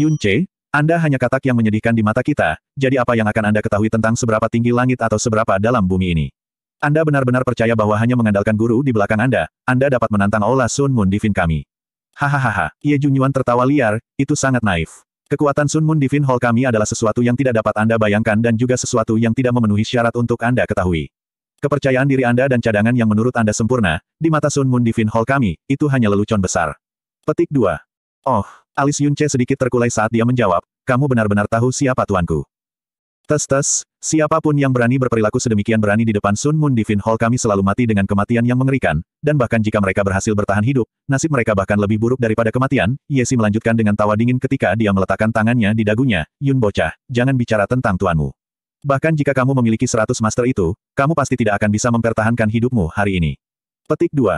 Yun Che, Anda hanya katak yang menyedihkan di mata kita, jadi apa yang akan Anda ketahui tentang seberapa tinggi langit atau seberapa dalam bumi ini? Anda benar-benar percaya bahwa hanya mengandalkan guru di belakang Anda, Anda dapat menantang Ola Sun Moon Divin kami. Hahaha, Ye Junyuan tertawa liar, itu sangat naif. Kekuatan Sun Moon Divin Hall kami adalah sesuatu yang tidak dapat Anda bayangkan dan juga sesuatu yang tidak memenuhi syarat untuk Anda ketahui. Kepercayaan diri Anda dan cadangan yang menurut Anda sempurna, di mata Sun Moon Divin Hall kami, itu hanya lelucon besar. Petik 2. Oh, alis Yunche sedikit terkulai saat dia menjawab, kamu benar-benar tahu siapa tuanku. Tes-tes, siapapun yang berani berperilaku sedemikian berani di depan Sun Moon Divine Hall kami selalu mati dengan kematian yang mengerikan, dan bahkan jika mereka berhasil bertahan hidup, nasib mereka bahkan lebih buruk daripada kematian, Yesi melanjutkan dengan tawa dingin ketika dia meletakkan tangannya di dagunya, Yun bocah, jangan bicara tentang tuanmu. Bahkan jika kamu memiliki seratus master itu, kamu pasti tidak akan bisa mempertahankan hidupmu hari ini. Petik 2.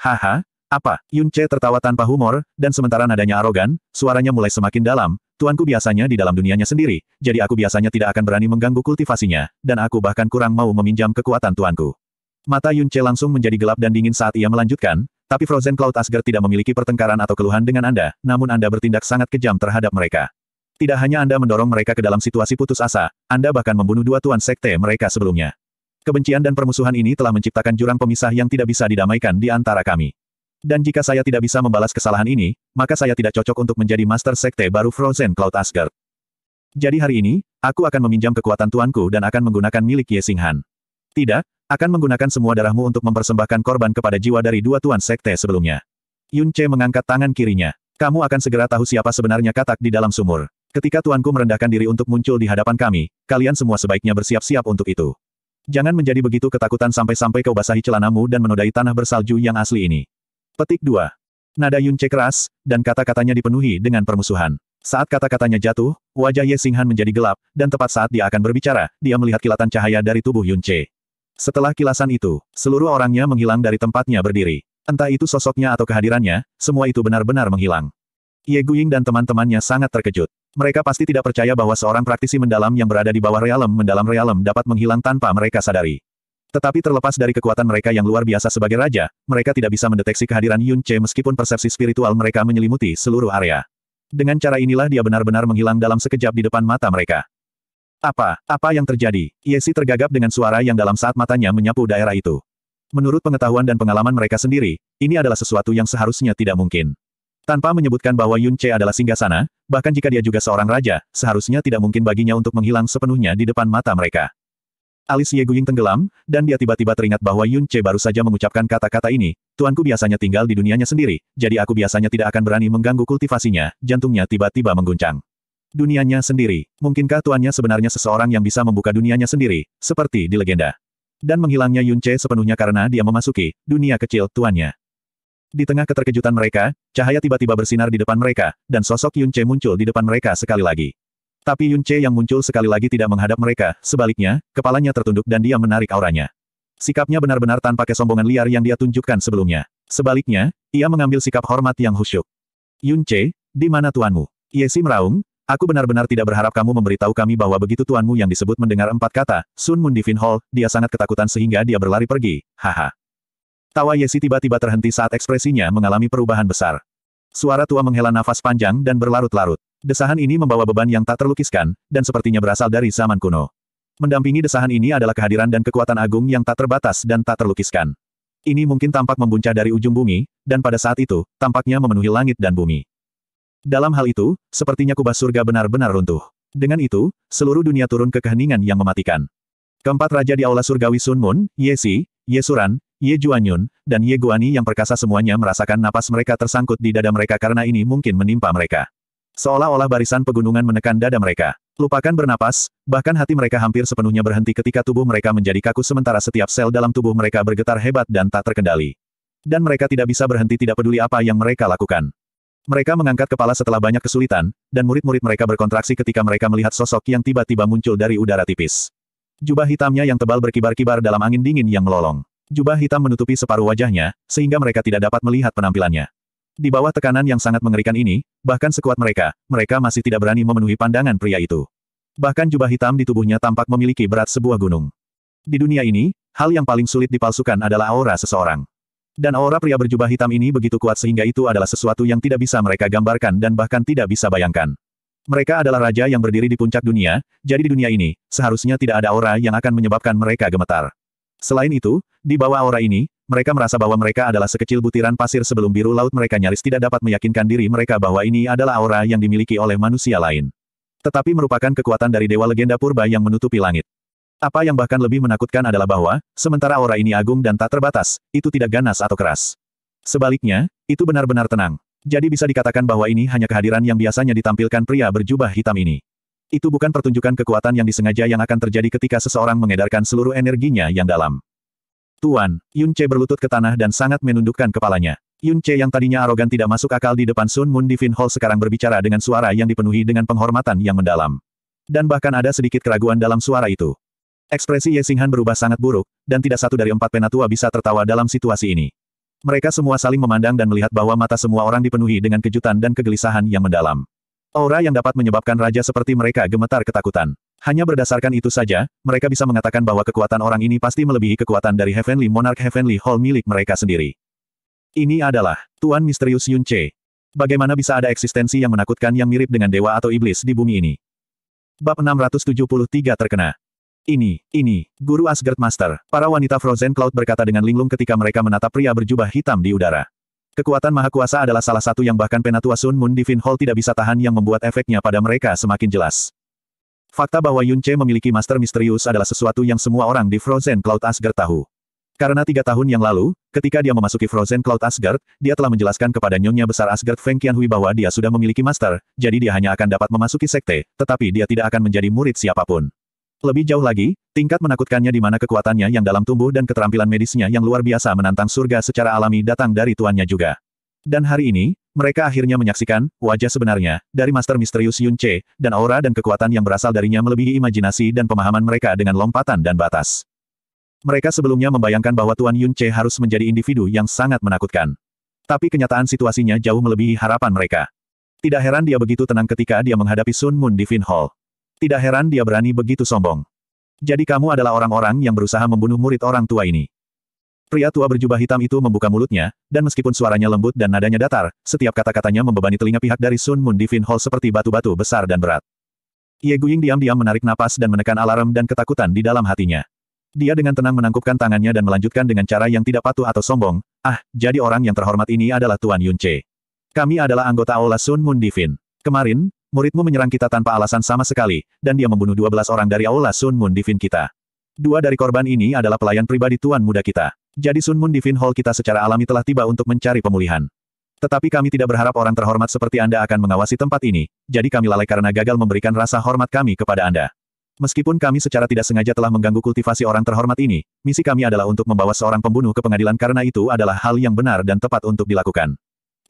Haha, apa? Yun Che tertawa tanpa humor, dan sementara nadanya arogan, suaranya mulai semakin dalam, tuanku biasanya di dalam dunianya sendiri, jadi aku biasanya tidak akan berani mengganggu kultivasinya, dan aku bahkan kurang mau meminjam kekuatan tuanku. Mata Yun Che langsung menjadi gelap dan dingin saat ia melanjutkan, tapi Frozen Cloud Asgard tidak memiliki pertengkaran atau keluhan dengan Anda, namun Anda bertindak sangat kejam terhadap mereka. Tidak hanya Anda mendorong mereka ke dalam situasi putus asa, Anda bahkan membunuh dua tuan sekte mereka sebelumnya. Kebencian dan permusuhan ini telah menciptakan jurang pemisah yang tidak bisa didamaikan di antara kami. Dan jika saya tidak bisa membalas kesalahan ini, maka saya tidak cocok untuk menjadi Master Sekte baru Frozen Cloud Asgard. Jadi hari ini, aku akan meminjam kekuatan tuanku dan akan menggunakan milik Ye Singhan. Tidak, akan menggunakan semua darahmu untuk mempersembahkan korban kepada jiwa dari dua tuan sekte sebelumnya. Yun Che mengangkat tangan kirinya. Kamu akan segera tahu siapa sebenarnya katak di dalam sumur. Ketika tuanku merendahkan diri untuk muncul di hadapan kami, kalian semua sebaiknya bersiap-siap untuk itu. Jangan menjadi begitu ketakutan sampai-sampai kau basahi celanamu dan menodai tanah bersalju yang asli ini. Petik 2. Nada Yun keras, dan kata-katanya dipenuhi dengan permusuhan. Saat kata-katanya jatuh, wajah Ye Singhan menjadi gelap, dan tepat saat dia akan berbicara, dia melihat kilatan cahaya dari tubuh Yun Setelah kilasan itu, seluruh orangnya menghilang dari tempatnya berdiri. Entah itu sosoknya atau kehadirannya, semua itu benar-benar menghilang. Ye Guying dan teman-temannya sangat terkejut. Mereka pasti tidak percaya bahwa seorang praktisi mendalam yang berada di bawah realem mendalam realem dapat menghilang tanpa mereka sadari. Tetapi terlepas dari kekuatan mereka yang luar biasa sebagai raja, mereka tidak bisa mendeteksi kehadiran Yun Che meskipun persepsi spiritual mereka menyelimuti seluruh area. Dengan cara inilah dia benar-benar menghilang dalam sekejap di depan mata mereka. Apa, apa yang terjadi? Yesi tergagap dengan suara yang dalam saat matanya menyapu daerah itu. Menurut pengetahuan dan pengalaman mereka sendiri, ini adalah sesuatu yang seharusnya tidak mungkin. Tanpa menyebutkan bahwa Yun Che adalah singgah sana, bahkan jika dia juga seorang raja, seharusnya tidak mungkin baginya untuk menghilang sepenuhnya di depan mata mereka. Alis Ye Guying tenggelam, dan dia tiba-tiba teringat bahwa Yun Che baru saja mengucapkan kata-kata ini, tuanku biasanya tinggal di dunianya sendiri, jadi aku biasanya tidak akan berani mengganggu kultivasinya, jantungnya tiba-tiba mengguncang. Dunianya sendiri, mungkinkah tuannya sebenarnya seseorang yang bisa membuka dunianya sendiri, seperti di legenda. Dan menghilangnya Yun Che sepenuhnya karena dia memasuki dunia kecil tuannya. Di tengah keterkejutan mereka, cahaya tiba-tiba bersinar di depan mereka, dan sosok Yun Che muncul di depan mereka sekali lagi. Tapi Yun Che yang muncul sekali lagi tidak menghadap mereka, sebaliknya, kepalanya tertunduk dan dia menarik auranya. Sikapnya benar-benar tanpa kesombongan liar yang dia tunjukkan sebelumnya. Sebaliknya, ia mengambil sikap hormat yang khusyuk. Yun Che, di mana tuanmu? Yesi meraung, aku benar-benar tidak berharap kamu memberitahu kami bahwa begitu tuanmu yang disebut mendengar empat kata, Sun Moon di Hall, dia sangat ketakutan sehingga dia berlari pergi, haha. Tawa Yesi tiba-tiba terhenti saat ekspresinya mengalami perubahan besar. Suara tua menghela nafas panjang dan berlarut-larut. Desahan ini membawa beban yang tak terlukiskan, dan sepertinya berasal dari zaman kuno. Mendampingi desahan ini adalah kehadiran dan kekuatan agung yang tak terbatas dan tak terlukiskan. Ini mungkin tampak membuncah dari ujung bumi, dan pada saat itu, tampaknya memenuhi langit dan bumi. Dalam hal itu, sepertinya kubah surga benar-benar runtuh. Dengan itu, seluruh dunia turun ke keheningan yang mematikan. Keempat raja di aula surgawi Sun Moon, Yesi, Yesuran, Ye Juanyun, dan Ye Guani yang perkasa semuanya merasakan napas mereka tersangkut di dada mereka karena ini mungkin menimpa mereka. Seolah-olah barisan pegunungan menekan dada mereka. Lupakan bernapas, bahkan hati mereka hampir sepenuhnya berhenti ketika tubuh mereka menjadi kaku sementara setiap sel dalam tubuh mereka bergetar hebat dan tak terkendali. Dan mereka tidak bisa berhenti tidak peduli apa yang mereka lakukan. Mereka mengangkat kepala setelah banyak kesulitan, dan murid-murid mereka berkontraksi ketika mereka melihat sosok yang tiba-tiba muncul dari udara tipis. Jubah hitamnya yang tebal berkibar-kibar dalam angin dingin yang melolong. Jubah hitam menutupi separuh wajahnya, sehingga mereka tidak dapat melihat penampilannya. Di bawah tekanan yang sangat mengerikan ini, bahkan sekuat mereka, mereka masih tidak berani memenuhi pandangan pria itu. Bahkan jubah hitam di tubuhnya tampak memiliki berat sebuah gunung. Di dunia ini, hal yang paling sulit dipalsukan adalah aura seseorang. Dan aura pria berjubah hitam ini begitu kuat sehingga itu adalah sesuatu yang tidak bisa mereka gambarkan dan bahkan tidak bisa bayangkan. Mereka adalah raja yang berdiri di puncak dunia, jadi di dunia ini, seharusnya tidak ada aura yang akan menyebabkan mereka gemetar. Selain itu, di bawah aura ini, mereka merasa bahwa mereka adalah sekecil butiran pasir sebelum biru laut mereka nyaris tidak dapat meyakinkan diri mereka bahwa ini adalah aura yang dimiliki oleh manusia lain. Tetapi merupakan kekuatan dari dewa legenda purba yang menutupi langit. Apa yang bahkan lebih menakutkan adalah bahwa, sementara aura ini agung dan tak terbatas, itu tidak ganas atau keras. Sebaliknya, itu benar-benar tenang. Jadi bisa dikatakan bahwa ini hanya kehadiran yang biasanya ditampilkan pria berjubah hitam ini. Itu bukan pertunjukan kekuatan yang disengaja yang akan terjadi ketika seseorang mengedarkan seluruh energinya yang dalam. Tuan, Yun Che berlutut ke tanah dan sangat menundukkan kepalanya. Yun Che yang tadinya arogan tidak masuk akal di depan Sun Moon Divine Hall sekarang berbicara dengan suara yang dipenuhi dengan penghormatan yang mendalam. Dan bahkan ada sedikit keraguan dalam suara itu. Ekspresi Ye Singhan berubah sangat buruk, dan tidak satu dari empat penatua bisa tertawa dalam situasi ini. Mereka semua saling memandang dan melihat bahwa mata semua orang dipenuhi dengan kejutan dan kegelisahan yang mendalam. Aura yang dapat menyebabkan raja seperti mereka gemetar ketakutan. Hanya berdasarkan itu saja, mereka bisa mengatakan bahwa kekuatan orang ini pasti melebihi kekuatan dari Heavenly Monarch Heavenly Hall milik mereka sendiri. Ini adalah Tuan Misterius Yun Che. Bagaimana bisa ada eksistensi yang menakutkan yang mirip dengan dewa atau iblis di bumi ini? Bab 673 terkena. Ini, ini, Guru Asgard Master, para wanita Frozen Cloud berkata dengan linglung ketika mereka menatap pria berjubah hitam di udara. Kekuatan Maha Kuasa adalah salah satu yang bahkan Penatua Sun Moon Divine Hall tidak bisa tahan yang membuat efeknya pada mereka semakin jelas. Fakta bahwa Yun Che memiliki Master Misterius adalah sesuatu yang semua orang di Frozen Cloud Asgard tahu. Karena tiga tahun yang lalu, ketika dia memasuki Frozen Cloud Asgard, dia telah menjelaskan kepada Nyonya Besar Asgard Feng Qianhui bahwa dia sudah memiliki Master, jadi dia hanya akan dapat memasuki Sekte, tetapi dia tidak akan menjadi murid siapapun. Lebih jauh lagi, tingkat menakutkannya di mana kekuatannya yang dalam tumbuh dan keterampilan medisnya yang luar biasa menantang surga secara alami datang dari tuannya juga. Dan hari ini, mereka akhirnya menyaksikan wajah sebenarnya dari Master Misterius Yun Che, dan aura dan kekuatan yang berasal darinya melebihi imajinasi dan pemahaman mereka dengan lompatan dan batas. Mereka sebelumnya membayangkan bahwa Tuan Yun Che harus menjadi individu yang sangat menakutkan. Tapi kenyataan situasinya jauh melebihi harapan mereka. Tidak heran dia begitu tenang ketika dia menghadapi Sun Moon Divine Hall. Tidak heran dia berani begitu sombong. Jadi kamu adalah orang-orang yang berusaha membunuh murid orang tua ini. Pria tua berjubah hitam itu membuka mulutnya, dan meskipun suaranya lembut dan nadanya datar, setiap kata-katanya membebani telinga pihak dari Sun Moon Divin Hall seperti batu-batu besar dan berat. Ye Guying diam-diam menarik napas dan menekan alarm dan ketakutan di dalam hatinya. Dia dengan tenang menangkupkan tangannya dan melanjutkan dengan cara yang tidak patuh atau sombong, ah, jadi orang yang terhormat ini adalah Tuan Yunche. Kami adalah anggota Aula Sun Moon Divin. Kemarin, muridmu menyerang kita tanpa alasan sama sekali, dan dia membunuh 12 orang dari Aula Sun Moon Divin kita. Dua dari korban ini adalah pelayan pribadi tuan muda kita. Jadi Sun Moon Divin Hall kita secara alami telah tiba untuk mencari pemulihan. Tetapi kami tidak berharap orang terhormat seperti Anda akan mengawasi tempat ini, jadi kami lalai karena gagal memberikan rasa hormat kami kepada Anda. Meskipun kami secara tidak sengaja telah mengganggu kultivasi orang terhormat ini, misi kami adalah untuk membawa seorang pembunuh ke pengadilan karena itu adalah hal yang benar dan tepat untuk dilakukan.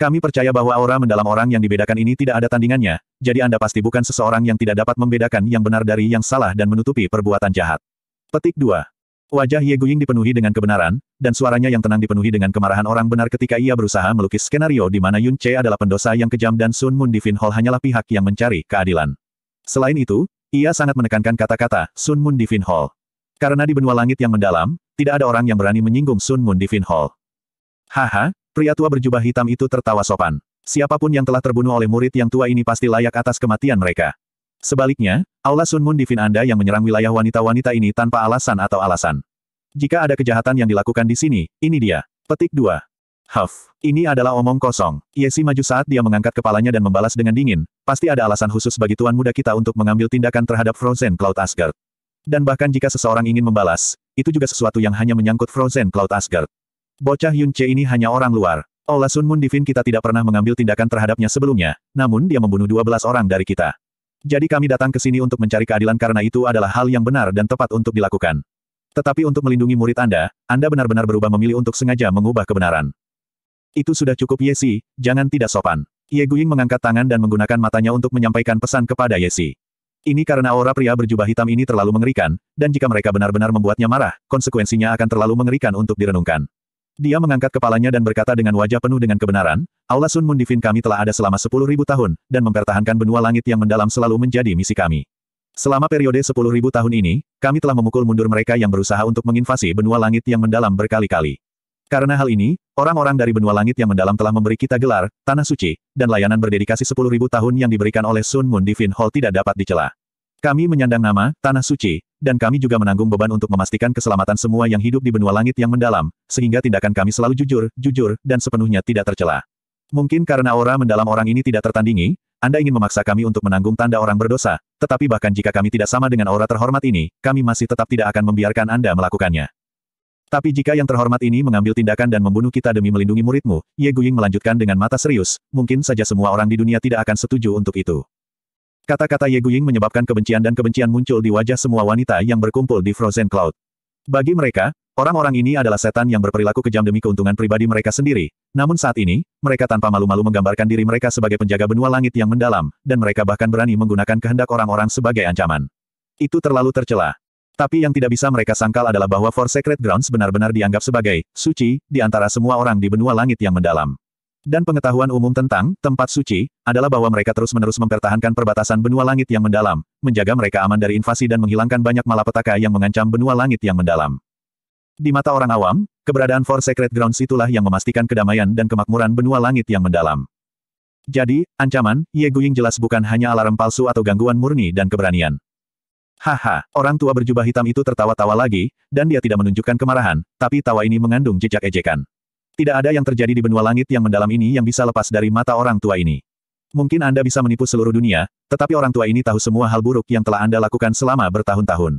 Kami percaya bahwa aura mendalam orang yang dibedakan ini tidak ada tandingannya, jadi Anda pasti bukan seseorang yang tidak dapat membedakan yang benar dari yang salah dan menutupi perbuatan jahat. Petik 2. Wajah Ye Guying dipenuhi dengan kebenaran, dan suaranya yang tenang dipenuhi dengan kemarahan orang benar ketika ia berusaha melukis skenario di mana Yun Che adalah pendosa yang kejam dan Sun Moon Divine Hall hanyalah pihak yang mencari keadilan. Selain itu, ia sangat menekankan kata-kata Sun Moon Divine Hall. Karena di benua langit yang mendalam, tidak ada orang yang berani menyinggung Sun Moon Divine Hall. Haha, Pria tua berjubah hitam itu tertawa sopan. Siapapun yang telah terbunuh oleh murid yang tua ini pasti layak atas kematian mereka. Sebaliknya, Aula Sun Moon Divin Anda yang menyerang wilayah wanita-wanita ini tanpa alasan atau alasan. Jika ada kejahatan yang dilakukan di sini, ini dia. Petik 2. Huff, ini adalah omong kosong. Yesi maju saat dia mengangkat kepalanya dan membalas dengan dingin, pasti ada alasan khusus bagi tuan muda kita untuk mengambil tindakan terhadap Frozen Cloud Asgard. Dan bahkan jika seseorang ingin membalas, itu juga sesuatu yang hanya menyangkut Frozen Cloud Asgard. Bocah Yun Che ini hanya orang luar. Ola Sun Moon Divin kita tidak pernah mengambil tindakan terhadapnya sebelumnya, namun dia membunuh 12 orang dari kita. Jadi kami datang ke sini untuk mencari keadilan karena itu adalah hal yang benar dan tepat untuk dilakukan. Tetapi untuk melindungi murid Anda, Anda benar-benar berubah memilih untuk sengaja mengubah kebenaran. Itu sudah cukup Yesi, jangan tidak sopan. Ye Guying mengangkat tangan dan menggunakan matanya untuk menyampaikan pesan kepada Yesi. Ini karena aura pria berjubah hitam ini terlalu mengerikan, dan jika mereka benar-benar membuatnya marah, konsekuensinya akan terlalu mengerikan untuk direnungkan. Dia mengangkat kepalanya dan berkata dengan wajah penuh dengan kebenaran, Aula Sun Moon Divine kami telah ada selama 10.000 tahun, dan mempertahankan benua langit yang mendalam selalu menjadi misi kami. Selama periode 10.000 tahun ini, kami telah memukul mundur mereka yang berusaha untuk menginvasi benua langit yang mendalam berkali-kali. Karena hal ini, orang-orang dari benua langit yang mendalam telah memberi kita gelar, Tanah Suci, dan layanan berdedikasi 10.000 tahun yang diberikan oleh Sun Moon Divine Hall tidak dapat dicela. Kami menyandang nama, Tanah Suci, dan kami juga menanggung beban untuk memastikan keselamatan semua yang hidup di benua langit yang mendalam, sehingga tindakan kami selalu jujur, jujur, dan sepenuhnya tidak tercela. Mungkin karena aura mendalam orang ini tidak tertandingi, Anda ingin memaksa kami untuk menanggung tanda orang berdosa, tetapi bahkan jika kami tidak sama dengan aura terhormat ini, kami masih tetap tidak akan membiarkan Anda melakukannya. Tapi jika yang terhormat ini mengambil tindakan dan membunuh kita demi melindungi muridmu, Ye Guying melanjutkan dengan mata serius, mungkin saja semua orang di dunia tidak akan setuju untuk itu. Kata-kata Ye Guying menyebabkan kebencian dan kebencian muncul di wajah semua wanita yang berkumpul di Frozen Cloud. Bagi mereka, orang-orang ini adalah setan yang berperilaku kejam demi keuntungan pribadi mereka sendiri. Namun saat ini, mereka tanpa malu-malu menggambarkan diri mereka sebagai penjaga benua langit yang mendalam, dan mereka bahkan berani menggunakan kehendak orang-orang sebagai ancaman. Itu terlalu tercela. Tapi yang tidak bisa mereka sangkal adalah bahwa Four Secret Grounds benar-benar dianggap sebagai suci di antara semua orang di benua langit yang mendalam. Dan pengetahuan umum tentang tempat suci adalah bahwa mereka terus-menerus mempertahankan perbatasan benua langit yang mendalam, menjaga mereka aman dari invasi dan menghilangkan banyak malapetaka yang mengancam benua langit yang mendalam. Di mata orang awam, keberadaan Four Secret Grounds itulah yang memastikan kedamaian dan kemakmuran benua langit yang mendalam. Jadi, ancaman Ye Guying jelas bukan hanya alarm palsu atau gangguan murni dan keberanian. Haha, orang tua berjubah hitam itu tertawa-tawa lagi, dan dia tidak menunjukkan kemarahan, tapi tawa ini mengandung jejak ejekan. Tidak ada yang terjadi di benua langit yang mendalam ini yang bisa lepas dari mata orang tua ini. Mungkin Anda bisa menipu seluruh dunia, tetapi orang tua ini tahu semua hal buruk yang telah Anda lakukan selama bertahun-tahun.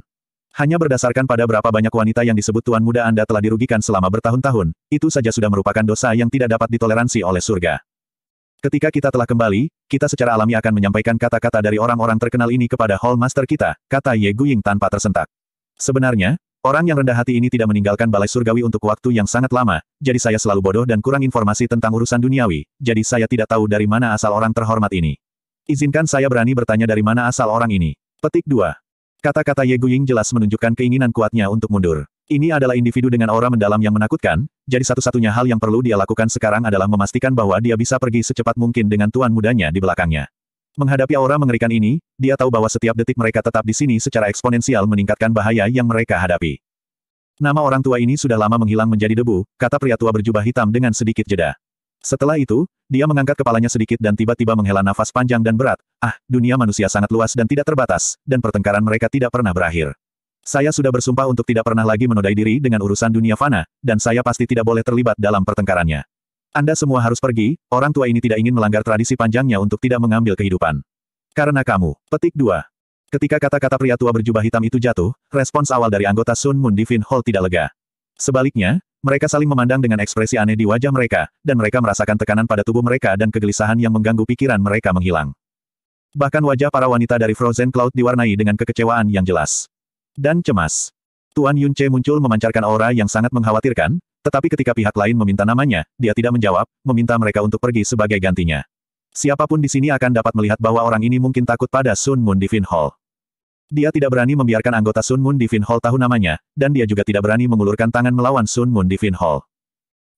Hanya berdasarkan pada berapa banyak wanita yang disebut tuan muda Anda telah dirugikan selama bertahun-tahun, itu saja sudah merupakan dosa yang tidak dapat ditoleransi oleh surga. Ketika kita telah kembali, kita secara alami akan menyampaikan kata-kata dari orang-orang terkenal ini kepada Hall Master kita, kata Ye Guying tanpa tersentak. Sebenarnya, Orang yang rendah hati ini tidak meninggalkan balai surgawi untuk waktu yang sangat lama, jadi saya selalu bodoh dan kurang informasi tentang urusan duniawi, jadi saya tidak tahu dari mana asal orang terhormat ini. Izinkan saya berani bertanya dari mana asal orang ini. Petik 2. Kata-kata Ye Guying jelas menunjukkan keinginan kuatnya untuk mundur. Ini adalah individu dengan aura mendalam yang menakutkan, jadi satu-satunya hal yang perlu dia lakukan sekarang adalah memastikan bahwa dia bisa pergi secepat mungkin dengan tuan mudanya di belakangnya. Menghadapi aura mengerikan ini, dia tahu bahwa setiap detik mereka tetap di sini secara eksponensial meningkatkan bahaya yang mereka hadapi. Nama orang tua ini sudah lama menghilang menjadi debu, kata pria tua berjubah hitam dengan sedikit jeda. Setelah itu, dia mengangkat kepalanya sedikit dan tiba-tiba menghela nafas panjang dan berat. Ah, dunia manusia sangat luas dan tidak terbatas, dan pertengkaran mereka tidak pernah berakhir. Saya sudah bersumpah untuk tidak pernah lagi menodai diri dengan urusan dunia fana, dan saya pasti tidak boleh terlibat dalam pertengkarannya. Anda semua harus pergi, orang tua ini tidak ingin melanggar tradisi panjangnya untuk tidak mengambil kehidupan. Karena kamu, petik 2. Ketika kata-kata pria tua berjubah hitam itu jatuh, respons awal dari anggota Sun Moon Divine Hall tidak lega. Sebaliknya, mereka saling memandang dengan ekspresi aneh di wajah mereka, dan mereka merasakan tekanan pada tubuh mereka dan kegelisahan yang mengganggu pikiran mereka menghilang. Bahkan wajah para wanita dari Frozen Cloud diwarnai dengan kekecewaan yang jelas. Dan cemas. Tuan Yunche muncul memancarkan aura yang sangat mengkhawatirkan, tetapi ketika pihak lain meminta namanya, dia tidak menjawab, meminta mereka untuk pergi sebagai gantinya. Siapapun di sini akan dapat melihat bahwa orang ini mungkin takut pada Sun Moon Divine Hall. Dia tidak berani membiarkan anggota Sun Moon Divine Hall tahu namanya, dan dia juga tidak berani mengulurkan tangan melawan Sun Moon Divine Hall.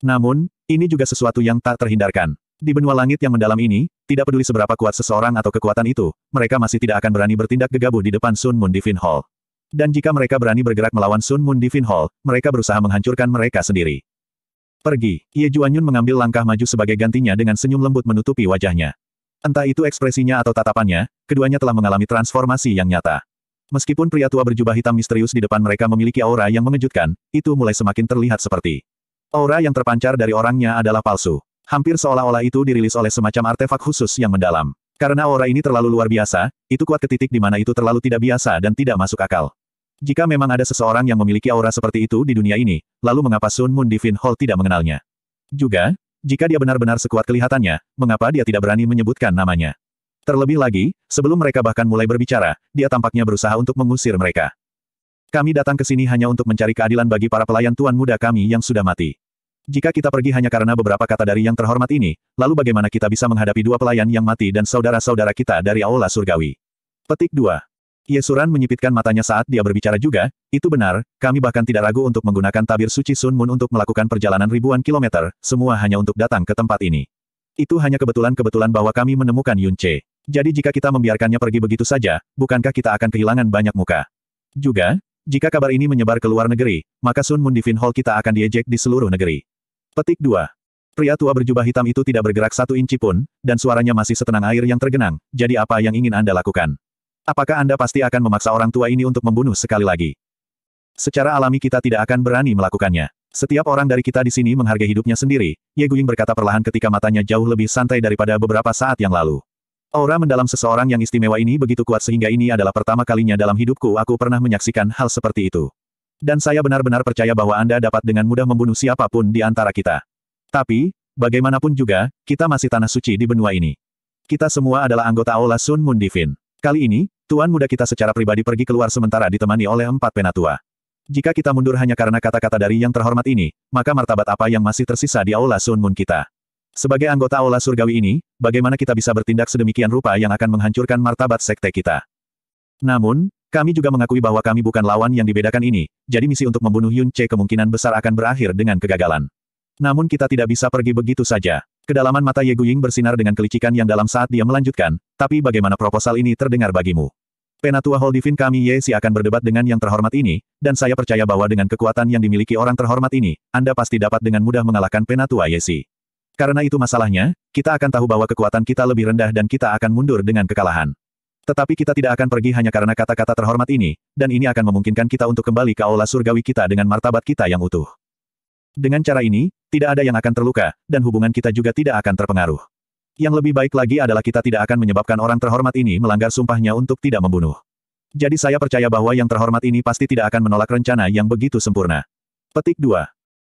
Namun, ini juga sesuatu yang tak terhindarkan. Di benua langit yang mendalam ini, tidak peduli seberapa kuat seseorang atau kekuatan itu, mereka masih tidak akan berani bertindak gegabah di depan Sun Moon Divine Hall. Dan jika mereka berani bergerak melawan Sun Moon Divin Hall, mereka berusaha menghancurkan mereka sendiri. Pergi, Ye Juanyun mengambil langkah maju sebagai gantinya dengan senyum lembut menutupi wajahnya. Entah itu ekspresinya atau tatapannya, keduanya telah mengalami transformasi yang nyata. Meskipun pria tua berjubah hitam misterius di depan mereka memiliki aura yang mengejutkan, itu mulai semakin terlihat seperti aura yang terpancar dari orangnya adalah palsu. Hampir seolah-olah itu dirilis oleh semacam artefak khusus yang mendalam. Karena aura ini terlalu luar biasa, itu kuat ke titik di mana itu terlalu tidak biasa dan tidak masuk akal. Jika memang ada seseorang yang memiliki aura seperti itu di dunia ini, lalu mengapa Sun Moon Divine Hall tidak mengenalnya? Juga, jika dia benar-benar sekuat kelihatannya, mengapa dia tidak berani menyebutkan namanya? Terlebih lagi, sebelum mereka bahkan mulai berbicara, dia tampaknya berusaha untuk mengusir mereka. Kami datang ke sini hanya untuk mencari keadilan bagi para pelayan tuan muda kami yang sudah mati. Jika kita pergi hanya karena beberapa kata dari yang terhormat ini, lalu bagaimana kita bisa menghadapi dua pelayan yang mati dan saudara-saudara kita dari Aula Surgawi? Petik 2. Yesuran menyipitkan matanya saat dia berbicara juga, itu benar, kami bahkan tidak ragu untuk menggunakan tabir suci Sun Moon untuk melakukan perjalanan ribuan kilometer, semua hanya untuk datang ke tempat ini. Itu hanya kebetulan-kebetulan bahwa kami menemukan Yun Che. Jadi jika kita membiarkannya pergi begitu saja, bukankah kita akan kehilangan banyak muka? Juga, jika kabar ini menyebar ke luar negeri, maka Sun Moon Divine Hall kita akan diejek di seluruh negeri. Petik 2. Pria tua berjubah hitam itu tidak bergerak satu inci pun, dan suaranya masih setenang air yang tergenang, jadi apa yang ingin Anda lakukan? Apakah Anda pasti akan memaksa orang tua ini untuk membunuh sekali lagi? Secara alami kita tidak akan berani melakukannya. Setiap orang dari kita di sini menghargai hidupnya sendiri, Ye Guing berkata perlahan ketika matanya jauh lebih santai daripada beberapa saat yang lalu. Aura mendalam seseorang yang istimewa ini begitu kuat sehingga ini adalah pertama kalinya dalam hidupku aku pernah menyaksikan hal seperti itu. Dan saya benar-benar percaya bahwa Anda dapat dengan mudah membunuh siapapun di antara kita. Tapi, bagaimanapun juga, kita masih tanah suci di benua ini. Kita semua adalah anggota Aula Sun Mundivin. Kali ini, Tuan muda kita secara pribadi pergi keluar sementara ditemani oleh empat penatua. Jika kita mundur hanya karena kata-kata dari yang terhormat ini, maka martabat apa yang masih tersisa di Aula Sun Moon kita? Sebagai anggota Aula Surgawi ini, bagaimana kita bisa bertindak sedemikian rupa yang akan menghancurkan martabat sekte kita? Namun, kami juga mengakui bahwa kami bukan lawan yang dibedakan ini, jadi misi untuk membunuh Yun Che kemungkinan besar akan berakhir dengan kegagalan. Namun kita tidak bisa pergi begitu saja. Kedalaman mata Ye Guying bersinar dengan kelicikan yang dalam saat dia melanjutkan, tapi bagaimana proposal ini terdengar bagimu? Penatua Hall kami Ye Si akan berdebat dengan yang terhormat ini, dan saya percaya bahwa dengan kekuatan yang dimiliki orang terhormat ini, Anda pasti dapat dengan mudah mengalahkan Penatua Ye Si. Karena itu masalahnya, kita akan tahu bahwa kekuatan kita lebih rendah dan kita akan mundur dengan kekalahan. Tetapi kita tidak akan pergi hanya karena kata-kata terhormat ini, dan ini akan memungkinkan kita untuk kembali ke aula surgawi kita dengan martabat kita yang utuh. Dengan cara ini, tidak ada yang akan terluka, dan hubungan kita juga tidak akan terpengaruh. Yang lebih baik lagi adalah kita tidak akan menyebabkan orang terhormat ini melanggar sumpahnya untuk tidak membunuh. Jadi saya percaya bahwa yang terhormat ini pasti tidak akan menolak rencana yang begitu sempurna. Petik 2.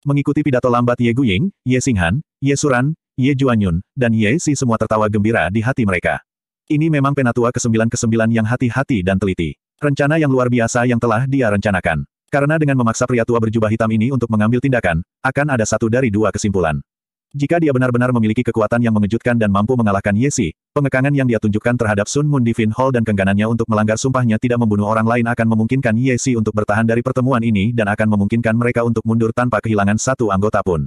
Mengikuti pidato lambat Ye Guying, Ye Singhan, Ye Suran, Ye Juanyun, dan Ye Si semua tertawa gembira di hati mereka. Ini memang penatua ke-9 ke-9 yang hati-hati dan teliti. Rencana yang luar biasa yang telah dia rencanakan. Karena dengan memaksa pria tua berjubah hitam ini untuk mengambil tindakan, akan ada satu dari dua kesimpulan. Jika dia benar-benar memiliki kekuatan yang mengejutkan dan mampu mengalahkan Yesi, pengekangan yang dia tunjukkan terhadap Sun Moon Divine Hall dan kengganannya untuk melanggar sumpahnya tidak membunuh orang lain akan memungkinkan Yesi untuk bertahan dari pertemuan ini dan akan memungkinkan mereka untuk mundur tanpa kehilangan satu anggota pun.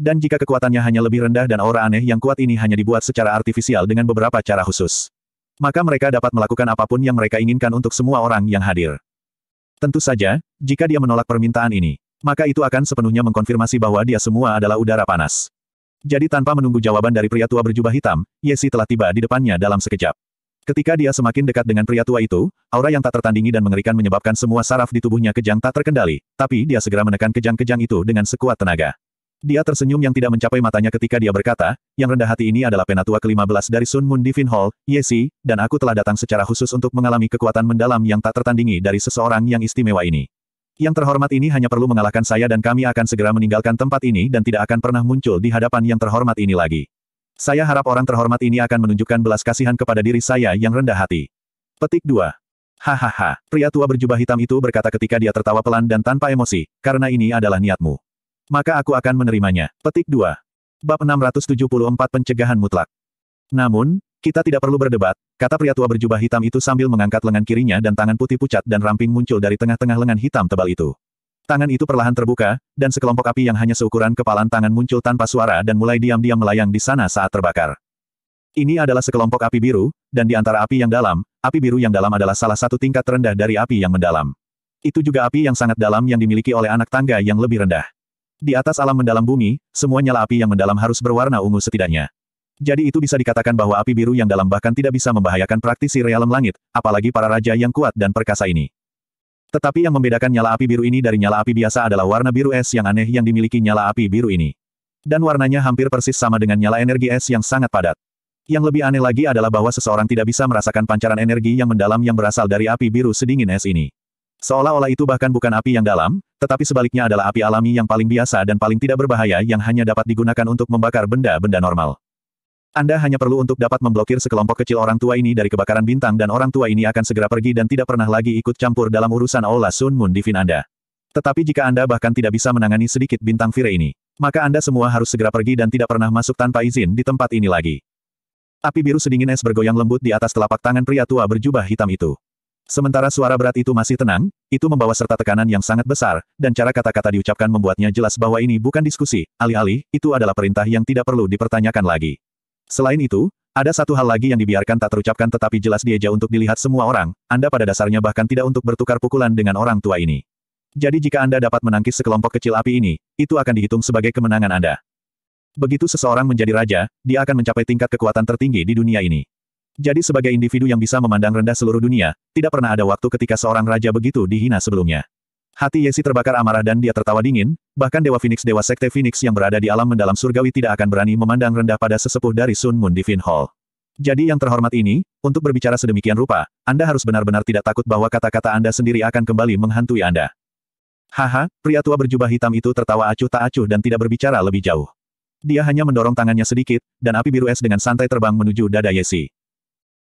Dan jika kekuatannya hanya lebih rendah dan aura aneh yang kuat ini hanya dibuat secara artifisial dengan beberapa cara khusus. Maka mereka dapat melakukan apapun yang mereka inginkan untuk semua orang yang hadir. Tentu saja, jika dia menolak permintaan ini, maka itu akan sepenuhnya mengkonfirmasi bahwa dia semua adalah udara panas. Jadi tanpa menunggu jawaban dari pria tua berjubah hitam, Yesi telah tiba di depannya dalam sekejap. Ketika dia semakin dekat dengan pria tua itu, aura yang tak tertandingi dan mengerikan menyebabkan semua saraf di tubuhnya kejang tak terkendali, tapi dia segera menekan kejang-kejang itu dengan sekuat tenaga. Dia tersenyum yang tidak mencapai matanya ketika dia berkata, yang rendah hati ini adalah penatua ke-15 dari Sun Moon Divine Hall, Yesi, dan aku telah datang secara khusus untuk mengalami kekuatan mendalam yang tak tertandingi dari seseorang yang istimewa ini. Yang terhormat ini hanya perlu mengalahkan saya dan kami akan segera meninggalkan tempat ini dan tidak akan pernah muncul di hadapan yang terhormat ini lagi. Saya harap orang terhormat ini akan menunjukkan belas kasihan kepada diri saya yang rendah hati. Petik 2. Hahaha, pria tua berjubah hitam itu berkata ketika dia tertawa pelan dan tanpa emosi, karena ini adalah niatmu. Maka aku akan menerimanya. Petik 2. Bab 674 Pencegahan Mutlak. Namun, kita tidak perlu berdebat, kata pria tua berjubah hitam itu sambil mengangkat lengan kirinya dan tangan putih pucat dan ramping muncul dari tengah-tengah lengan hitam tebal itu. Tangan itu perlahan terbuka, dan sekelompok api yang hanya seukuran kepalan tangan muncul tanpa suara dan mulai diam-diam melayang di sana saat terbakar. Ini adalah sekelompok api biru, dan di antara api yang dalam, api biru yang dalam adalah salah satu tingkat terendah dari api yang mendalam. Itu juga api yang sangat dalam yang dimiliki oleh anak tangga yang lebih rendah. Di atas alam mendalam bumi, semua nyala api yang mendalam harus berwarna ungu setidaknya. Jadi itu bisa dikatakan bahwa api biru yang dalam bahkan tidak bisa membahayakan praktisi realem langit, apalagi para raja yang kuat dan perkasa ini. Tetapi yang membedakan nyala api biru ini dari nyala api biasa adalah warna biru es yang aneh yang dimiliki nyala api biru ini. Dan warnanya hampir persis sama dengan nyala energi es yang sangat padat. Yang lebih aneh lagi adalah bahwa seseorang tidak bisa merasakan pancaran energi yang mendalam yang berasal dari api biru sedingin es ini. Seolah-olah itu bahkan bukan api yang dalam, tetapi sebaliknya adalah api alami yang paling biasa dan paling tidak berbahaya yang hanya dapat digunakan untuk membakar benda-benda normal. Anda hanya perlu untuk dapat memblokir sekelompok kecil orang tua ini dari kebakaran bintang dan orang tua ini akan segera pergi dan tidak pernah lagi ikut campur dalam urusan Aula Sun Moon Divin Anda. Tetapi jika Anda bahkan tidak bisa menangani sedikit bintang Fire ini, maka Anda semua harus segera pergi dan tidak pernah masuk tanpa izin di tempat ini lagi. Api biru sedingin es bergoyang lembut di atas telapak tangan pria tua berjubah hitam itu. Sementara suara berat itu masih tenang, itu membawa serta tekanan yang sangat besar, dan cara kata-kata diucapkan membuatnya jelas bahwa ini bukan diskusi, alih-alih, itu adalah perintah yang tidak perlu dipertanyakan lagi. Selain itu, ada satu hal lagi yang dibiarkan tak terucapkan tetapi jelas dieja untuk dilihat semua orang, Anda pada dasarnya bahkan tidak untuk bertukar pukulan dengan orang tua ini. Jadi jika Anda dapat menangkis sekelompok kecil api ini, itu akan dihitung sebagai kemenangan Anda. Begitu seseorang menjadi raja, dia akan mencapai tingkat kekuatan tertinggi di dunia ini. Jadi sebagai individu yang bisa memandang rendah seluruh dunia, tidak pernah ada waktu ketika seorang raja begitu dihina sebelumnya. Hati Yesi terbakar amarah dan dia tertawa dingin, bahkan Dewa Phoenix Dewa Sekte Phoenix yang berada di alam mendalam surgawi tidak akan berani memandang rendah pada sesepuh dari Sun Moon Divine Hall. Jadi yang terhormat ini, untuk berbicara sedemikian rupa, Anda harus benar-benar tidak takut bahwa kata-kata Anda sendiri akan kembali menghantui Anda. Haha, pria tua berjubah hitam itu tertawa acuh tak acuh dan tidak berbicara lebih jauh. Dia hanya mendorong tangannya sedikit, dan api biru es dengan santai terbang menuju dada Yesi.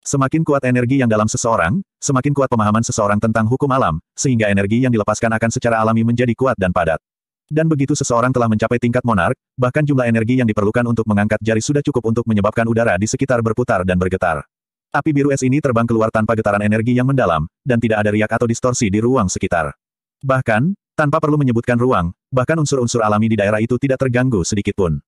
Semakin kuat energi yang dalam seseorang, semakin kuat pemahaman seseorang tentang hukum alam, sehingga energi yang dilepaskan akan secara alami menjadi kuat dan padat. Dan begitu seseorang telah mencapai tingkat monark, bahkan jumlah energi yang diperlukan untuk mengangkat jari sudah cukup untuk menyebabkan udara di sekitar berputar dan bergetar. Api biru es ini terbang keluar tanpa getaran energi yang mendalam, dan tidak ada riak atau distorsi di ruang sekitar. Bahkan, tanpa perlu menyebutkan ruang, bahkan unsur-unsur alami di daerah itu tidak terganggu sedikitpun.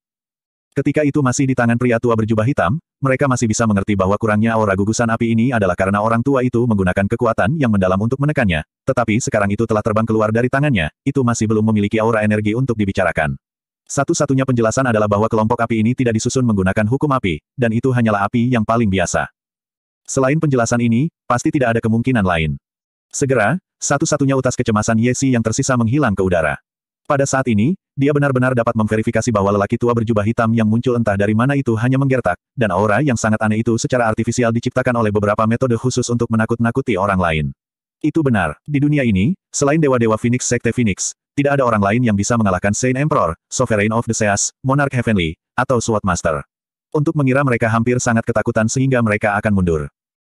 Ketika itu masih di tangan pria tua berjubah hitam, mereka masih bisa mengerti bahwa kurangnya aura gugusan api ini adalah karena orang tua itu menggunakan kekuatan yang mendalam untuk menekannya, tetapi sekarang itu telah terbang keluar dari tangannya, itu masih belum memiliki aura energi untuk dibicarakan. Satu-satunya penjelasan adalah bahwa kelompok api ini tidak disusun menggunakan hukum api, dan itu hanyalah api yang paling biasa. Selain penjelasan ini, pasti tidak ada kemungkinan lain. Segera, satu-satunya utas kecemasan Yesi yang tersisa menghilang ke udara. Pada saat ini, dia benar-benar dapat memverifikasi bahwa lelaki tua berjubah hitam yang muncul entah dari mana itu hanya menggertak, dan aura yang sangat aneh itu secara artifisial diciptakan oleh beberapa metode khusus untuk menakut-nakuti orang lain. Itu benar, di dunia ini, selain dewa-dewa Phoenix Sekte Phoenix, tidak ada orang lain yang bisa mengalahkan Saint Emperor, Sovereign of the Seas, Monarch Heavenly, atau Sword Master. Untuk mengira mereka hampir sangat ketakutan sehingga mereka akan mundur.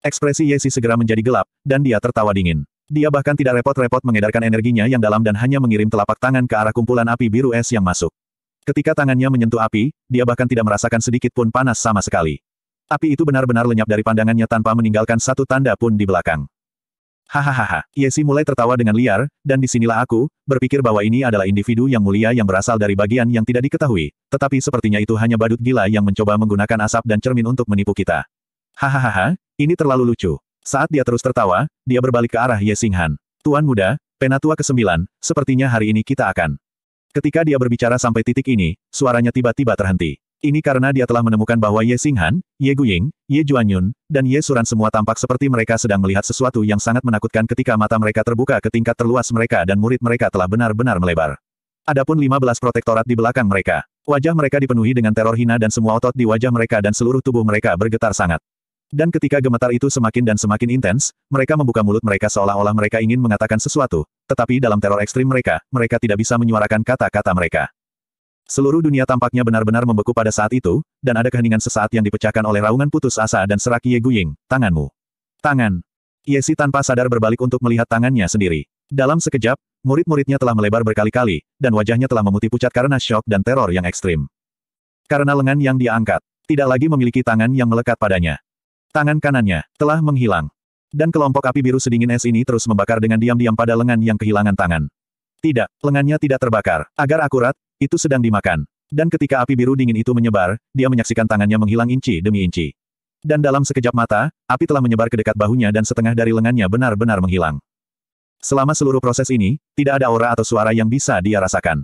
Ekspresi Yesi segera menjadi gelap, dan dia tertawa dingin. Dia bahkan tidak repot-repot mengedarkan energinya yang dalam dan hanya mengirim telapak tangan ke arah kumpulan api biru es yang masuk. Ketika tangannya menyentuh api, dia bahkan tidak merasakan sedikit pun panas sama sekali. Api itu benar-benar lenyap dari pandangannya tanpa meninggalkan satu tanda pun di belakang. Hahaha, Yesi mulai tertawa dengan liar, dan disinilah aku, berpikir bahwa ini adalah individu yang mulia yang berasal dari bagian yang tidak diketahui, tetapi sepertinya itu hanya badut gila yang mencoba menggunakan asap dan cermin untuk menipu kita. Hahaha, ini terlalu lucu. Saat dia terus tertawa, dia berbalik ke arah Ye Singhan. Tuan muda, penatua ke-9, sepertinya hari ini kita akan. Ketika dia berbicara sampai titik ini, suaranya tiba-tiba terhenti. Ini karena dia telah menemukan bahwa Ye Singhan, Ye Guying, Ye Juanyun, dan Ye Suran semua tampak seperti mereka sedang melihat sesuatu yang sangat menakutkan ketika mata mereka terbuka ke tingkat terluas mereka dan murid mereka telah benar-benar melebar. Adapun 15 protektorat di belakang mereka. Wajah mereka dipenuhi dengan teror hina dan semua otot di wajah mereka dan seluruh tubuh mereka bergetar sangat. Dan ketika gemetar itu semakin dan semakin intens, mereka membuka mulut mereka seolah-olah mereka ingin mengatakan sesuatu, tetapi dalam teror ekstrim mereka, mereka tidak bisa menyuarakan kata-kata mereka. Seluruh dunia tampaknya benar-benar membeku pada saat itu, dan ada keheningan sesaat yang dipecahkan oleh raungan putus asa dan serak Ye Guying, tanganmu. Tangan. Si tanpa sadar berbalik untuk melihat tangannya sendiri. Dalam sekejap, murid-muridnya telah melebar berkali-kali, dan wajahnya telah memutih pucat karena shock dan teror yang ekstrim. Karena lengan yang diangkat, tidak lagi memiliki tangan yang melekat padanya. Tangan kanannya telah menghilang. Dan kelompok api biru sedingin es ini terus membakar dengan diam-diam pada lengan yang kehilangan tangan. Tidak, lengannya tidak terbakar. Agar akurat, itu sedang dimakan. Dan ketika api biru dingin itu menyebar, dia menyaksikan tangannya menghilang inci demi inci. Dan dalam sekejap mata, api telah menyebar ke dekat bahunya dan setengah dari lengannya benar-benar menghilang. Selama seluruh proses ini, tidak ada aura atau suara yang bisa dia rasakan.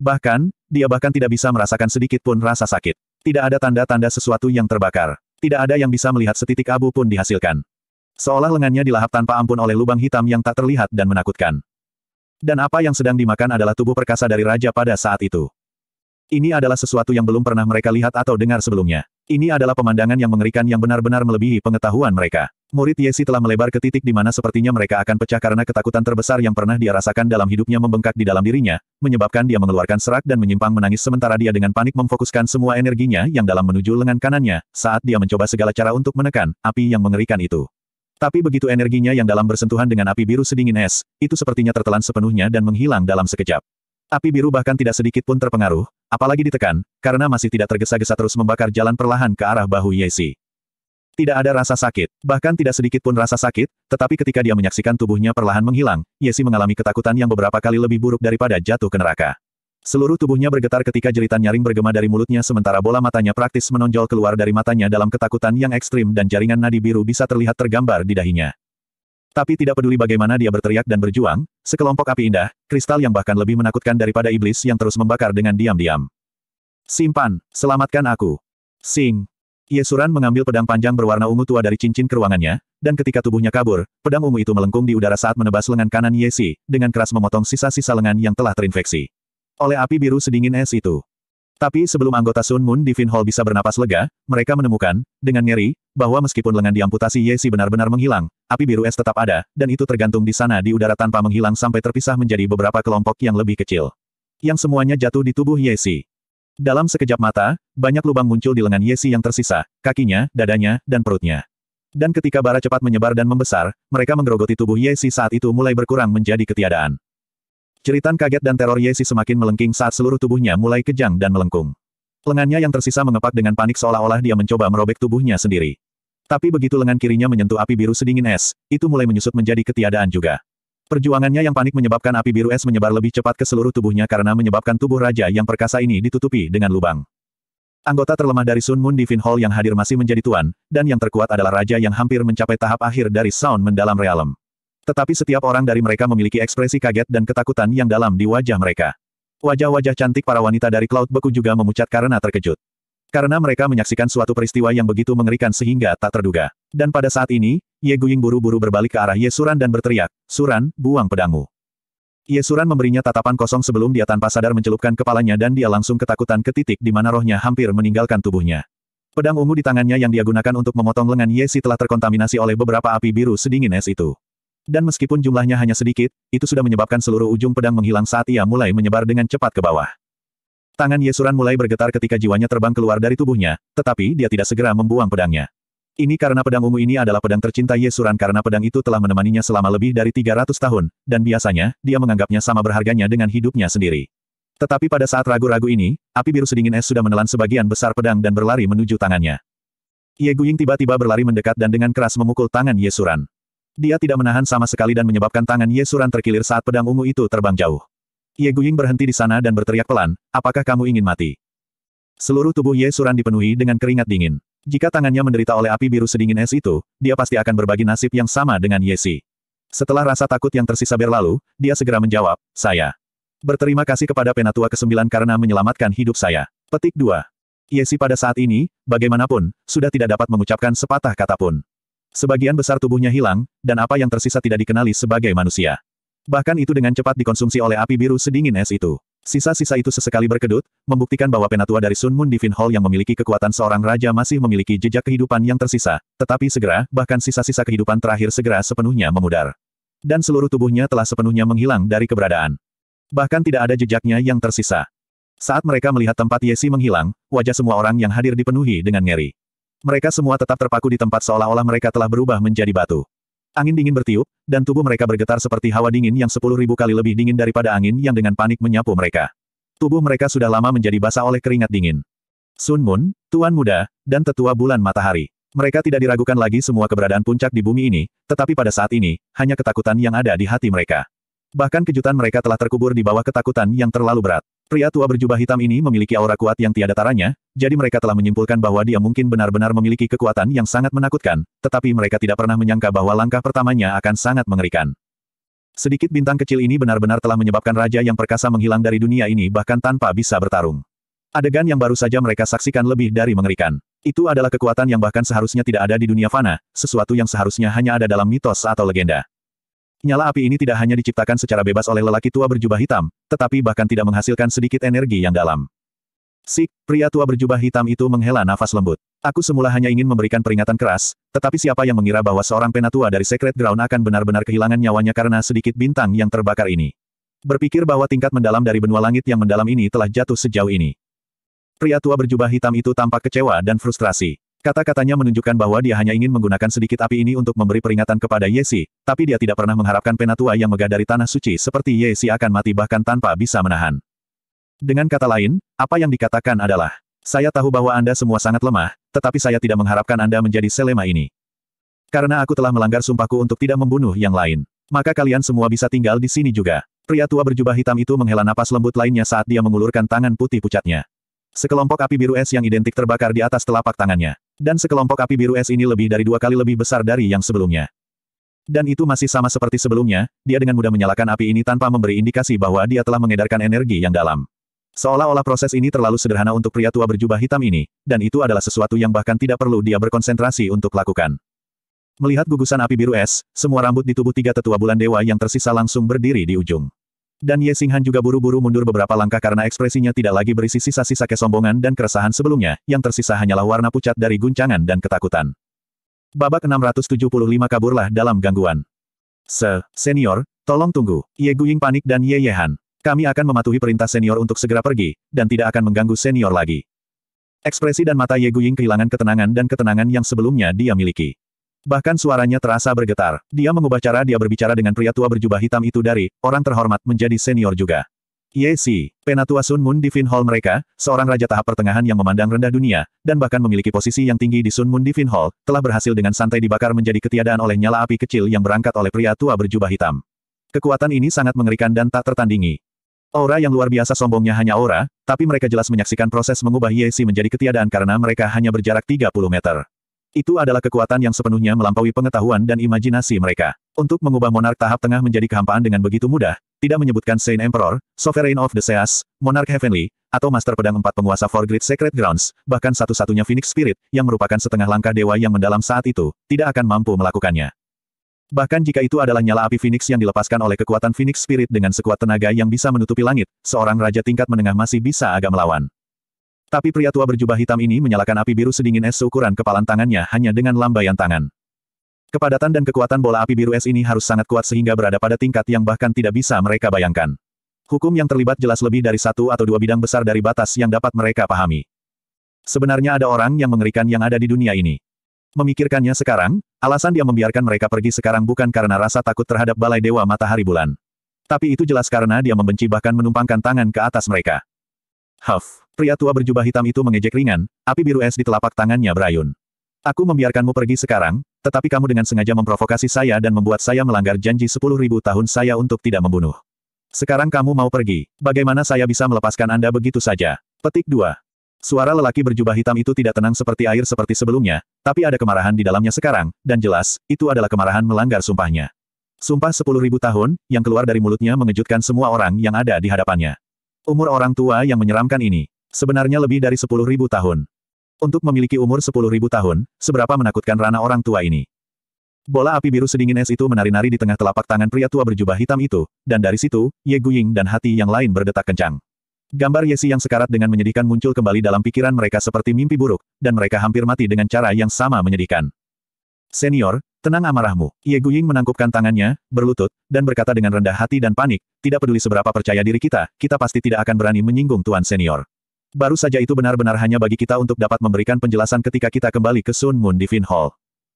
Bahkan, dia bahkan tidak bisa merasakan sedikit pun rasa sakit. Tidak ada tanda-tanda sesuatu yang terbakar. Tidak ada yang bisa melihat setitik abu pun dihasilkan. Seolah lengannya dilahap tanpa ampun oleh lubang hitam yang tak terlihat dan menakutkan. Dan apa yang sedang dimakan adalah tubuh perkasa dari raja pada saat itu. Ini adalah sesuatu yang belum pernah mereka lihat atau dengar sebelumnya. Ini adalah pemandangan yang mengerikan yang benar-benar melebihi pengetahuan mereka. Murid Yesi telah melebar ke titik di mana sepertinya mereka akan pecah karena ketakutan terbesar yang pernah dia rasakan dalam hidupnya membengkak di dalam dirinya, menyebabkan dia mengeluarkan serak dan menyimpang menangis sementara dia dengan panik memfokuskan semua energinya yang dalam menuju lengan kanannya, saat dia mencoba segala cara untuk menekan api yang mengerikan itu. Tapi begitu energinya yang dalam bersentuhan dengan api biru sedingin es, itu sepertinya tertelan sepenuhnya dan menghilang dalam sekejap. Api biru bahkan tidak sedikit pun terpengaruh, Apalagi ditekan, karena masih tidak tergesa-gesa terus membakar jalan perlahan ke arah bahu Yesi. Tidak ada rasa sakit, bahkan tidak sedikit pun rasa sakit, tetapi ketika dia menyaksikan tubuhnya perlahan menghilang, Yesi mengalami ketakutan yang beberapa kali lebih buruk daripada jatuh ke neraka. Seluruh tubuhnya bergetar ketika jeritan nyaring bergema dari mulutnya sementara bola matanya praktis menonjol keluar dari matanya dalam ketakutan yang ekstrim dan jaringan nadi biru bisa terlihat tergambar di dahinya. Tapi tidak peduli bagaimana dia berteriak dan berjuang, sekelompok api indah, kristal yang bahkan lebih menakutkan daripada iblis yang terus membakar dengan diam-diam. Simpan, selamatkan aku. Sing. Yesuran mengambil pedang panjang berwarna ungu tua dari cincin keruangannya, dan ketika tubuhnya kabur, pedang ungu itu melengkung di udara saat menebas lengan kanan Yesi, dengan keras memotong sisa-sisa lengan yang telah terinfeksi. Oleh api biru sedingin es itu. Tapi sebelum anggota Sun Moon Divine Hall bisa bernapas lega, mereka menemukan, dengan nyeri, bahwa meskipun lengan diamputasi Yesi benar-benar menghilang, api biru es tetap ada, dan itu tergantung di sana di udara tanpa menghilang sampai terpisah menjadi beberapa kelompok yang lebih kecil. Yang semuanya jatuh di tubuh Yesi. Dalam sekejap mata, banyak lubang muncul di lengan Yesi yang tersisa, kakinya, dadanya, dan perutnya. Dan ketika bara cepat menyebar dan membesar, mereka menggerogoti tubuh Yesi saat itu mulai berkurang menjadi ketiadaan. Jeritan kaget dan teror Yesi semakin melengking saat seluruh tubuhnya mulai kejang dan melengkung. Lengannya yang tersisa mengepak dengan panik seolah-olah dia mencoba merobek tubuhnya sendiri. Tapi begitu lengan kirinya menyentuh api biru sedingin es, itu mulai menyusut menjadi ketiadaan juga. Perjuangannya yang panik menyebabkan api biru es menyebar lebih cepat ke seluruh tubuhnya karena menyebabkan tubuh raja yang perkasa ini ditutupi dengan lubang. Anggota terlemah dari Sun Moon Divine Hall yang hadir masih menjadi tuan, dan yang terkuat adalah raja yang hampir mencapai tahap akhir dari Sound Mendalam Realm. Tetapi setiap orang dari mereka memiliki ekspresi kaget dan ketakutan yang dalam di wajah mereka. Wajah-wajah cantik para wanita dari Cloud Beku juga memucat karena terkejut. Karena mereka menyaksikan suatu peristiwa yang begitu mengerikan sehingga tak terduga. Dan pada saat ini, Ye Guying buru-buru berbalik ke arah Ye Suran dan berteriak, Suran, buang pedangmu. Ye Suran memberinya tatapan kosong sebelum dia tanpa sadar mencelupkan kepalanya dan dia langsung ketakutan ke titik di mana rohnya hampir meninggalkan tubuhnya. Pedang ungu di tangannya yang dia gunakan untuk memotong lengan Ye Si telah terkontaminasi oleh beberapa api biru sedingin es itu. Dan meskipun jumlahnya hanya sedikit, itu sudah menyebabkan seluruh ujung pedang menghilang saat ia mulai menyebar dengan cepat ke bawah. Tangan Yesuran mulai bergetar ketika jiwanya terbang keluar dari tubuhnya, tetapi dia tidak segera membuang pedangnya. Ini karena pedang ungu ini adalah pedang tercinta Yesuran karena pedang itu telah menemaninya selama lebih dari 300 tahun, dan biasanya, dia menganggapnya sama berharganya dengan hidupnya sendiri. Tetapi pada saat ragu-ragu ini, api biru sedingin es sudah menelan sebagian besar pedang dan berlari menuju tangannya. Ye Guying tiba-tiba berlari mendekat dan dengan keras memukul tangan Yesuran. Dia tidak menahan sama sekali dan menyebabkan tangan Ye Suran terkilir saat pedang ungu itu terbang jauh. Ye Guying berhenti di sana dan berteriak pelan, apakah kamu ingin mati? Seluruh tubuh Ye Suran dipenuhi dengan keringat dingin. Jika tangannya menderita oleh api biru sedingin es itu, dia pasti akan berbagi nasib yang sama dengan Yesi. Setelah rasa takut yang tersisa berlalu, dia segera menjawab, saya. Berterima kasih kepada Penatua ke-9 karena menyelamatkan hidup saya. Petik 2. Yesi pada saat ini, bagaimanapun, sudah tidak dapat mengucapkan sepatah kata pun. Sebagian besar tubuhnya hilang, dan apa yang tersisa tidak dikenali sebagai manusia. Bahkan itu dengan cepat dikonsumsi oleh api biru sedingin es itu. Sisa-sisa itu sesekali berkedut, membuktikan bahwa penatua dari Sun Moon Divine Hall yang memiliki kekuatan seorang raja masih memiliki jejak kehidupan yang tersisa, tetapi segera, bahkan sisa-sisa kehidupan terakhir segera sepenuhnya memudar. Dan seluruh tubuhnya telah sepenuhnya menghilang dari keberadaan. Bahkan tidak ada jejaknya yang tersisa. Saat mereka melihat tempat Yesi menghilang, wajah semua orang yang hadir dipenuhi dengan ngeri. Mereka semua tetap terpaku di tempat seolah-olah mereka telah berubah menjadi batu. Angin dingin bertiup, dan tubuh mereka bergetar seperti hawa dingin yang sepuluh ribu kali lebih dingin daripada angin yang dengan panik menyapu mereka. Tubuh mereka sudah lama menjadi basah oleh keringat dingin. Sun Moon, Tuan Muda, dan Tetua Bulan Matahari. Mereka tidak diragukan lagi semua keberadaan puncak di bumi ini, tetapi pada saat ini, hanya ketakutan yang ada di hati mereka. Bahkan kejutan mereka telah terkubur di bawah ketakutan yang terlalu berat. Pria tua berjubah hitam ini memiliki aura kuat yang tiada taranya, jadi mereka telah menyimpulkan bahwa dia mungkin benar-benar memiliki kekuatan yang sangat menakutkan, tetapi mereka tidak pernah menyangka bahwa langkah pertamanya akan sangat mengerikan. Sedikit bintang kecil ini benar-benar telah menyebabkan raja yang perkasa menghilang dari dunia ini bahkan tanpa bisa bertarung. Adegan yang baru saja mereka saksikan lebih dari mengerikan. Itu adalah kekuatan yang bahkan seharusnya tidak ada di dunia fana, sesuatu yang seharusnya hanya ada dalam mitos atau legenda. Nyala api ini tidak hanya diciptakan secara bebas oleh lelaki tua berjubah hitam, tetapi bahkan tidak menghasilkan sedikit energi yang dalam. Sik, pria tua berjubah hitam itu menghela nafas lembut. Aku semula hanya ingin memberikan peringatan keras, tetapi siapa yang mengira bahwa seorang penatua dari Secret Ground akan benar-benar kehilangan nyawanya karena sedikit bintang yang terbakar ini. Berpikir bahwa tingkat mendalam dari benua langit yang mendalam ini telah jatuh sejauh ini. Pria tua berjubah hitam itu tampak kecewa dan frustrasi. Kata-katanya menunjukkan bahwa dia hanya ingin menggunakan sedikit api ini untuk memberi peringatan kepada Yesi, tapi dia tidak pernah mengharapkan penatua yang megah dari tanah suci seperti Yesi akan mati bahkan tanpa bisa menahan. Dengan kata lain, apa yang dikatakan adalah, saya tahu bahwa Anda semua sangat lemah, tetapi saya tidak mengharapkan Anda menjadi selema ini. Karena aku telah melanggar sumpahku untuk tidak membunuh yang lain. Maka kalian semua bisa tinggal di sini juga. Pria tua berjubah hitam itu menghela napas lembut lainnya saat dia mengulurkan tangan putih pucatnya. Sekelompok api biru es yang identik terbakar di atas telapak tangannya. Dan sekelompok api biru es ini lebih dari dua kali lebih besar dari yang sebelumnya. Dan itu masih sama seperti sebelumnya, dia dengan mudah menyalakan api ini tanpa memberi indikasi bahwa dia telah mengedarkan energi yang dalam. Seolah-olah proses ini terlalu sederhana untuk pria tua berjubah hitam ini, dan itu adalah sesuatu yang bahkan tidak perlu dia berkonsentrasi untuk lakukan. Melihat gugusan api biru es, semua rambut di tubuh tiga tetua bulan dewa yang tersisa langsung berdiri di ujung. Dan Ye Xinghan juga buru-buru mundur beberapa langkah karena ekspresinya tidak lagi berisi sisa-sisa kesombongan dan keresahan sebelumnya, yang tersisa hanyalah warna pucat dari guncangan dan ketakutan. Babak 675 kaburlah dalam gangguan. Se, senior, tolong tunggu. Ye Guying panik dan Ye Yehan. Kami akan mematuhi perintah senior untuk segera pergi, dan tidak akan mengganggu senior lagi. Ekspresi dan mata Ye Guying kehilangan ketenangan dan ketenangan yang sebelumnya dia miliki. Bahkan suaranya terasa bergetar. Dia mengubah cara dia berbicara dengan pria tua berjubah hitam itu dari orang terhormat menjadi senior juga. Ye Si, penatua Sun Moon Divine Hall mereka, seorang raja tahap pertengahan yang memandang rendah dunia, dan bahkan memiliki posisi yang tinggi di Sun Moon Divine Hall, telah berhasil dengan santai dibakar menjadi ketiadaan oleh nyala api kecil yang berangkat oleh pria tua berjubah hitam. Kekuatan ini sangat mengerikan dan tak tertandingi. Aura yang luar biasa sombongnya hanya aura, tapi mereka jelas menyaksikan proses mengubah Ye Si menjadi ketiadaan karena mereka hanya berjarak 30 meter. Itu adalah kekuatan yang sepenuhnya melampaui pengetahuan dan imajinasi mereka. Untuk mengubah monark tahap tengah menjadi kehampaan dengan begitu mudah, tidak menyebutkan Saint Emperor, Sovereign of the Seas, Monarch Heavenly, atau Master Pedang Empat Penguasa For Great Sacred Grounds, bahkan satu-satunya Phoenix Spirit, yang merupakan setengah langkah dewa yang mendalam saat itu, tidak akan mampu melakukannya. Bahkan jika itu adalah nyala api Phoenix yang dilepaskan oleh kekuatan Phoenix Spirit dengan sekuat tenaga yang bisa menutupi langit, seorang raja tingkat menengah masih bisa agak melawan. Tapi pria tua berjubah hitam ini menyalakan api biru sedingin es seukuran kepalan tangannya hanya dengan lambaian tangan. Kepadatan dan kekuatan bola api biru es ini harus sangat kuat sehingga berada pada tingkat yang bahkan tidak bisa mereka bayangkan. Hukum yang terlibat jelas lebih dari satu atau dua bidang besar dari batas yang dapat mereka pahami. Sebenarnya ada orang yang mengerikan yang ada di dunia ini. Memikirkannya sekarang, alasan dia membiarkan mereka pergi sekarang bukan karena rasa takut terhadap Balai Dewa Matahari Bulan. Tapi itu jelas karena dia membenci bahkan menumpangkan tangan ke atas mereka. Huff. Pria tua berjubah hitam itu mengejek ringan, api biru es di telapak tangannya berayun. Aku membiarkanmu pergi sekarang, tetapi kamu dengan sengaja memprovokasi saya dan membuat saya melanggar janji sepuluh ribu tahun saya untuk tidak membunuh. Sekarang kamu mau pergi. Bagaimana saya bisa melepaskan Anda begitu saja? Petik 2. Suara lelaki berjubah hitam itu tidak tenang seperti air seperti sebelumnya, tapi ada kemarahan di dalamnya sekarang, dan jelas, itu adalah kemarahan melanggar sumpahnya. Sumpah sepuluh ribu tahun, yang keluar dari mulutnya mengejutkan semua orang yang ada di hadapannya. Umur orang tua yang menyeramkan ini. Sebenarnya lebih dari sepuluh ribu tahun. Untuk memiliki umur sepuluh ribu tahun, seberapa menakutkan rana orang tua ini. Bola api biru sedingin es itu menari-nari di tengah telapak tangan pria tua berjubah hitam itu, dan dari situ, Ye Guying dan hati yang lain berdetak kencang. Gambar Yesi yang sekarat dengan menyedihkan muncul kembali dalam pikiran mereka seperti mimpi buruk, dan mereka hampir mati dengan cara yang sama menyedihkan. Senior, tenang amarahmu. Ye Guying menangkupkan tangannya, berlutut, dan berkata dengan rendah hati dan panik, tidak peduli seberapa percaya diri kita, kita pasti tidak akan berani menyinggung Tuan Senior. Baru saja itu benar-benar hanya bagi kita untuk dapat memberikan penjelasan ketika kita kembali ke Sun Moon Divine Hall.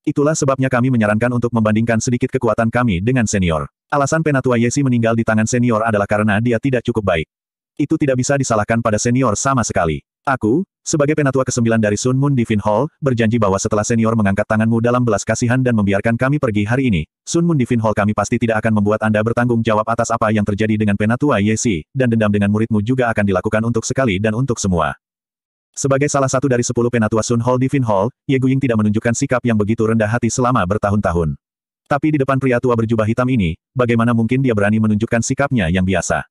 Itulah sebabnya kami menyarankan untuk membandingkan sedikit kekuatan kami dengan senior. Alasan penatua Yesi meninggal di tangan senior adalah karena dia tidak cukup baik. Itu tidak bisa disalahkan pada senior sama sekali. Aku, sebagai penatua ke-9 dari Sun Moon Divine Hall, berjanji bahwa setelah senior mengangkat tanganmu dalam belas kasihan dan membiarkan kami pergi hari ini, Sun Moon Divine Hall kami pasti tidak akan membuat Anda bertanggung jawab atas apa yang terjadi dengan penatua Yesi, dan dendam dengan muridmu juga akan dilakukan untuk sekali dan untuk semua. Sebagai salah satu dari sepuluh penatua Sun Hall Divine Hall, Ye Guying tidak menunjukkan sikap yang begitu rendah hati selama bertahun-tahun. Tapi di depan pria tua berjubah hitam ini, bagaimana mungkin dia berani menunjukkan sikapnya yang biasa?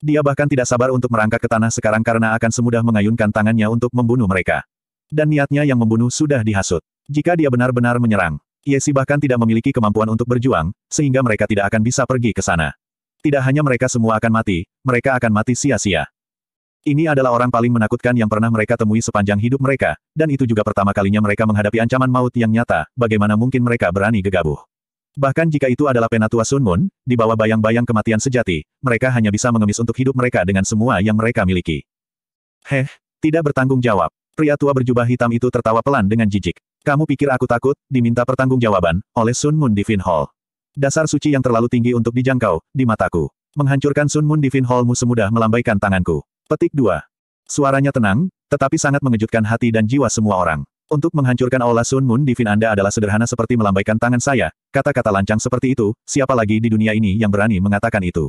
Dia bahkan tidak sabar untuk merangkak ke tanah sekarang karena akan semudah mengayunkan tangannya untuk membunuh mereka. Dan niatnya yang membunuh sudah dihasut. Jika dia benar-benar menyerang, Yesi bahkan tidak memiliki kemampuan untuk berjuang, sehingga mereka tidak akan bisa pergi ke sana. Tidak hanya mereka semua akan mati, mereka akan mati sia-sia. Ini adalah orang paling menakutkan yang pernah mereka temui sepanjang hidup mereka, dan itu juga pertama kalinya mereka menghadapi ancaman maut yang nyata, bagaimana mungkin mereka berani gegabah. Bahkan jika itu adalah penatua Sun Moon, di bawah bayang-bayang kematian sejati, mereka hanya bisa mengemis untuk hidup mereka dengan semua yang mereka miliki. Heh, tidak bertanggung jawab. Pria tua berjubah hitam itu tertawa pelan dengan jijik. Kamu pikir aku takut, diminta pertanggungjawaban, oleh Sun Moon Divin Hall. Dasar suci yang terlalu tinggi untuk dijangkau, di mataku. Menghancurkan Sun Moon Divin Hallmu semudah melambaikan tanganku. Petik 2. Suaranya tenang, tetapi sangat mengejutkan hati dan jiwa semua orang. Untuk menghancurkan Aula Sun Moon Divin Anda adalah sederhana seperti melambaikan tangan saya, kata-kata lancang seperti itu, siapa lagi di dunia ini yang berani mengatakan itu.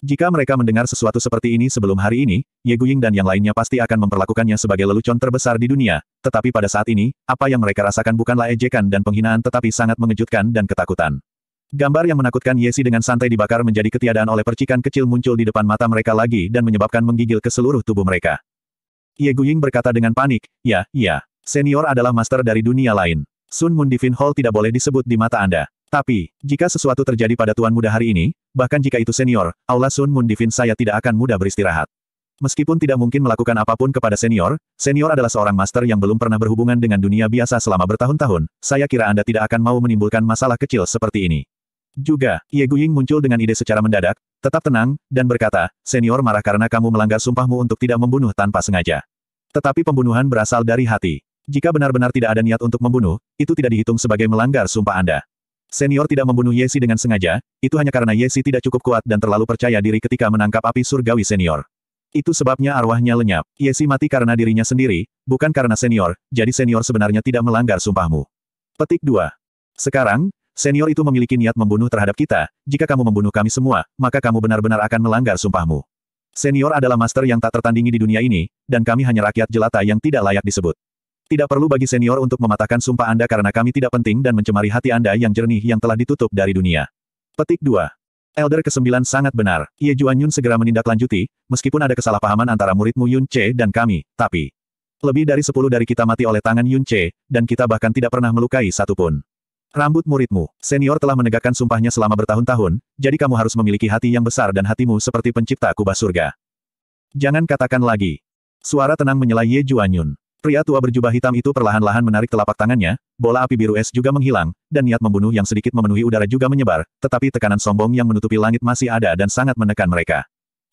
Jika mereka mendengar sesuatu seperti ini sebelum hari ini, Ye Guying dan yang lainnya pasti akan memperlakukannya sebagai lelucon terbesar di dunia, tetapi pada saat ini, apa yang mereka rasakan bukanlah ejekan dan penghinaan tetapi sangat mengejutkan dan ketakutan. Gambar yang menakutkan Yesi dengan santai dibakar menjadi ketiadaan oleh percikan kecil muncul di depan mata mereka lagi dan menyebabkan menggigil ke seluruh tubuh mereka. Ye Guying berkata dengan panik, ya, ya. Senior adalah master dari dunia lain. Sun Moon Divine Hall tidak boleh disebut di mata Anda. Tapi, jika sesuatu terjadi pada Tuan Muda hari ini, bahkan jika itu senior, Aula Sun Moon Divine saya tidak akan mudah beristirahat. Meskipun tidak mungkin melakukan apapun kepada senior, senior adalah seorang master yang belum pernah berhubungan dengan dunia biasa selama bertahun-tahun, saya kira Anda tidak akan mau menimbulkan masalah kecil seperti ini. Juga, Ye Guying muncul dengan ide secara mendadak, tetap tenang, dan berkata, senior marah karena kamu melanggar sumpahmu untuk tidak membunuh tanpa sengaja. Tetapi pembunuhan berasal dari hati. Jika benar-benar tidak ada niat untuk membunuh, itu tidak dihitung sebagai melanggar sumpah Anda. Senior tidak membunuh Yesi dengan sengaja, itu hanya karena Yesi tidak cukup kuat dan terlalu percaya diri ketika menangkap api surgawi senior. Itu sebabnya arwahnya lenyap. Yesi mati karena dirinya sendiri, bukan karena senior, jadi senior sebenarnya tidak melanggar sumpahmu. Petik 2. Sekarang, senior itu memiliki niat membunuh terhadap kita, jika kamu membunuh kami semua, maka kamu benar-benar akan melanggar sumpahmu. Senior adalah master yang tak tertandingi di dunia ini, dan kami hanya rakyat jelata yang tidak layak disebut. Tidak perlu bagi senior untuk mematahkan sumpah Anda karena kami tidak penting dan mencemari hati Anda yang jernih yang telah ditutup dari dunia. Petik 2. Elder ke-9 sangat benar. Ye Juan Yun segera menindaklanjuti, meskipun ada kesalahpahaman antara muridmu Yun Che dan kami, tapi... Lebih dari sepuluh dari kita mati oleh tangan Yun Che, dan kita bahkan tidak pernah melukai satupun. Rambut muridmu, senior telah menegakkan sumpahnya selama bertahun-tahun, jadi kamu harus memiliki hati yang besar dan hatimu seperti pencipta kubah surga. Jangan katakan lagi. Suara tenang menyela Ye Juanyun. Pria tua berjubah hitam itu perlahan-lahan menarik telapak tangannya, bola api biru es juga menghilang, dan niat membunuh yang sedikit memenuhi udara juga menyebar, tetapi tekanan sombong yang menutupi langit masih ada dan sangat menekan mereka.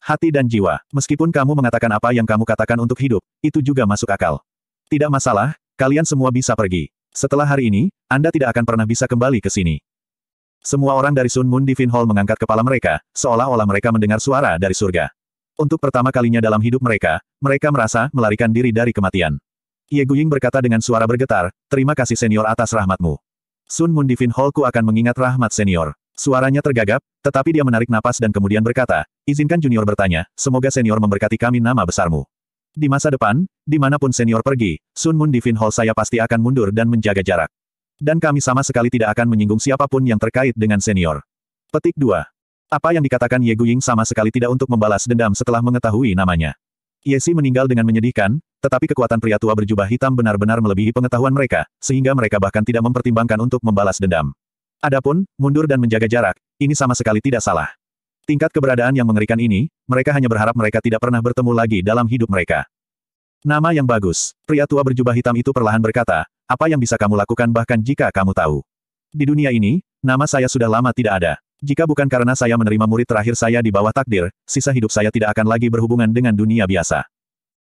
Hati dan jiwa, meskipun kamu mengatakan apa yang kamu katakan untuk hidup, itu juga masuk akal. Tidak masalah, kalian semua bisa pergi. Setelah hari ini, Anda tidak akan pernah bisa kembali ke sini. Semua orang dari Sun Moon Divine Hall mengangkat kepala mereka, seolah-olah mereka mendengar suara dari surga. Untuk pertama kalinya dalam hidup mereka, mereka merasa melarikan diri dari kematian. Ye Guying berkata dengan suara bergetar, terima kasih senior atas rahmatmu. Sun Hall ku akan mengingat rahmat senior. Suaranya tergagap, tetapi dia menarik napas dan kemudian berkata, izinkan junior bertanya, semoga senior memberkati kami nama besarmu. Di masa depan, dimanapun senior pergi, Sun Moon Divine Hall saya pasti akan mundur dan menjaga jarak. Dan kami sama sekali tidak akan menyinggung siapapun yang terkait dengan senior. Petik 2. Apa yang dikatakan Ye Guying sama sekali tidak untuk membalas dendam setelah mengetahui namanya. Yesi meninggal dengan menyedihkan, tetapi kekuatan pria tua berjubah hitam benar-benar melebihi pengetahuan mereka, sehingga mereka bahkan tidak mempertimbangkan untuk membalas dendam. Adapun, mundur dan menjaga jarak, ini sama sekali tidak salah. Tingkat keberadaan yang mengerikan ini, mereka hanya berharap mereka tidak pernah bertemu lagi dalam hidup mereka. Nama yang bagus. Pria tua berjubah hitam itu perlahan berkata, apa yang bisa kamu lakukan bahkan jika kamu tahu. Di dunia ini, nama saya sudah lama tidak ada. Jika bukan karena saya menerima murid terakhir saya di bawah takdir, sisa hidup saya tidak akan lagi berhubungan dengan dunia biasa.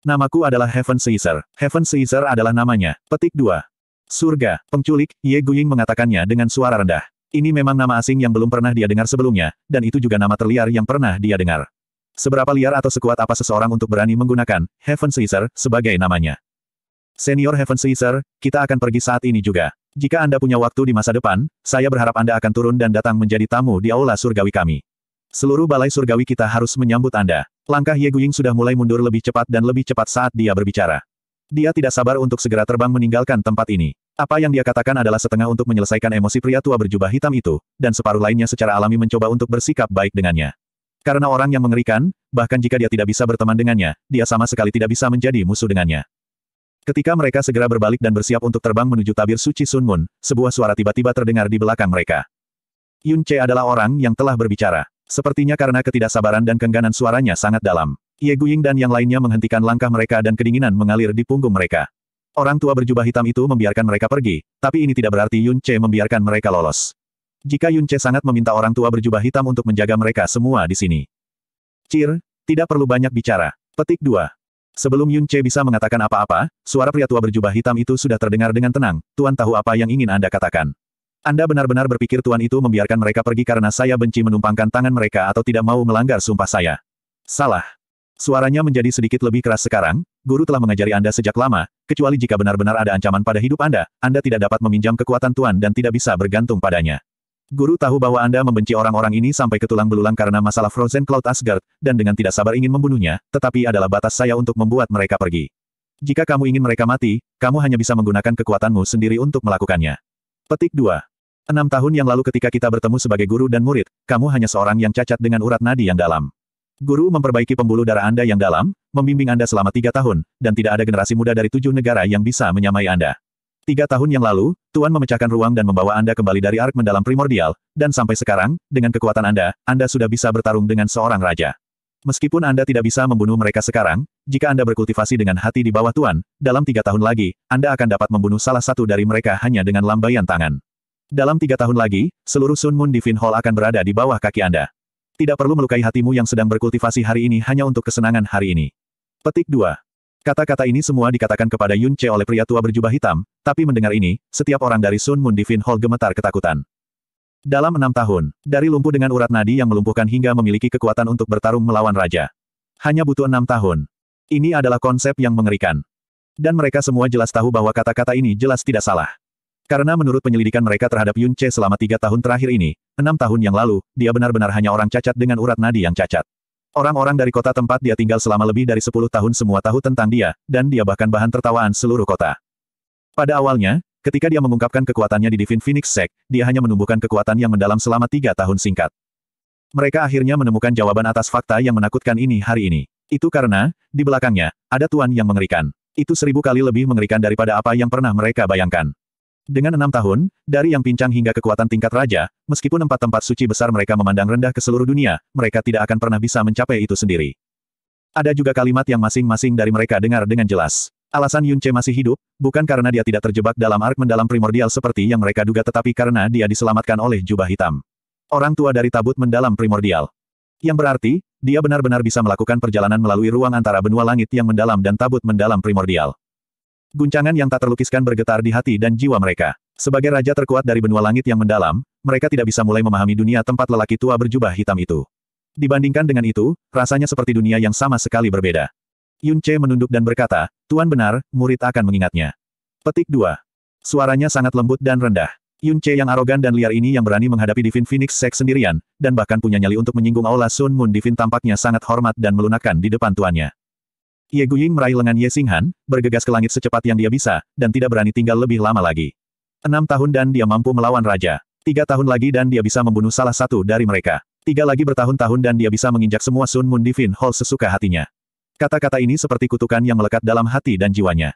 Namaku adalah Heaven Caesar. Heaven Caesar adalah namanya. Petik 2. Surga, penculik, Ye Guying mengatakannya dengan suara rendah. Ini memang nama asing yang belum pernah dia dengar sebelumnya, dan itu juga nama terliar yang pernah dia dengar. Seberapa liar atau sekuat apa seseorang untuk berani menggunakan Heaven Caesar sebagai namanya. Senior Heaven Caesar, kita akan pergi saat ini juga. Jika Anda punya waktu di masa depan, saya berharap Anda akan turun dan datang menjadi tamu di aula surgawi kami. Seluruh balai surgawi kita harus menyambut Anda. Langkah Ye Guying sudah mulai mundur lebih cepat dan lebih cepat saat dia berbicara. Dia tidak sabar untuk segera terbang meninggalkan tempat ini. Apa yang dia katakan adalah setengah untuk menyelesaikan emosi pria tua berjubah hitam itu, dan separuh lainnya secara alami mencoba untuk bersikap baik dengannya. Karena orang yang mengerikan, bahkan jika dia tidak bisa berteman dengannya, dia sama sekali tidak bisa menjadi musuh dengannya. Ketika mereka segera berbalik dan bersiap untuk terbang menuju tabir suci Sun Moon, sebuah suara tiba-tiba terdengar di belakang mereka. Yun Che adalah orang yang telah berbicara. Sepertinya karena ketidaksabaran dan kengganan suaranya sangat dalam. Ye Guying dan yang lainnya menghentikan langkah mereka dan kedinginan mengalir di punggung mereka. Orang tua berjubah hitam itu membiarkan mereka pergi, tapi ini tidak berarti Yun Che membiarkan mereka lolos. Jika Yun Che sangat meminta orang tua berjubah hitam untuk menjaga mereka semua di sini. Cir, tidak perlu banyak bicara. Petik 2. Sebelum Yun Che bisa mengatakan apa-apa, suara pria tua berjubah hitam itu sudah terdengar dengan tenang, Tuan tahu apa yang ingin Anda katakan. Anda benar-benar berpikir Tuan itu membiarkan mereka pergi karena saya benci menumpangkan tangan mereka atau tidak mau melanggar sumpah saya. Salah. Suaranya menjadi sedikit lebih keras sekarang, guru telah mengajari Anda sejak lama, kecuali jika benar-benar ada ancaman pada hidup Anda, Anda tidak dapat meminjam kekuatan Tuan dan tidak bisa bergantung padanya. Guru tahu bahwa Anda membenci orang-orang ini sampai ke tulang belulang karena masalah Frozen Cloud Asgard, dan dengan tidak sabar ingin membunuhnya, tetapi adalah batas saya untuk membuat mereka pergi. Jika kamu ingin mereka mati, kamu hanya bisa menggunakan kekuatanmu sendiri untuk melakukannya. Petik 2. Enam tahun yang lalu ketika kita bertemu sebagai guru dan murid, kamu hanya seorang yang cacat dengan urat nadi yang dalam. Guru memperbaiki pembuluh darah Anda yang dalam, membimbing Anda selama tiga tahun, dan tidak ada generasi muda dari tujuh negara yang bisa menyamai Anda. Tiga tahun yang lalu, Tuan memecahkan ruang dan membawa Anda kembali dari ark mendalam primordial, dan sampai sekarang, dengan kekuatan Anda, Anda sudah bisa bertarung dengan seorang raja. Meskipun Anda tidak bisa membunuh mereka sekarang, jika Anda berkultivasi dengan hati di bawah Tuan, dalam tiga tahun lagi, Anda akan dapat membunuh salah satu dari mereka hanya dengan lambaian tangan. Dalam tiga tahun lagi, seluruh Sun Moon Divine Hall akan berada di bawah kaki Anda. Tidak perlu melukai hatimu yang sedang berkultivasi hari ini hanya untuk kesenangan hari ini. Petik 2. Kata-kata ini semua dikatakan kepada Yun Che oleh pria tua berjubah hitam, tapi mendengar ini, setiap orang dari Sun Moon Divine Hall gemetar ketakutan. Dalam enam tahun, dari lumpuh dengan urat nadi yang melumpuhkan hingga memiliki kekuatan untuk bertarung melawan raja. Hanya butuh enam tahun. Ini adalah konsep yang mengerikan. Dan mereka semua jelas tahu bahwa kata-kata ini jelas tidak salah. Karena menurut penyelidikan mereka terhadap Yun Che selama tiga tahun terakhir ini, enam tahun yang lalu, dia benar-benar hanya orang cacat dengan urat nadi yang cacat. Orang-orang dari kota tempat dia tinggal selama lebih dari 10 tahun semua tahu tentang dia, dan dia bahkan bahan tertawaan seluruh kota. Pada awalnya, ketika dia mengungkapkan kekuatannya di Divine Phoenix Sect, dia hanya menumbuhkan kekuatan yang mendalam selama tiga tahun singkat. Mereka akhirnya menemukan jawaban atas fakta yang menakutkan ini hari ini. Itu karena, di belakangnya, ada tuan yang mengerikan. Itu seribu kali lebih mengerikan daripada apa yang pernah mereka bayangkan. Dengan enam tahun, dari yang pincang hingga kekuatan tingkat raja, meskipun empat tempat suci besar mereka memandang rendah ke seluruh dunia, mereka tidak akan pernah bisa mencapai itu sendiri. Ada juga kalimat yang masing-masing dari mereka dengar dengan jelas. Alasan Yunce masih hidup, bukan karena dia tidak terjebak dalam ark mendalam primordial seperti yang mereka duga tetapi karena dia diselamatkan oleh jubah hitam. Orang tua dari tabut mendalam primordial. Yang berarti, dia benar-benar bisa melakukan perjalanan melalui ruang antara benua langit yang mendalam dan tabut mendalam primordial. Guncangan yang tak terlukiskan bergetar di hati dan jiwa mereka. Sebagai raja terkuat dari benua langit yang mendalam, mereka tidak bisa mulai memahami dunia tempat lelaki tua berjubah hitam itu. Dibandingkan dengan itu, rasanya seperti dunia yang sama sekali berbeda. Yun Che menunduk dan berkata, Tuan benar, murid akan mengingatnya. Petik 2. Suaranya sangat lembut dan rendah. Yun Che yang arogan dan liar ini yang berani menghadapi Divin Phoenix Sek sendirian, dan bahkan punya nyali untuk menyinggung Aula Sun Moon Divin tampaknya sangat hormat dan melunakkan di depan tuannya. Ye Guying meraih lengan Ye Singhan, bergegas ke langit secepat yang dia bisa, dan tidak berani tinggal lebih lama lagi. Enam tahun dan dia mampu melawan raja. Tiga tahun lagi dan dia bisa membunuh salah satu dari mereka. Tiga lagi bertahun-tahun dan dia bisa menginjak semua Sun Moon Divine Hall sesuka hatinya. Kata-kata ini seperti kutukan yang melekat dalam hati dan jiwanya.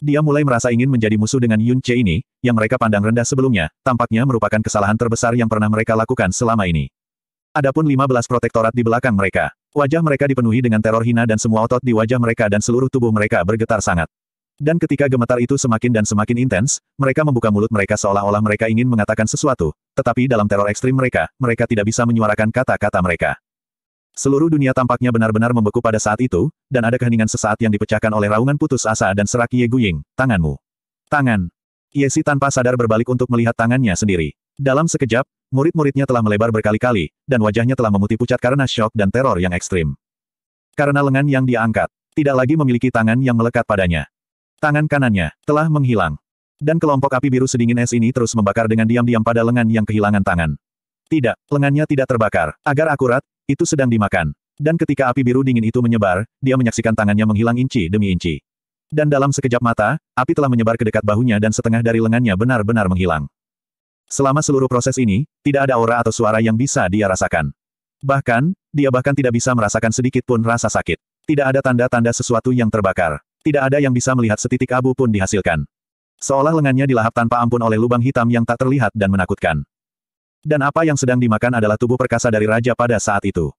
Dia mulai merasa ingin menjadi musuh dengan Yun Che ini, yang mereka pandang rendah sebelumnya, tampaknya merupakan kesalahan terbesar yang pernah mereka lakukan selama ini. Adapun 15 protektorat di belakang mereka. Wajah mereka dipenuhi dengan teror hina dan semua otot di wajah mereka dan seluruh tubuh mereka bergetar sangat. Dan ketika gemetar itu semakin dan semakin intens, mereka membuka mulut mereka seolah-olah mereka ingin mengatakan sesuatu, tetapi dalam teror ekstrim mereka, mereka tidak bisa menyuarakan kata-kata mereka. Seluruh dunia tampaknya benar-benar membeku pada saat itu, dan ada keheningan sesaat yang dipecahkan oleh raungan putus asa dan serak Ye Guying, tanganmu. Tangan. Yesi tanpa sadar berbalik untuk melihat tangannya sendiri. Dalam sekejap, murid-muridnya telah melebar berkali-kali, dan wajahnya telah memutih pucat karena shock dan teror yang ekstrim. Karena lengan yang dia angkat, tidak lagi memiliki tangan yang melekat padanya. Tangan kanannya telah menghilang. Dan kelompok api biru sedingin es ini terus membakar dengan diam-diam pada lengan yang kehilangan tangan. Tidak, lengannya tidak terbakar. Agar akurat, itu sedang dimakan. Dan ketika api biru dingin itu menyebar, dia menyaksikan tangannya menghilang inci demi inci. Dan dalam sekejap mata, api telah menyebar ke dekat bahunya dan setengah dari lengannya benar-benar menghilang. Selama seluruh proses ini, tidak ada aura atau suara yang bisa dia rasakan. Bahkan, dia bahkan tidak bisa merasakan sedikit pun rasa sakit. Tidak ada tanda-tanda sesuatu yang terbakar. Tidak ada yang bisa melihat setitik abu pun dihasilkan. Seolah lengannya dilahap tanpa ampun oleh lubang hitam yang tak terlihat dan menakutkan. Dan apa yang sedang dimakan adalah tubuh perkasa dari raja pada saat itu.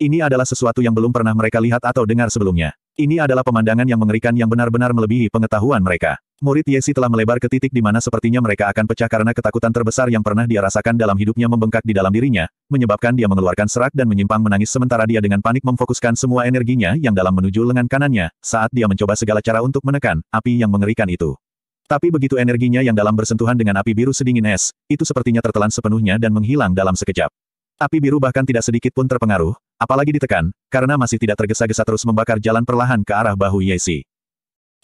Ini adalah sesuatu yang belum pernah mereka lihat atau dengar sebelumnya. Ini adalah pemandangan yang mengerikan yang benar-benar melebihi pengetahuan mereka. Murid Yesi telah melebar ke titik di mana sepertinya mereka akan pecah karena ketakutan terbesar yang pernah dia rasakan dalam hidupnya membengkak di dalam dirinya, menyebabkan dia mengeluarkan serak dan menyimpang menangis sementara dia dengan panik memfokuskan semua energinya yang dalam menuju lengan kanannya, saat dia mencoba segala cara untuk menekan api yang mengerikan itu. Tapi begitu energinya yang dalam bersentuhan dengan api biru sedingin es, itu sepertinya tertelan sepenuhnya dan menghilang dalam sekejap. Api biru bahkan tidak sedikit pun terpengaruh, apalagi ditekan, karena masih tidak tergesa-gesa terus membakar jalan perlahan ke arah bahu Yesi.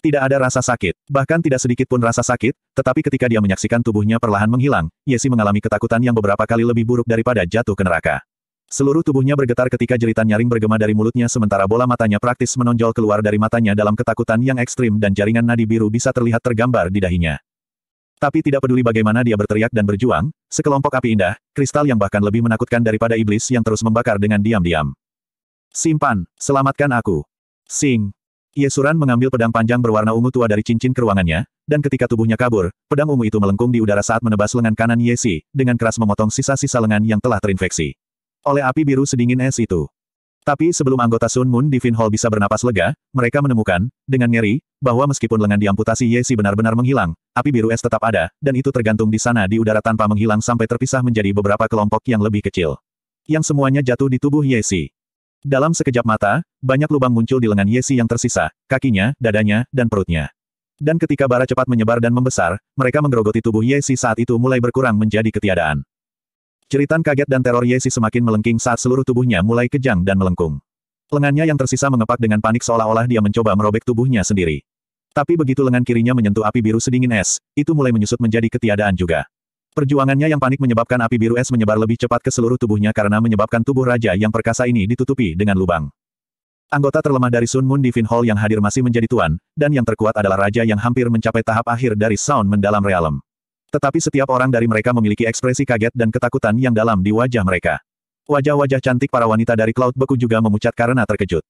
Tidak ada rasa sakit, bahkan tidak sedikit pun rasa sakit, tetapi ketika dia menyaksikan tubuhnya perlahan menghilang, Yesi mengalami ketakutan yang beberapa kali lebih buruk daripada jatuh ke neraka. Seluruh tubuhnya bergetar ketika jeritan nyaring bergema dari mulutnya sementara bola matanya praktis menonjol keluar dari matanya dalam ketakutan yang ekstrim dan jaringan nadi biru bisa terlihat tergambar di dahinya. Tapi tidak peduli bagaimana dia berteriak dan berjuang, sekelompok api indah, kristal yang bahkan lebih menakutkan daripada iblis yang terus membakar dengan diam-diam. Simpan, selamatkan aku. Sing. Yesuran mengambil pedang panjang berwarna ungu tua dari cincin keruangannya, dan ketika tubuhnya kabur, pedang ungu itu melengkung di udara saat menebas lengan kanan Yesi, dengan keras memotong sisa-sisa lengan yang telah terinfeksi. Oleh api biru sedingin es itu. Tapi sebelum anggota Sun Moon di Hall bisa bernapas lega, mereka menemukan, dengan ngeri, bahwa meskipun lengan diamputasi Yesi benar-benar menghilang, api biru es tetap ada, dan itu tergantung di sana di udara tanpa menghilang sampai terpisah menjadi beberapa kelompok yang lebih kecil. Yang semuanya jatuh di tubuh Yesi. Dalam sekejap mata, banyak lubang muncul di lengan Yesi yang tersisa, kakinya, dadanya, dan perutnya. Dan ketika bara cepat menyebar dan membesar, mereka menggerogoti tubuh Yesi saat itu mulai berkurang menjadi ketiadaan. Ceritan kaget dan teror Yesi semakin melengking saat seluruh tubuhnya mulai kejang dan melengkung. Lengannya yang tersisa mengepak dengan panik seolah-olah dia mencoba merobek tubuhnya sendiri. Tapi begitu lengan kirinya menyentuh api biru sedingin es, itu mulai menyusut menjadi ketiadaan juga. Perjuangannya yang panik menyebabkan api biru es menyebar lebih cepat ke seluruh tubuhnya karena menyebabkan tubuh raja yang perkasa ini ditutupi dengan lubang. Anggota terlemah dari Sun Moon Divine Hall yang hadir masih menjadi tuan, dan yang terkuat adalah raja yang hampir mencapai tahap akhir dari Sound Mendalam realem. Tetapi setiap orang dari mereka memiliki ekspresi kaget dan ketakutan yang dalam di wajah mereka. Wajah-wajah cantik para wanita dari Cloud Beku juga memucat karena terkejut.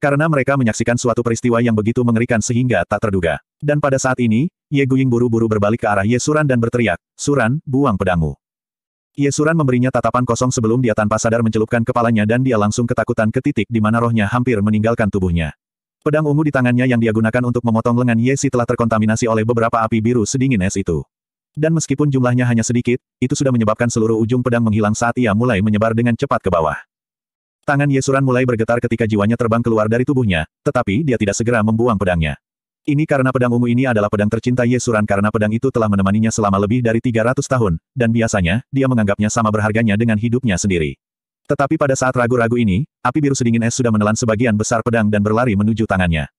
Karena mereka menyaksikan suatu peristiwa yang begitu mengerikan sehingga tak terduga. Dan pada saat ini, Ye Guying buru-buru berbalik ke arah Ye Suran dan berteriak, Suran, buang pedangmu. Ye Suran memberinya tatapan kosong sebelum dia tanpa sadar mencelupkan kepalanya dan dia langsung ketakutan ke titik di mana rohnya hampir meninggalkan tubuhnya. Pedang ungu di tangannya yang dia gunakan untuk memotong lengan Ye Si telah terkontaminasi oleh beberapa api biru sedingin es itu. Dan meskipun jumlahnya hanya sedikit, itu sudah menyebabkan seluruh ujung pedang menghilang saat ia mulai menyebar dengan cepat ke bawah. Tangan Yesuran mulai bergetar ketika jiwanya terbang keluar dari tubuhnya, tetapi dia tidak segera membuang pedangnya. Ini karena pedang ungu ini adalah pedang tercinta Yesuran karena pedang itu telah menemaninya selama lebih dari 300 tahun, dan biasanya, dia menganggapnya sama berharganya dengan hidupnya sendiri. Tetapi pada saat ragu-ragu ini, api biru sedingin es sudah menelan sebagian besar pedang dan berlari menuju tangannya.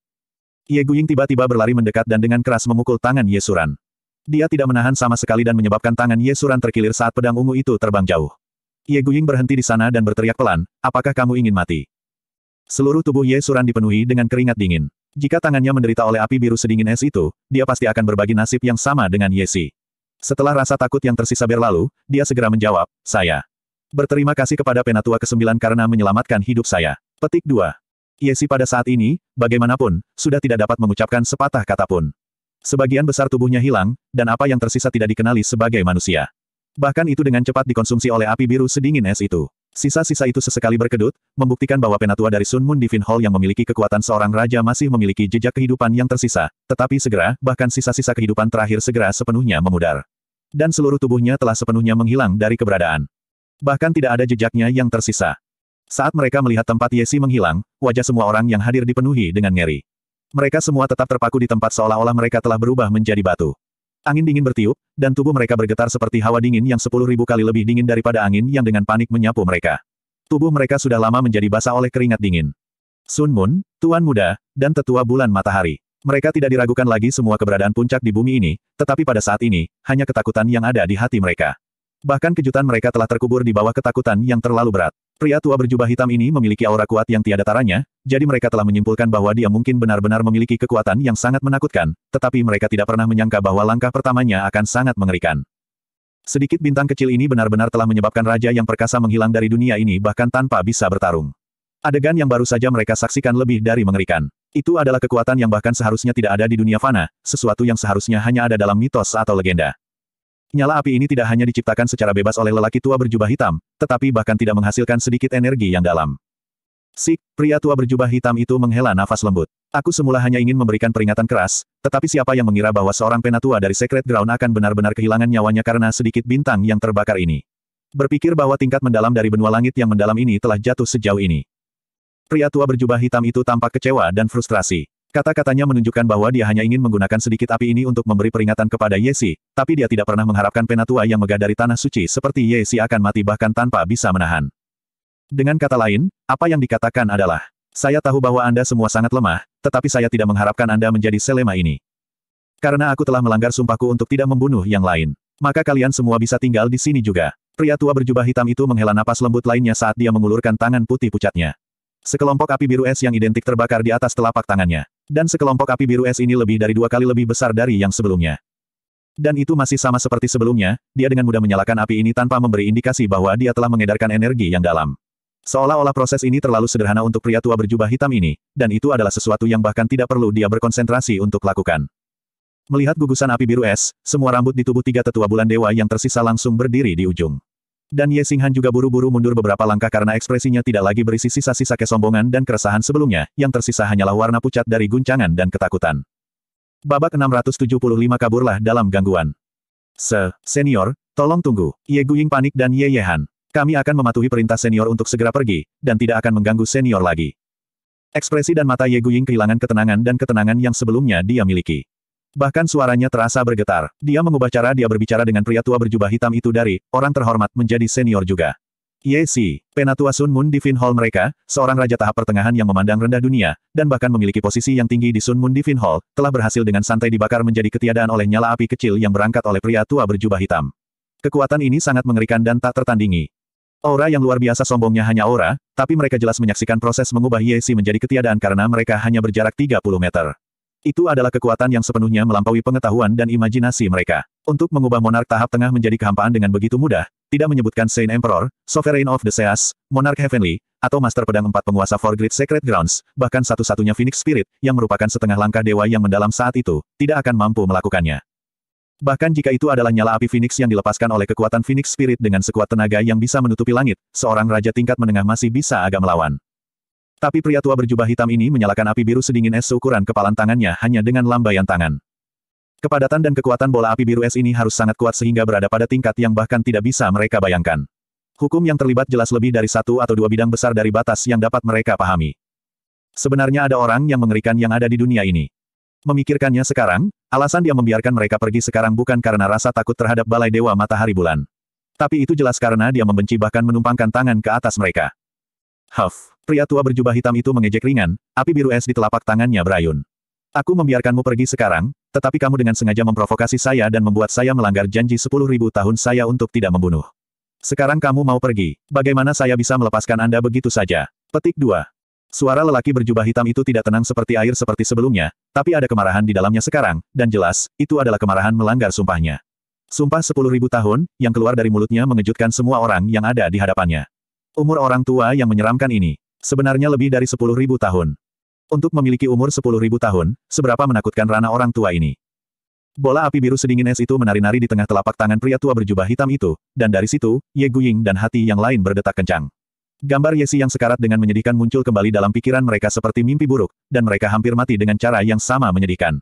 Ye Guying tiba-tiba berlari mendekat dan dengan keras memukul tangan Yesuran. Dia tidak menahan sama sekali dan menyebabkan tangan Yesuran terkilir saat pedang ungu itu terbang jauh. Ye Guying berhenti di sana dan berteriak pelan, apakah kamu ingin mati? Seluruh tubuh Yesuran dipenuhi dengan keringat dingin. Jika tangannya menderita oleh api biru sedingin es itu, dia pasti akan berbagi nasib yang sama dengan Yesi. Setelah rasa takut yang tersisa berlalu, dia segera menjawab, saya. Berterima kasih kepada Penatua ke-9 karena menyelamatkan hidup saya. Petik 2. Yesi pada saat ini, bagaimanapun, sudah tidak dapat mengucapkan sepatah kata pun. Sebagian besar tubuhnya hilang, dan apa yang tersisa tidak dikenali sebagai manusia. Bahkan itu dengan cepat dikonsumsi oleh api biru sedingin es itu. Sisa-sisa itu sesekali berkedut, membuktikan bahwa penatua dari Sun Moon Divine Hall yang memiliki kekuatan seorang raja masih memiliki jejak kehidupan yang tersisa, tetapi segera, bahkan sisa-sisa kehidupan terakhir segera sepenuhnya memudar. Dan seluruh tubuhnya telah sepenuhnya menghilang dari keberadaan. Bahkan tidak ada jejaknya yang tersisa. Saat mereka melihat tempat Yesi menghilang, wajah semua orang yang hadir dipenuhi dengan ngeri. Mereka semua tetap terpaku di tempat seolah-olah mereka telah berubah menjadi batu. Angin dingin bertiup, dan tubuh mereka bergetar seperti hawa dingin yang sepuluh ribu kali lebih dingin daripada angin yang dengan panik menyapu mereka. Tubuh mereka sudah lama menjadi basah oleh keringat dingin. Sun Moon, Tuan Muda, dan Tetua Bulan Matahari. Mereka tidak diragukan lagi semua keberadaan puncak di bumi ini, tetapi pada saat ini, hanya ketakutan yang ada di hati mereka. Bahkan kejutan mereka telah terkubur di bawah ketakutan yang terlalu berat. Pria tua berjubah hitam ini memiliki aura kuat yang tiada taranya, jadi mereka telah menyimpulkan bahwa dia mungkin benar-benar memiliki kekuatan yang sangat menakutkan, tetapi mereka tidak pernah menyangka bahwa langkah pertamanya akan sangat mengerikan. Sedikit bintang kecil ini benar-benar telah menyebabkan raja yang perkasa menghilang dari dunia ini bahkan tanpa bisa bertarung. Adegan yang baru saja mereka saksikan lebih dari mengerikan. Itu adalah kekuatan yang bahkan seharusnya tidak ada di dunia fana, sesuatu yang seharusnya hanya ada dalam mitos atau legenda. Nyala api ini tidak hanya diciptakan secara bebas oleh lelaki tua berjubah hitam, tetapi bahkan tidak menghasilkan sedikit energi yang dalam. Sik, pria tua berjubah hitam itu menghela nafas lembut. Aku semula hanya ingin memberikan peringatan keras, tetapi siapa yang mengira bahwa seorang penatua dari Secret Ground akan benar-benar kehilangan nyawanya karena sedikit bintang yang terbakar ini. Berpikir bahwa tingkat mendalam dari benua langit yang mendalam ini telah jatuh sejauh ini. Pria tua berjubah hitam itu tampak kecewa dan frustrasi. Kata-katanya menunjukkan bahwa dia hanya ingin menggunakan sedikit api ini untuk memberi peringatan kepada Yesi, tapi dia tidak pernah mengharapkan penatua yang megah dari tanah suci seperti Yesi akan mati bahkan tanpa bisa menahan. Dengan kata lain, apa yang dikatakan adalah, saya tahu bahwa Anda semua sangat lemah, tetapi saya tidak mengharapkan Anda menjadi selema ini. Karena aku telah melanggar sumpahku untuk tidak membunuh yang lain. Maka kalian semua bisa tinggal di sini juga. Pria tua berjubah hitam itu menghela napas lembut lainnya saat dia mengulurkan tangan putih pucatnya. Sekelompok api biru es yang identik terbakar di atas telapak tangannya. Dan sekelompok api biru es ini lebih dari dua kali lebih besar dari yang sebelumnya. Dan itu masih sama seperti sebelumnya, dia dengan mudah menyalakan api ini tanpa memberi indikasi bahwa dia telah mengedarkan energi yang dalam. Seolah-olah proses ini terlalu sederhana untuk pria tua berjubah hitam ini, dan itu adalah sesuatu yang bahkan tidak perlu dia berkonsentrasi untuk lakukan. Melihat gugusan api biru es, semua rambut di tubuh tiga tetua bulan dewa yang tersisa langsung berdiri di ujung. Dan Ye Singhan juga buru-buru mundur beberapa langkah karena ekspresinya tidak lagi berisi sisa-sisa kesombongan dan keresahan sebelumnya, yang tersisa hanyalah warna pucat dari guncangan dan ketakutan. Babak 675 kaburlah dalam gangguan. Se, senior, tolong tunggu. Ye Guying panik dan Ye Yehan. Kami akan mematuhi perintah senior untuk segera pergi, dan tidak akan mengganggu senior lagi. Ekspresi dan mata Ye Guying kehilangan ketenangan dan ketenangan yang sebelumnya dia miliki. Bahkan suaranya terasa bergetar. Dia mengubah cara dia berbicara dengan pria tua berjubah hitam itu dari orang terhormat menjadi senior juga. Ye Si, penatua Sun Moon Divin Hall mereka, seorang raja tahap pertengahan yang memandang rendah dunia, dan bahkan memiliki posisi yang tinggi di Sun Moon Divin Hall, telah berhasil dengan santai dibakar menjadi ketiadaan oleh nyala api kecil yang berangkat oleh pria tua berjubah hitam. Kekuatan ini sangat mengerikan dan tak tertandingi. Aura yang luar biasa sombongnya hanya aura, tapi mereka jelas menyaksikan proses mengubah Ye Si menjadi ketiadaan karena mereka hanya berjarak 30 meter. Itu adalah kekuatan yang sepenuhnya melampaui pengetahuan dan imajinasi mereka. Untuk mengubah monark tahap tengah menjadi kehampaan dengan begitu mudah, tidak menyebutkan Saint Emperor, Sovereign of the Seas, Monarch Heavenly, atau Master Pedang Empat Penguasa for Great Sacred Grounds, bahkan satu-satunya Phoenix Spirit, yang merupakan setengah langkah dewa yang mendalam saat itu, tidak akan mampu melakukannya. Bahkan jika itu adalah nyala api Phoenix yang dilepaskan oleh kekuatan Phoenix Spirit dengan sekuat tenaga yang bisa menutupi langit, seorang raja tingkat menengah masih bisa agak melawan. Tapi pria tua berjubah hitam ini menyalakan api biru sedingin es seukuran kepalan tangannya hanya dengan lambaian tangan. Kepadatan dan kekuatan bola api biru es ini harus sangat kuat sehingga berada pada tingkat yang bahkan tidak bisa mereka bayangkan. Hukum yang terlibat jelas lebih dari satu atau dua bidang besar dari batas yang dapat mereka pahami. Sebenarnya ada orang yang mengerikan yang ada di dunia ini. Memikirkannya sekarang, alasan dia membiarkan mereka pergi sekarang bukan karena rasa takut terhadap Balai Dewa Matahari Bulan. Tapi itu jelas karena dia membenci bahkan menumpangkan tangan ke atas mereka. Huff, pria tua berjubah hitam itu mengejek ringan, api biru es di telapak tangannya berayun. Aku membiarkanmu pergi sekarang, tetapi kamu dengan sengaja memprovokasi saya dan membuat saya melanggar janji sepuluh ribu tahun saya untuk tidak membunuh. Sekarang kamu mau pergi, bagaimana saya bisa melepaskan Anda begitu saja? Petik 2. Suara lelaki berjubah hitam itu tidak tenang seperti air seperti sebelumnya, tapi ada kemarahan di dalamnya sekarang, dan jelas, itu adalah kemarahan melanggar sumpahnya. Sumpah sepuluh ribu tahun, yang keluar dari mulutnya mengejutkan semua orang yang ada di hadapannya. Umur orang tua yang menyeramkan ini. Sebenarnya lebih dari 10.000 tahun. Untuk memiliki umur 10.000 tahun, seberapa menakutkan rana orang tua ini. Bola api biru sedingin es itu menari-nari di tengah telapak tangan pria tua berjubah hitam itu, dan dari situ, Ye Guying dan hati yang lain berdetak kencang. Gambar Yesi yang sekarat dengan menyedihkan muncul kembali dalam pikiran mereka seperti mimpi buruk, dan mereka hampir mati dengan cara yang sama menyedihkan.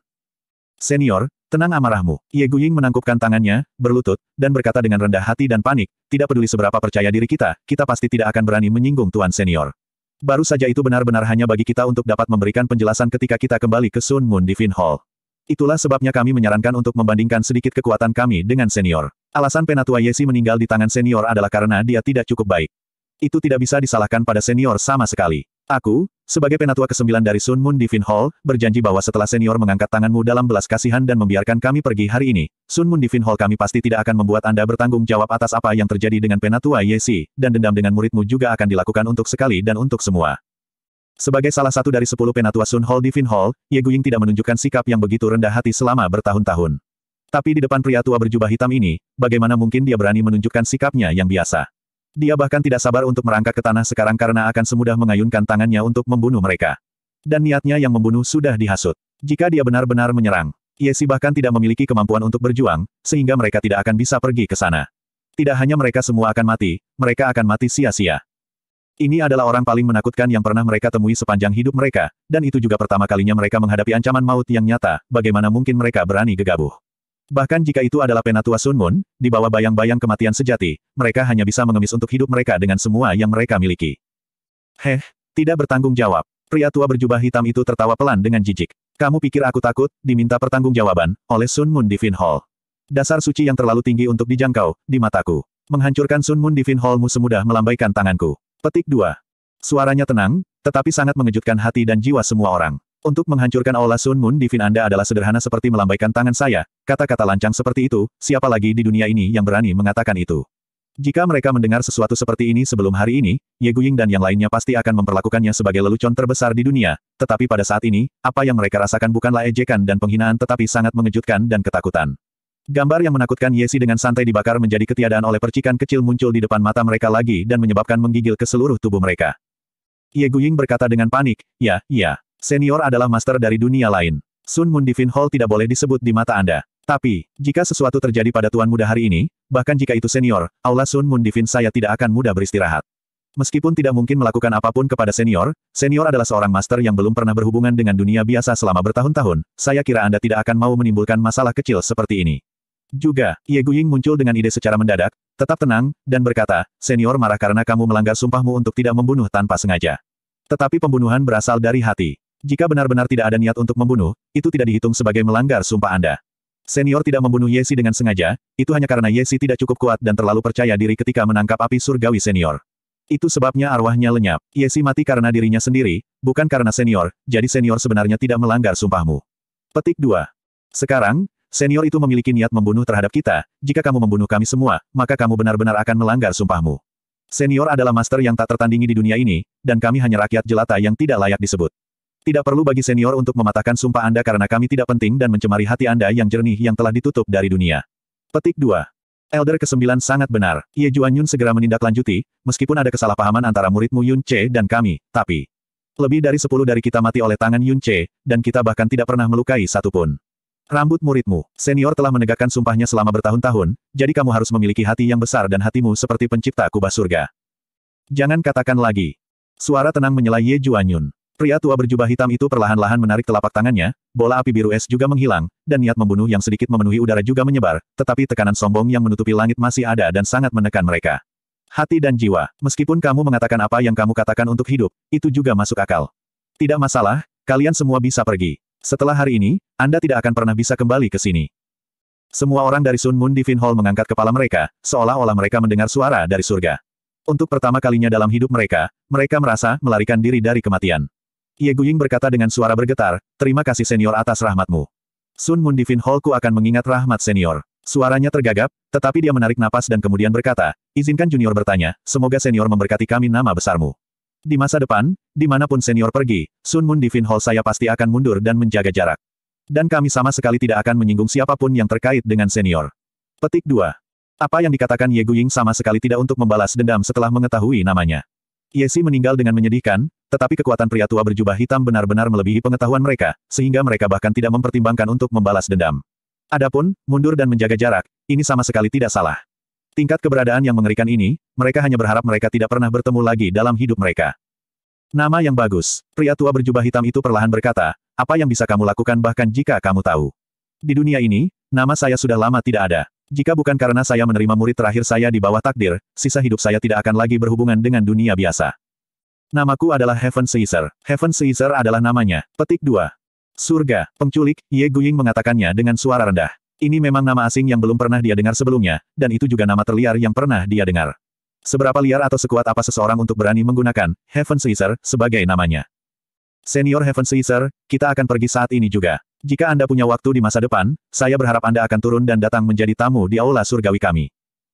Senior, tenang amarahmu. Ye Guying menangkupkan tangannya, berlutut, dan berkata dengan rendah hati dan panik, tidak peduli seberapa percaya diri kita, kita pasti tidak akan berani menyinggung Tuan Senior. Baru saja itu benar-benar hanya bagi kita untuk dapat memberikan penjelasan ketika kita kembali ke Sun Moon Divine Hall. Itulah sebabnya kami menyarankan untuk membandingkan sedikit kekuatan kami dengan senior. Alasan penatua Yesi meninggal di tangan senior adalah karena dia tidak cukup baik. Itu tidak bisa disalahkan pada senior sama sekali. Aku, sebagai penatua ke-9 dari Sun Moon Divin Hall, berjanji bahwa setelah senior mengangkat tanganmu dalam belas kasihan dan membiarkan kami pergi hari ini, Sun Moon Divin Hall kami pasti tidak akan membuat Anda bertanggung jawab atas apa yang terjadi dengan penatua Yesi, dan dendam dengan muridmu juga akan dilakukan untuk sekali dan untuk semua. Sebagai salah satu dari sepuluh penatua Sun Hall Divin Hall, Ye Guying tidak menunjukkan sikap yang begitu rendah hati selama bertahun-tahun. Tapi di depan pria tua berjubah hitam ini, bagaimana mungkin dia berani menunjukkan sikapnya yang biasa? Dia bahkan tidak sabar untuk merangkak ke tanah sekarang karena akan semudah mengayunkan tangannya untuk membunuh mereka. Dan niatnya yang membunuh sudah dihasut. Jika dia benar-benar menyerang, Yesi bahkan tidak memiliki kemampuan untuk berjuang, sehingga mereka tidak akan bisa pergi ke sana. Tidak hanya mereka semua akan mati, mereka akan mati sia-sia. Ini adalah orang paling menakutkan yang pernah mereka temui sepanjang hidup mereka, dan itu juga pertama kalinya mereka menghadapi ancaman maut yang nyata, bagaimana mungkin mereka berani gegabah. Bahkan jika itu adalah penatua Sun Moon, di bawah bayang-bayang kematian sejati, mereka hanya bisa mengemis untuk hidup mereka dengan semua yang mereka miliki. Heh, tidak bertanggung jawab. Pria tua berjubah hitam itu tertawa pelan dengan jijik. Kamu pikir aku takut, diminta pertanggungjawaban, oleh Sun Moon di Fin Hall. Dasar suci yang terlalu tinggi untuk dijangkau, di mataku. Menghancurkan Sun Moon Divin Hallmu semudah melambaikan tanganku. Petik 2. Suaranya tenang, tetapi sangat mengejutkan hati dan jiwa semua orang. Untuk menghancurkan aula Sun Moon Divin Anda adalah sederhana seperti melambaikan tangan saya, Kata-kata lancang seperti itu, siapa lagi di dunia ini yang berani mengatakan itu? Jika mereka mendengar sesuatu seperti ini sebelum hari ini, Ye Guying dan yang lainnya pasti akan memperlakukannya sebagai lelucon terbesar di dunia, tetapi pada saat ini, apa yang mereka rasakan bukanlah ejekan dan penghinaan tetapi sangat mengejutkan dan ketakutan. Gambar yang menakutkan Yesi dengan santai dibakar menjadi ketiadaan oleh percikan kecil muncul di depan mata mereka lagi dan menyebabkan menggigil ke seluruh tubuh mereka. Ye Guying berkata dengan panik, ya, ya, senior adalah master dari dunia lain. Sun Divine Hall tidak boleh disebut di mata Anda. Tapi, jika sesuatu terjadi pada Tuan Muda hari ini, bahkan jika itu senior, Aula Sun Moon Divin saya tidak akan mudah beristirahat. Meskipun tidak mungkin melakukan apapun kepada senior, senior adalah seorang master yang belum pernah berhubungan dengan dunia biasa selama bertahun-tahun, saya kira Anda tidak akan mau menimbulkan masalah kecil seperti ini. Juga, Ye Guying muncul dengan ide secara mendadak, tetap tenang, dan berkata, senior marah karena kamu melanggar sumpahmu untuk tidak membunuh tanpa sengaja. Tetapi pembunuhan berasal dari hati. Jika benar-benar tidak ada niat untuk membunuh, itu tidak dihitung sebagai melanggar sumpah Anda. Senior tidak membunuh Yesi dengan sengaja, itu hanya karena Yesi tidak cukup kuat dan terlalu percaya diri ketika menangkap api surgawi senior. Itu sebabnya arwahnya lenyap. Yesi mati karena dirinya sendiri, bukan karena senior, jadi senior sebenarnya tidak melanggar sumpahmu. Petik 2. Sekarang, senior itu memiliki niat membunuh terhadap kita, jika kamu membunuh kami semua, maka kamu benar-benar akan melanggar sumpahmu. Senior adalah master yang tak tertandingi di dunia ini, dan kami hanya rakyat jelata yang tidak layak disebut. Tidak perlu bagi senior untuk mematahkan sumpah Anda karena kami tidak penting dan mencemari hati Anda yang jernih yang telah ditutup dari dunia. Petik 2. Elder ke-9 sangat benar. Ye Juan Yun segera menindaklanjuti, meskipun ada kesalahpahaman antara muridmu Yun Che dan kami, tapi... Lebih dari sepuluh dari kita mati oleh tangan Yun Che, dan kita bahkan tidak pernah melukai satupun. Rambut muridmu, senior telah menegakkan sumpahnya selama bertahun-tahun, jadi kamu harus memiliki hati yang besar dan hatimu seperti pencipta kubah surga. Jangan katakan lagi. Suara tenang menyela Ye Juan Yun. Pria tua berjubah hitam itu perlahan-lahan menarik telapak tangannya, bola api biru es juga menghilang, dan niat membunuh yang sedikit memenuhi udara juga menyebar, tetapi tekanan sombong yang menutupi langit masih ada dan sangat menekan mereka. Hati dan jiwa, meskipun kamu mengatakan apa yang kamu katakan untuk hidup, itu juga masuk akal. Tidak masalah, kalian semua bisa pergi. Setelah hari ini, Anda tidak akan pernah bisa kembali ke sini. Semua orang dari Sun Moon Divine Hall mengangkat kepala mereka, seolah-olah mereka mendengar suara dari surga. Untuk pertama kalinya dalam hidup mereka, mereka merasa melarikan diri dari kematian. Ye Guying berkata dengan suara bergetar, terima kasih senior atas rahmatmu. Sun Mun Divin ku akan mengingat rahmat senior. Suaranya tergagap, tetapi dia menarik napas dan kemudian berkata, izinkan junior bertanya, semoga senior memberkati kami nama besarmu. Di masa depan, dimanapun senior pergi, Sun Mun Divin Hall saya pasti akan mundur dan menjaga jarak. Dan kami sama sekali tidak akan menyinggung siapapun yang terkait dengan senior. Petik 2. Apa yang dikatakan Ye Guying sama sekali tidak untuk membalas dendam setelah mengetahui namanya. Ye Si meninggal dengan menyedihkan, tetapi kekuatan pria tua berjubah hitam benar-benar melebihi pengetahuan mereka, sehingga mereka bahkan tidak mempertimbangkan untuk membalas dendam. Adapun, mundur dan menjaga jarak, ini sama sekali tidak salah. Tingkat keberadaan yang mengerikan ini, mereka hanya berharap mereka tidak pernah bertemu lagi dalam hidup mereka. Nama yang bagus, pria tua berjubah hitam itu perlahan berkata, apa yang bisa kamu lakukan bahkan jika kamu tahu. Di dunia ini, nama saya sudah lama tidak ada. Jika bukan karena saya menerima murid terakhir saya di bawah takdir, sisa hidup saya tidak akan lagi berhubungan dengan dunia biasa. Namaku adalah Heaven Caesar. Heaven Caesar adalah namanya. Petik 2. Surga, penculik, Ye Guying mengatakannya dengan suara rendah. Ini memang nama asing yang belum pernah dia dengar sebelumnya, dan itu juga nama terliar yang pernah dia dengar. Seberapa liar atau sekuat apa seseorang untuk berani menggunakan Heaven Caesar sebagai namanya. Senior Heaven Caesar, kita akan pergi saat ini juga. Jika Anda punya waktu di masa depan, saya berharap Anda akan turun dan datang menjadi tamu di aula surgawi kami.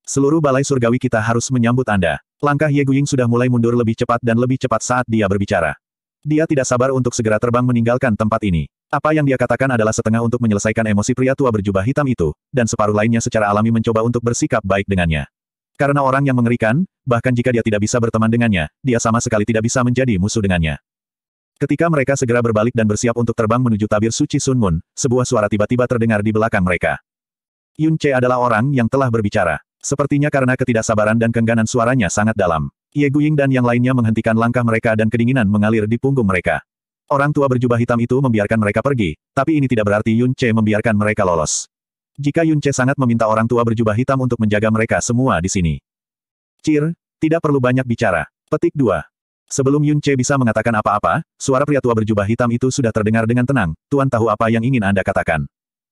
Seluruh balai surgawi kita harus menyambut Anda. Langkah Ye Guying sudah mulai mundur lebih cepat dan lebih cepat saat dia berbicara. Dia tidak sabar untuk segera terbang meninggalkan tempat ini. Apa yang dia katakan adalah setengah untuk menyelesaikan emosi pria tua berjubah hitam itu, dan separuh lainnya secara alami mencoba untuk bersikap baik dengannya. Karena orang yang mengerikan, bahkan jika dia tidak bisa berteman dengannya, dia sama sekali tidak bisa menjadi musuh dengannya. Ketika mereka segera berbalik dan bersiap untuk terbang menuju tabir suci Sun Moon, sebuah suara tiba-tiba terdengar di belakang mereka. Yun Che adalah orang yang telah berbicara. Sepertinya karena ketidaksabaran dan kengganan suaranya sangat dalam. Ye Guying dan yang lainnya menghentikan langkah mereka dan kedinginan mengalir di punggung mereka. Orang tua berjubah hitam itu membiarkan mereka pergi, tapi ini tidak berarti Yun Che membiarkan mereka lolos. Jika Yun Che sangat meminta orang tua berjubah hitam untuk menjaga mereka semua di sini. Cir, tidak perlu banyak bicara. Petik 2. Sebelum Yun Che bisa mengatakan apa-apa, suara pria tua berjubah hitam itu sudah terdengar dengan tenang, Tuan tahu apa yang ingin Anda katakan.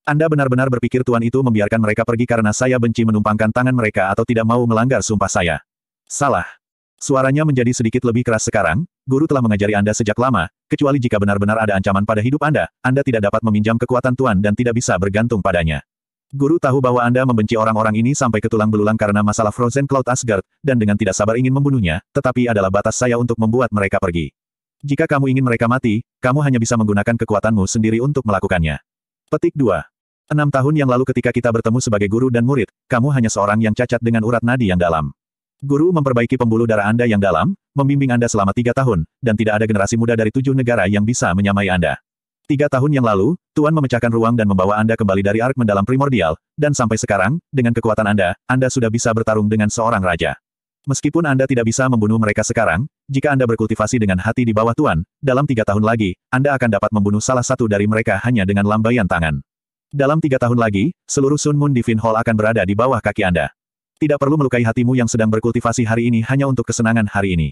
Anda benar-benar berpikir Tuan itu membiarkan mereka pergi karena saya benci menumpangkan tangan mereka atau tidak mau melanggar sumpah saya? Salah. Suaranya menjadi sedikit lebih keras sekarang, guru telah mengajari Anda sejak lama, kecuali jika benar-benar ada ancaman pada hidup Anda, Anda tidak dapat meminjam kekuatan Tuan dan tidak bisa bergantung padanya. Guru tahu bahwa Anda membenci orang-orang ini sampai ke tulang belulang karena masalah Frozen Cloud Asgard, dan dengan tidak sabar ingin membunuhnya, tetapi adalah batas saya untuk membuat mereka pergi. Jika kamu ingin mereka mati, kamu hanya bisa menggunakan kekuatanmu sendiri untuk melakukannya. Petik 2. Enam tahun yang lalu ketika kita bertemu sebagai guru dan murid, kamu hanya seorang yang cacat dengan urat nadi yang dalam. Guru memperbaiki pembuluh darah Anda yang dalam, membimbing Anda selama tiga tahun, dan tidak ada generasi muda dari tujuh negara yang bisa menyamai Anda. Tiga tahun yang lalu, tuan memecahkan ruang dan membawa Anda kembali dari ark mendalam primordial, dan sampai sekarang, dengan kekuatan Anda, Anda sudah bisa bertarung dengan seorang raja. Meskipun Anda tidak bisa membunuh mereka sekarang, jika Anda berkultivasi dengan hati di bawah tuan, dalam tiga tahun lagi, Anda akan dapat membunuh salah satu dari mereka hanya dengan lambaian tangan. Dalam tiga tahun lagi, seluruh Sun Moon Divine Hall akan berada di bawah kaki Anda. Tidak perlu melukai hatimu yang sedang berkultivasi hari ini hanya untuk kesenangan hari ini.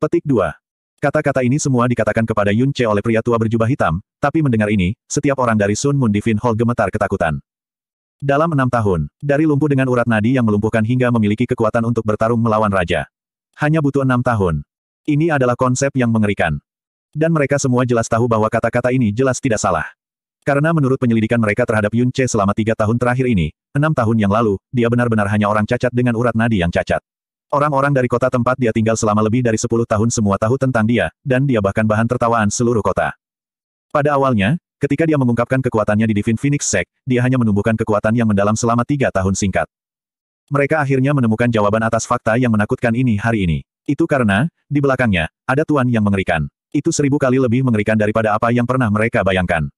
Petik 2. Kata-kata ini semua dikatakan kepada Yun Che oleh pria tua berjubah hitam, tapi mendengar ini, setiap orang dari Sun Moon Divine Hall gemetar ketakutan. Dalam enam tahun, dari lumpuh dengan urat nadi yang melumpuhkan hingga memiliki kekuatan untuk bertarung melawan raja. Hanya butuh enam tahun. Ini adalah konsep yang mengerikan. Dan mereka semua jelas tahu bahwa kata-kata ini jelas tidak salah. Karena menurut penyelidikan mereka terhadap Yun Che selama tiga tahun terakhir ini, enam tahun yang lalu, dia benar-benar hanya orang cacat dengan urat nadi yang cacat. Orang-orang dari kota tempat dia tinggal selama lebih dari sepuluh tahun semua tahu tentang dia, dan dia bahkan bahan tertawaan seluruh kota. Pada awalnya, ketika dia mengungkapkan kekuatannya di Divine Phoenix Sect, dia hanya menumbuhkan kekuatan yang mendalam selama tiga tahun singkat. Mereka akhirnya menemukan jawaban atas fakta yang menakutkan ini hari ini. Itu karena, di belakangnya, ada tuan yang mengerikan. Itu seribu kali lebih mengerikan daripada apa yang pernah mereka bayangkan.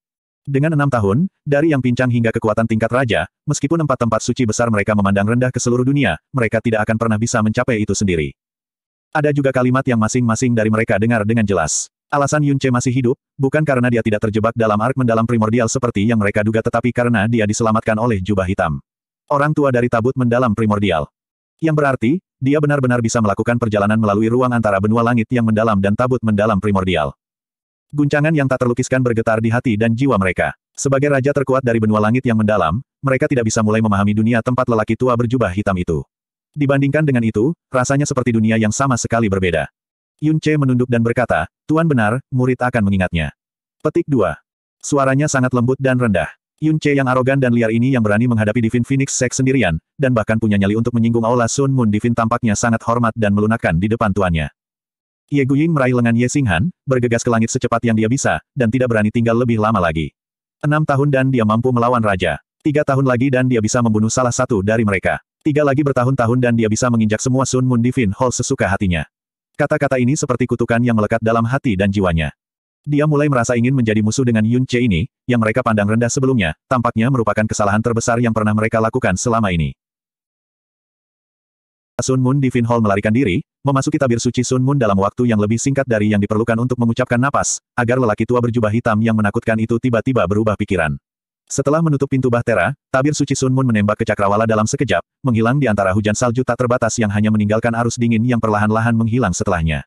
Dengan enam tahun, dari yang pincang hingga kekuatan tingkat raja, meskipun empat tempat suci besar mereka memandang rendah ke seluruh dunia, mereka tidak akan pernah bisa mencapai itu sendiri. Ada juga kalimat yang masing-masing dari mereka dengar dengan jelas. Alasan Yunce masih hidup, bukan karena dia tidak terjebak dalam ark mendalam primordial seperti yang mereka duga tetapi karena dia diselamatkan oleh jubah hitam. Orang tua dari tabut mendalam primordial. Yang berarti, dia benar-benar bisa melakukan perjalanan melalui ruang antara benua langit yang mendalam dan tabut mendalam primordial. Guncangan yang tak terlukiskan bergetar di hati dan jiwa mereka. Sebagai raja terkuat dari benua langit yang mendalam, mereka tidak bisa mulai memahami dunia tempat lelaki tua berjubah hitam itu. Dibandingkan dengan itu, rasanya seperti dunia yang sama sekali berbeda. Yun Che menunduk dan berkata, Tuan benar, murid akan mengingatnya. Petik 2. Suaranya sangat lembut dan rendah. Yun Che yang arogan dan liar ini yang berani menghadapi Divin Phoenix Sek sendirian, dan bahkan punya nyali untuk menyinggung Aula Sun Moon Divin tampaknya sangat hormat dan melunakkan di depan tuannya. Ye Guiying meraih lengan Ye Xinghan, bergegas ke langit secepat yang dia bisa, dan tidak berani tinggal lebih lama lagi. Enam tahun dan dia mampu melawan raja. Tiga tahun lagi dan dia bisa membunuh salah satu dari mereka. Tiga lagi bertahun-tahun dan dia bisa menginjak semua Sun Moon Divine Hall sesuka hatinya. Kata-kata ini seperti kutukan yang melekat dalam hati dan jiwanya. Dia mulai merasa ingin menjadi musuh dengan Yun Che ini, yang mereka pandang rendah sebelumnya, tampaknya merupakan kesalahan terbesar yang pernah mereka lakukan selama ini. Sun Moon di Fin melarikan diri, memasuki tabir suci Sun Moon dalam waktu yang lebih singkat dari yang diperlukan untuk mengucapkan napas, agar lelaki tua berjubah hitam yang menakutkan itu tiba-tiba berubah pikiran. Setelah menutup pintu Bahtera, tabir suci Sun Moon menembak ke cakrawala dalam sekejap, menghilang di antara hujan salju tak terbatas yang hanya meninggalkan arus dingin yang perlahan-lahan menghilang setelahnya.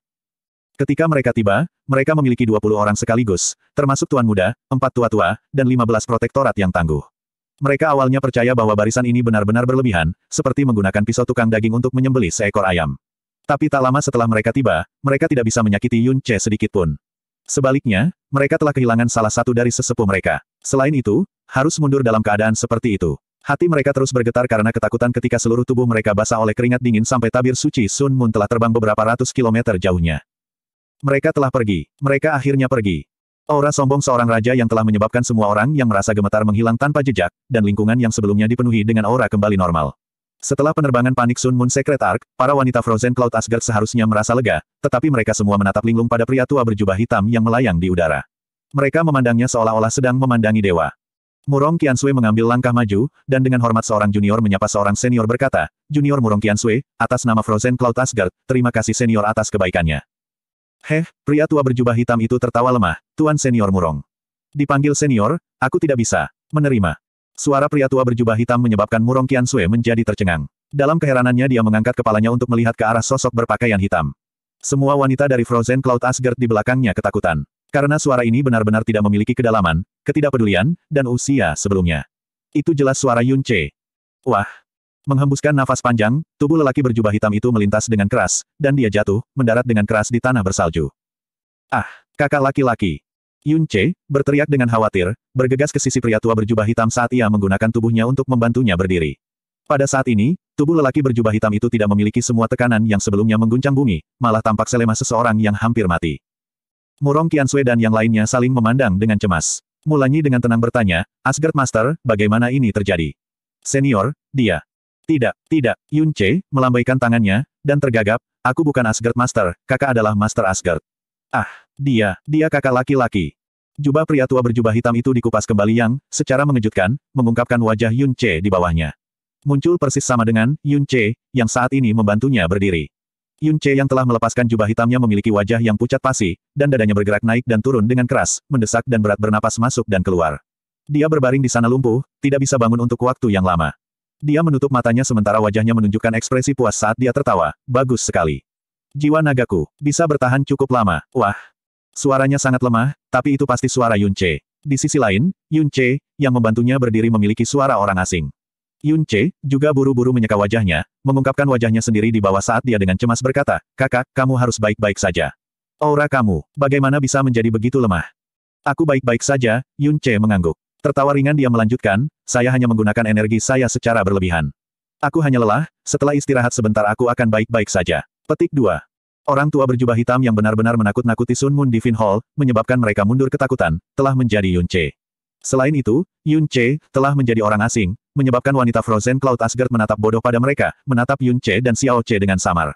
Ketika mereka tiba, mereka memiliki 20 orang sekaligus, termasuk Tuan Muda, empat tua-tua, dan 15 protektorat yang tangguh. Mereka awalnya percaya bahwa barisan ini benar-benar berlebihan, seperti menggunakan pisau tukang daging untuk menyembelih seekor ayam. Tapi tak lama setelah mereka tiba, mereka tidak bisa menyakiti Yun Che pun. Sebaliknya, mereka telah kehilangan salah satu dari sesepuh mereka. Selain itu, harus mundur dalam keadaan seperti itu. Hati mereka terus bergetar karena ketakutan ketika seluruh tubuh mereka basah oleh keringat dingin sampai tabir suci Sun Moon telah terbang beberapa ratus kilometer jauhnya. Mereka telah pergi. Mereka akhirnya pergi. Aura sombong seorang raja yang telah menyebabkan semua orang yang merasa gemetar menghilang tanpa jejak, dan lingkungan yang sebelumnya dipenuhi dengan aura kembali normal. Setelah penerbangan panik Sun Moon Secret Ark, para wanita Frozen Cloud Asgard seharusnya merasa lega, tetapi mereka semua menatap linglung pada pria tua berjubah hitam yang melayang di udara. Mereka memandangnya seolah-olah sedang memandangi dewa. Murong Qiansui mengambil langkah maju, dan dengan hormat seorang junior menyapa seorang senior berkata, Junior Murong Qiansui, atas nama Frozen Cloud Asgard, terima kasih senior atas kebaikannya. Heh, pria tua berjubah hitam itu tertawa lemah, Tuan Senior murong. Dipanggil senior, aku tidak bisa. Menerima. Suara pria tua berjubah hitam menyebabkan Murong Kian Sui menjadi tercengang. Dalam keheranannya dia mengangkat kepalanya untuk melihat ke arah sosok berpakaian hitam. Semua wanita dari Frozen Cloud Asgard di belakangnya ketakutan. Karena suara ini benar-benar tidak memiliki kedalaman, ketidakpedulian, dan usia sebelumnya. Itu jelas suara Yun Che. Wah, Menghembuskan nafas panjang, tubuh lelaki berjubah hitam itu melintas dengan keras, dan dia jatuh, mendarat dengan keras di tanah bersalju. Ah, kakak laki-laki. Yun Che, berteriak dengan khawatir, bergegas ke sisi pria tua berjubah hitam saat ia menggunakan tubuhnya untuk membantunya berdiri. Pada saat ini, tubuh lelaki berjubah hitam itu tidak memiliki semua tekanan yang sebelumnya mengguncang bumi, malah tampak selemah seseorang yang hampir mati. Murong Sui dan yang lainnya saling memandang dengan cemas. Mulanyi dengan tenang bertanya, Asgard Master, bagaimana ini terjadi? Senior, dia. Tidak, tidak, Yun Che, melambaikan tangannya, dan tergagap, aku bukan Asgard Master, kakak adalah Master Asgard. Ah, dia, dia kakak laki-laki. Jubah pria tua berjubah hitam itu dikupas kembali yang, secara mengejutkan, mengungkapkan wajah Yun Che di bawahnya. Muncul persis sama dengan, Yun Che, yang saat ini membantunya berdiri. Yun Che yang telah melepaskan jubah hitamnya memiliki wajah yang pucat pasi, dan dadanya bergerak naik dan turun dengan keras, mendesak dan berat bernapas masuk dan keluar. Dia berbaring di sana lumpuh, tidak bisa bangun untuk waktu yang lama. Dia menutup matanya sementara wajahnya menunjukkan ekspresi puas saat dia tertawa. Bagus sekali. Jiwa nagaku, bisa bertahan cukup lama. Wah. Suaranya sangat lemah, tapi itu pasti suara Yunce. Di sisi lain, Yunce, yang membantunya berdiri memiliki suara orang asing. Yunce, juga buru-buru menyeka wajahnya, mengungkapkan wajahnya sendiri di bawah saat dia dengan cemas berkata, Kakak, kamu harus baik-baik saja. Aura kamu, bagaimana bisa menjadi begitu lemah? Aku baik-baik saja, Yun Che mengangguk. Tertawa ringan dia melanjutkan, saya hanya menggunakan energi saya secara berlebihan. Aku hanya lelah, setelah istirahat sebentar aku akan baik-baik saja. Petik 2. Orang tua berjubah hitam yang benar-benar menakut-nakuti Sun Moon di Hall, menyebabkan mereka mundur ketakutan, telah menjadi Yun Che. Selain itu, Yun Che telah menjadi orang asing, menyebabkan wanita Frozen Cloud Asgard menatap bodoh pada mereka, menatap Yun Che dan Xiao Che dengan samar.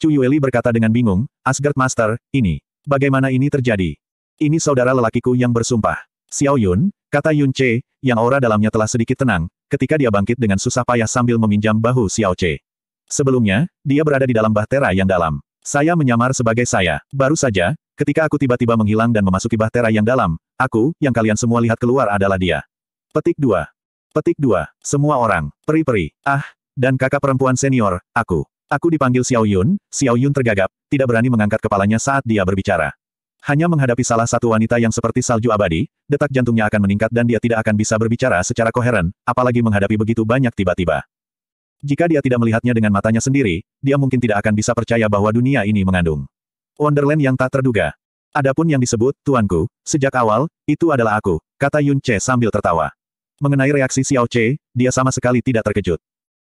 Chu Yueli berkata dengan bingung, Asgard Master, ini. Bagaimana ini terjadi? Ini saudara lelakiku yang bersumpah. Xiao Yun, kata Yun Che, yang aura dalamnya telah sedikit tenang, ketika dia bangkit dengan susah payah sambil meminjam bahu Xiao Che. Sebelumnya, dia berada di dalam bahtera yang dalam. Saya menyamar sebagai saya. Baru saja, ketika aku tiba-tiba menghilang dan memasuki bahtera yang dalam, aku, yang kalian semua lihat keluar adalah dia. Petik 2. Petik 2. Semua orang. Peri-peri. Ah, dan kakak perempuan senior, aku. Aku dipanggil Xiao Yun, Xiao Yun tergagap, tidak berani mengangkat kepalanya saat dia berbicara. Hanya menghadapi salah satu wanita yang seperti salju abadi, detak jantungnya akan meningkat dan dia tidak akan bisa berbicara secara koheren, apalagi menghadapi begitu banyak tiba-tiba. Jika dia tidak melihatnya dengan matanya sendiri, dia mungkin tidak akan bisa percaya bahwa dunia ini mengandung Wonderland yang tak terduga. Adapun yang disebut, tuanku, sejak awal, itu adalah aku, kata Yun Che sambil tertawa. Mengenai reaksi Xiao Che, dia sama sekali tidak terkejut.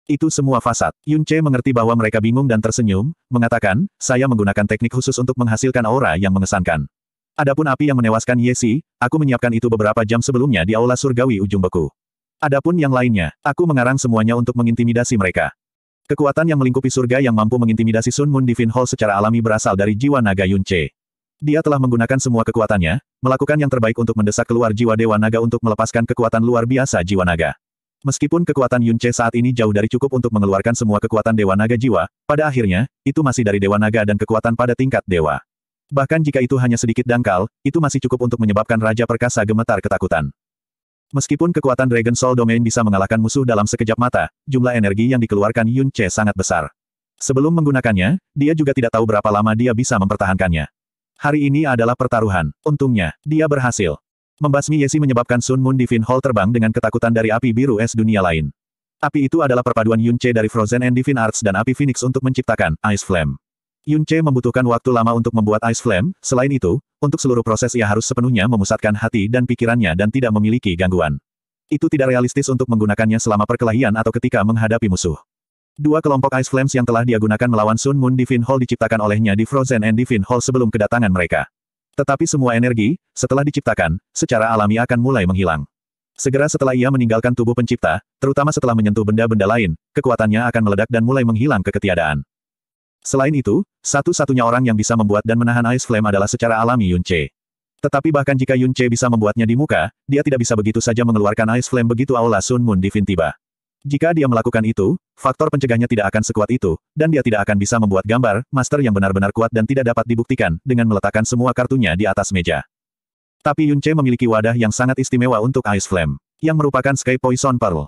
Itu semua fasad. Yun Che mengerti bahwa mereka bingung dan tersenyum, mengatakan, saya menggunakan teknik khusus untuk menghasilkan aura yang mengesankan. Adapun api yang menewaskan Ye Si, aku menyiapkan itu beberapa jam sebelumnya di aula surgawi ujung beku. Adapun yang lainnya, aku mengarang semuanya untuk mengintimidasi mereka. Kekuatan yang melingkupi surga yang mampu mengintimidasi Sun Moon Divine Hall secara alami berasal dari jiwa naga Yun Che. Dia telah menggunakan semua kekuatannya, melakukan yang terbaik untuk mendesak keluar jiwa Dewa Naga untuk melepaskan kekuatan luar biasa jiwa naga. Meskipun kekuatan Yun Che saat ini jauh dari cukup untuk mengeluarkan semua kekuatan Dewa Naga Jiwa, pada akhirnya, itu masih dari Dewa Naga dan kekuatan pada tingkat Dewa. Bahkan jika itu hanya sedikit dangkal, itu masih cukup untuk menyebabkan Raja Perkasa gemetar ketakutan. Meskipun kekuatan Dragon Soul Domain bisa mengalahkan musuh dalam sekejap mata, jumlah energi yang dikeluarkan Yun Che sangat besar. Sebelum menggunakannya, dia juga tidak tahu berapa lama dia bisa mempertahankannya. Hari ini adalah pertaruhan. Untungnya, dia berhasil. Membasmi Yesi menyebabkan Sun Moon Divine Hall terbang dengan ketakutan dari api biru es dunia lain. Api itu adalah perpaduan Yunche dari Frozen and Divine Arts dan api Phoenix untuk menciptakan Ice Flame. Yunche membutuhkan waktu lama untuk membuat Ice Flame, selain itu, untuk seluruh proses ia harus sepenuhnya memusatkan hati dan pikirannya dan tidak memiliki gangguan. Itu tidak realistis untuk menggunakannya selama perkelahian atau ketika menghadapi musuh. Dua kelompok Ice Flames yang telah dia gunakan melawan Sun Moon Divine Hall diciptakan olehnya di Frozen and Divine Hall sebelum kedatangan mereka. Tetapi semua energi, setelah diciptakan, secara alami akan mulai menghilang. Segera setelah ia meninggalkan tubuh pencipta, terutama setelah menyentuh benda-benda lain, kekuatannya akan meledak dan mulai menghilang ke ketiadaan. Selain itu, satu-satunya orang yang bisa membuat dan menahan Ice Flame adalah secara alami Yun Che. Tetapi bahkan jika Yun Che bisa membuatnya di muka, dia tidak bisa begitu saja mengeluarkan Ice Flame begitu Aula Sun Moon Divin tiba. Jika dia melakukan itu, faktor pencegahnya tidak akan sekuat itu, dan dia tidak akan bisa membuat gambar, master yang benar-benar kuat dan tidak dapat dibuktikan, dengan meletakkan semua kartunya di atas meja. Tapi Yunche memiliki wadah yang sangat istimewa untuk Ice Flame, yang merupakan Sky Poison Pearl.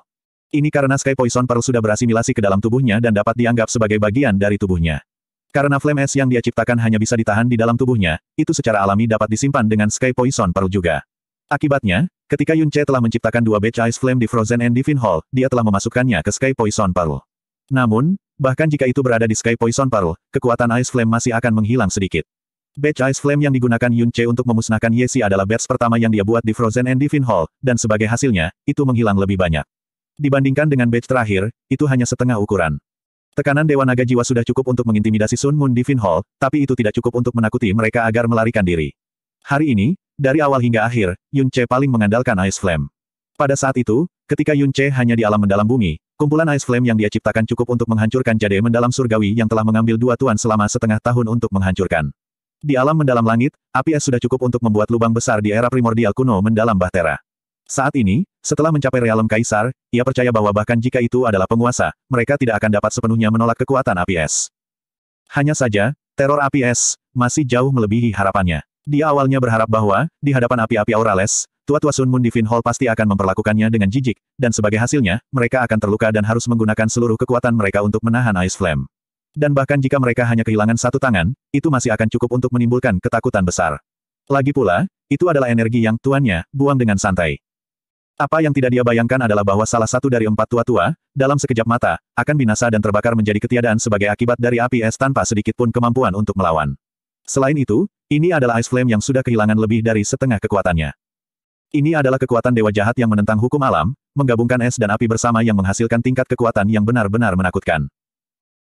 Ini karena Sky Poison Pearl sudah berasimilasi ke dalam tubuhnya dan dapat dianggap sebagai bagian dari tubuhnya. Karena Flame S yang dia ciptakan hanya bisa ditahan di dalam tubuhnya, itu secara alami dapat disimpan dengan Sky Poison Pearl juga. Akibatnya, Ketika Yun Che telah menciptakan dua batch Ice Flame di Frozen and Divine Hall, dia telah memasukkannya ke Sky Poison Pearl. Namun, bahkan jika itu berada di Sky Poison Pearl, kekuatan Ice Flame masih akan menghilang sedikit. Batch Ice Flame yang digunakan Yun Che untuk memusnahkan Yesi adalah batch pertama yang dia buat di Frozen and Divine Hall, dan sebagai hasilnya, itu menghilang lebih banyak. Dibandingkan dengan batch terakhir, itu hanya setengah ukuran. Tekanan Dewa Naga Jiwa sudah cukup untuk mengintimidasi Sun Moon Divine Hall, tapi itu tidak cukup untuk menakuti mereka agar melarikan diri. Hari ini, dari awal hingga akhir, Yun Che paling mengandalkan Ice Flame. Pada saat itu, ketika Yun Che hanya di alam mendalam bumi, kumpulan Ice Flame yang dia ciptakan cukup untuk menghancurkan jade mendalam surgawi yang telah mengambil dua tuan selama setengah tahun untuk menghancurkan. Di alam mendalam langit, api es sudah cukup untuk membuat lubang besar di era primordial kuno mendalam Bahtera. Saat ini, setelah mencapai realem kaisar, ia percaya bahwa bahkan jika itu adalah penguasa, mereka tidak akan dapat sepenuhnya menolak kekuatan api es. Hanya saja, teror api es masih jauh melebihi harapannya. Dia awalnya berharap bahwa, di hadapan api-api Aurales, tua-tua Sun Moon Divine Hall pasti akan memperlakukannya dengan jijik, dan sebagai hasilnya, mereka akan terluka dan harus menggunakan seluruh kekuatan mereka untuk menahan Ice Flame. Dan bahkan jika mereka hanya kehilangan satu tangan, itu masih akan cukup untuk menimbulkan ketakutan besar. Lagi pula, itu adalah energi yang tuannya buang dengan santai. Apa yang tidak dia bayangkan adalah bahwa salah satu dari empat tua-tua, dalam sekejap mata, akan binasa dan terbakar menjadi ketiadaan sebagai akibat dari api es tanpa sedikit pun kemampuan untuk melawan. Selain itu, ini adalah Ice Flame yang sudah kehilangan lebih dari setengah kekuatannya. Ini adalah kekuatan dewa jahat yang menentang hukum alam, menggabungkan es dan api bersama yang menghasilkan tingkat kekuatan yang benar-benar menakutkan.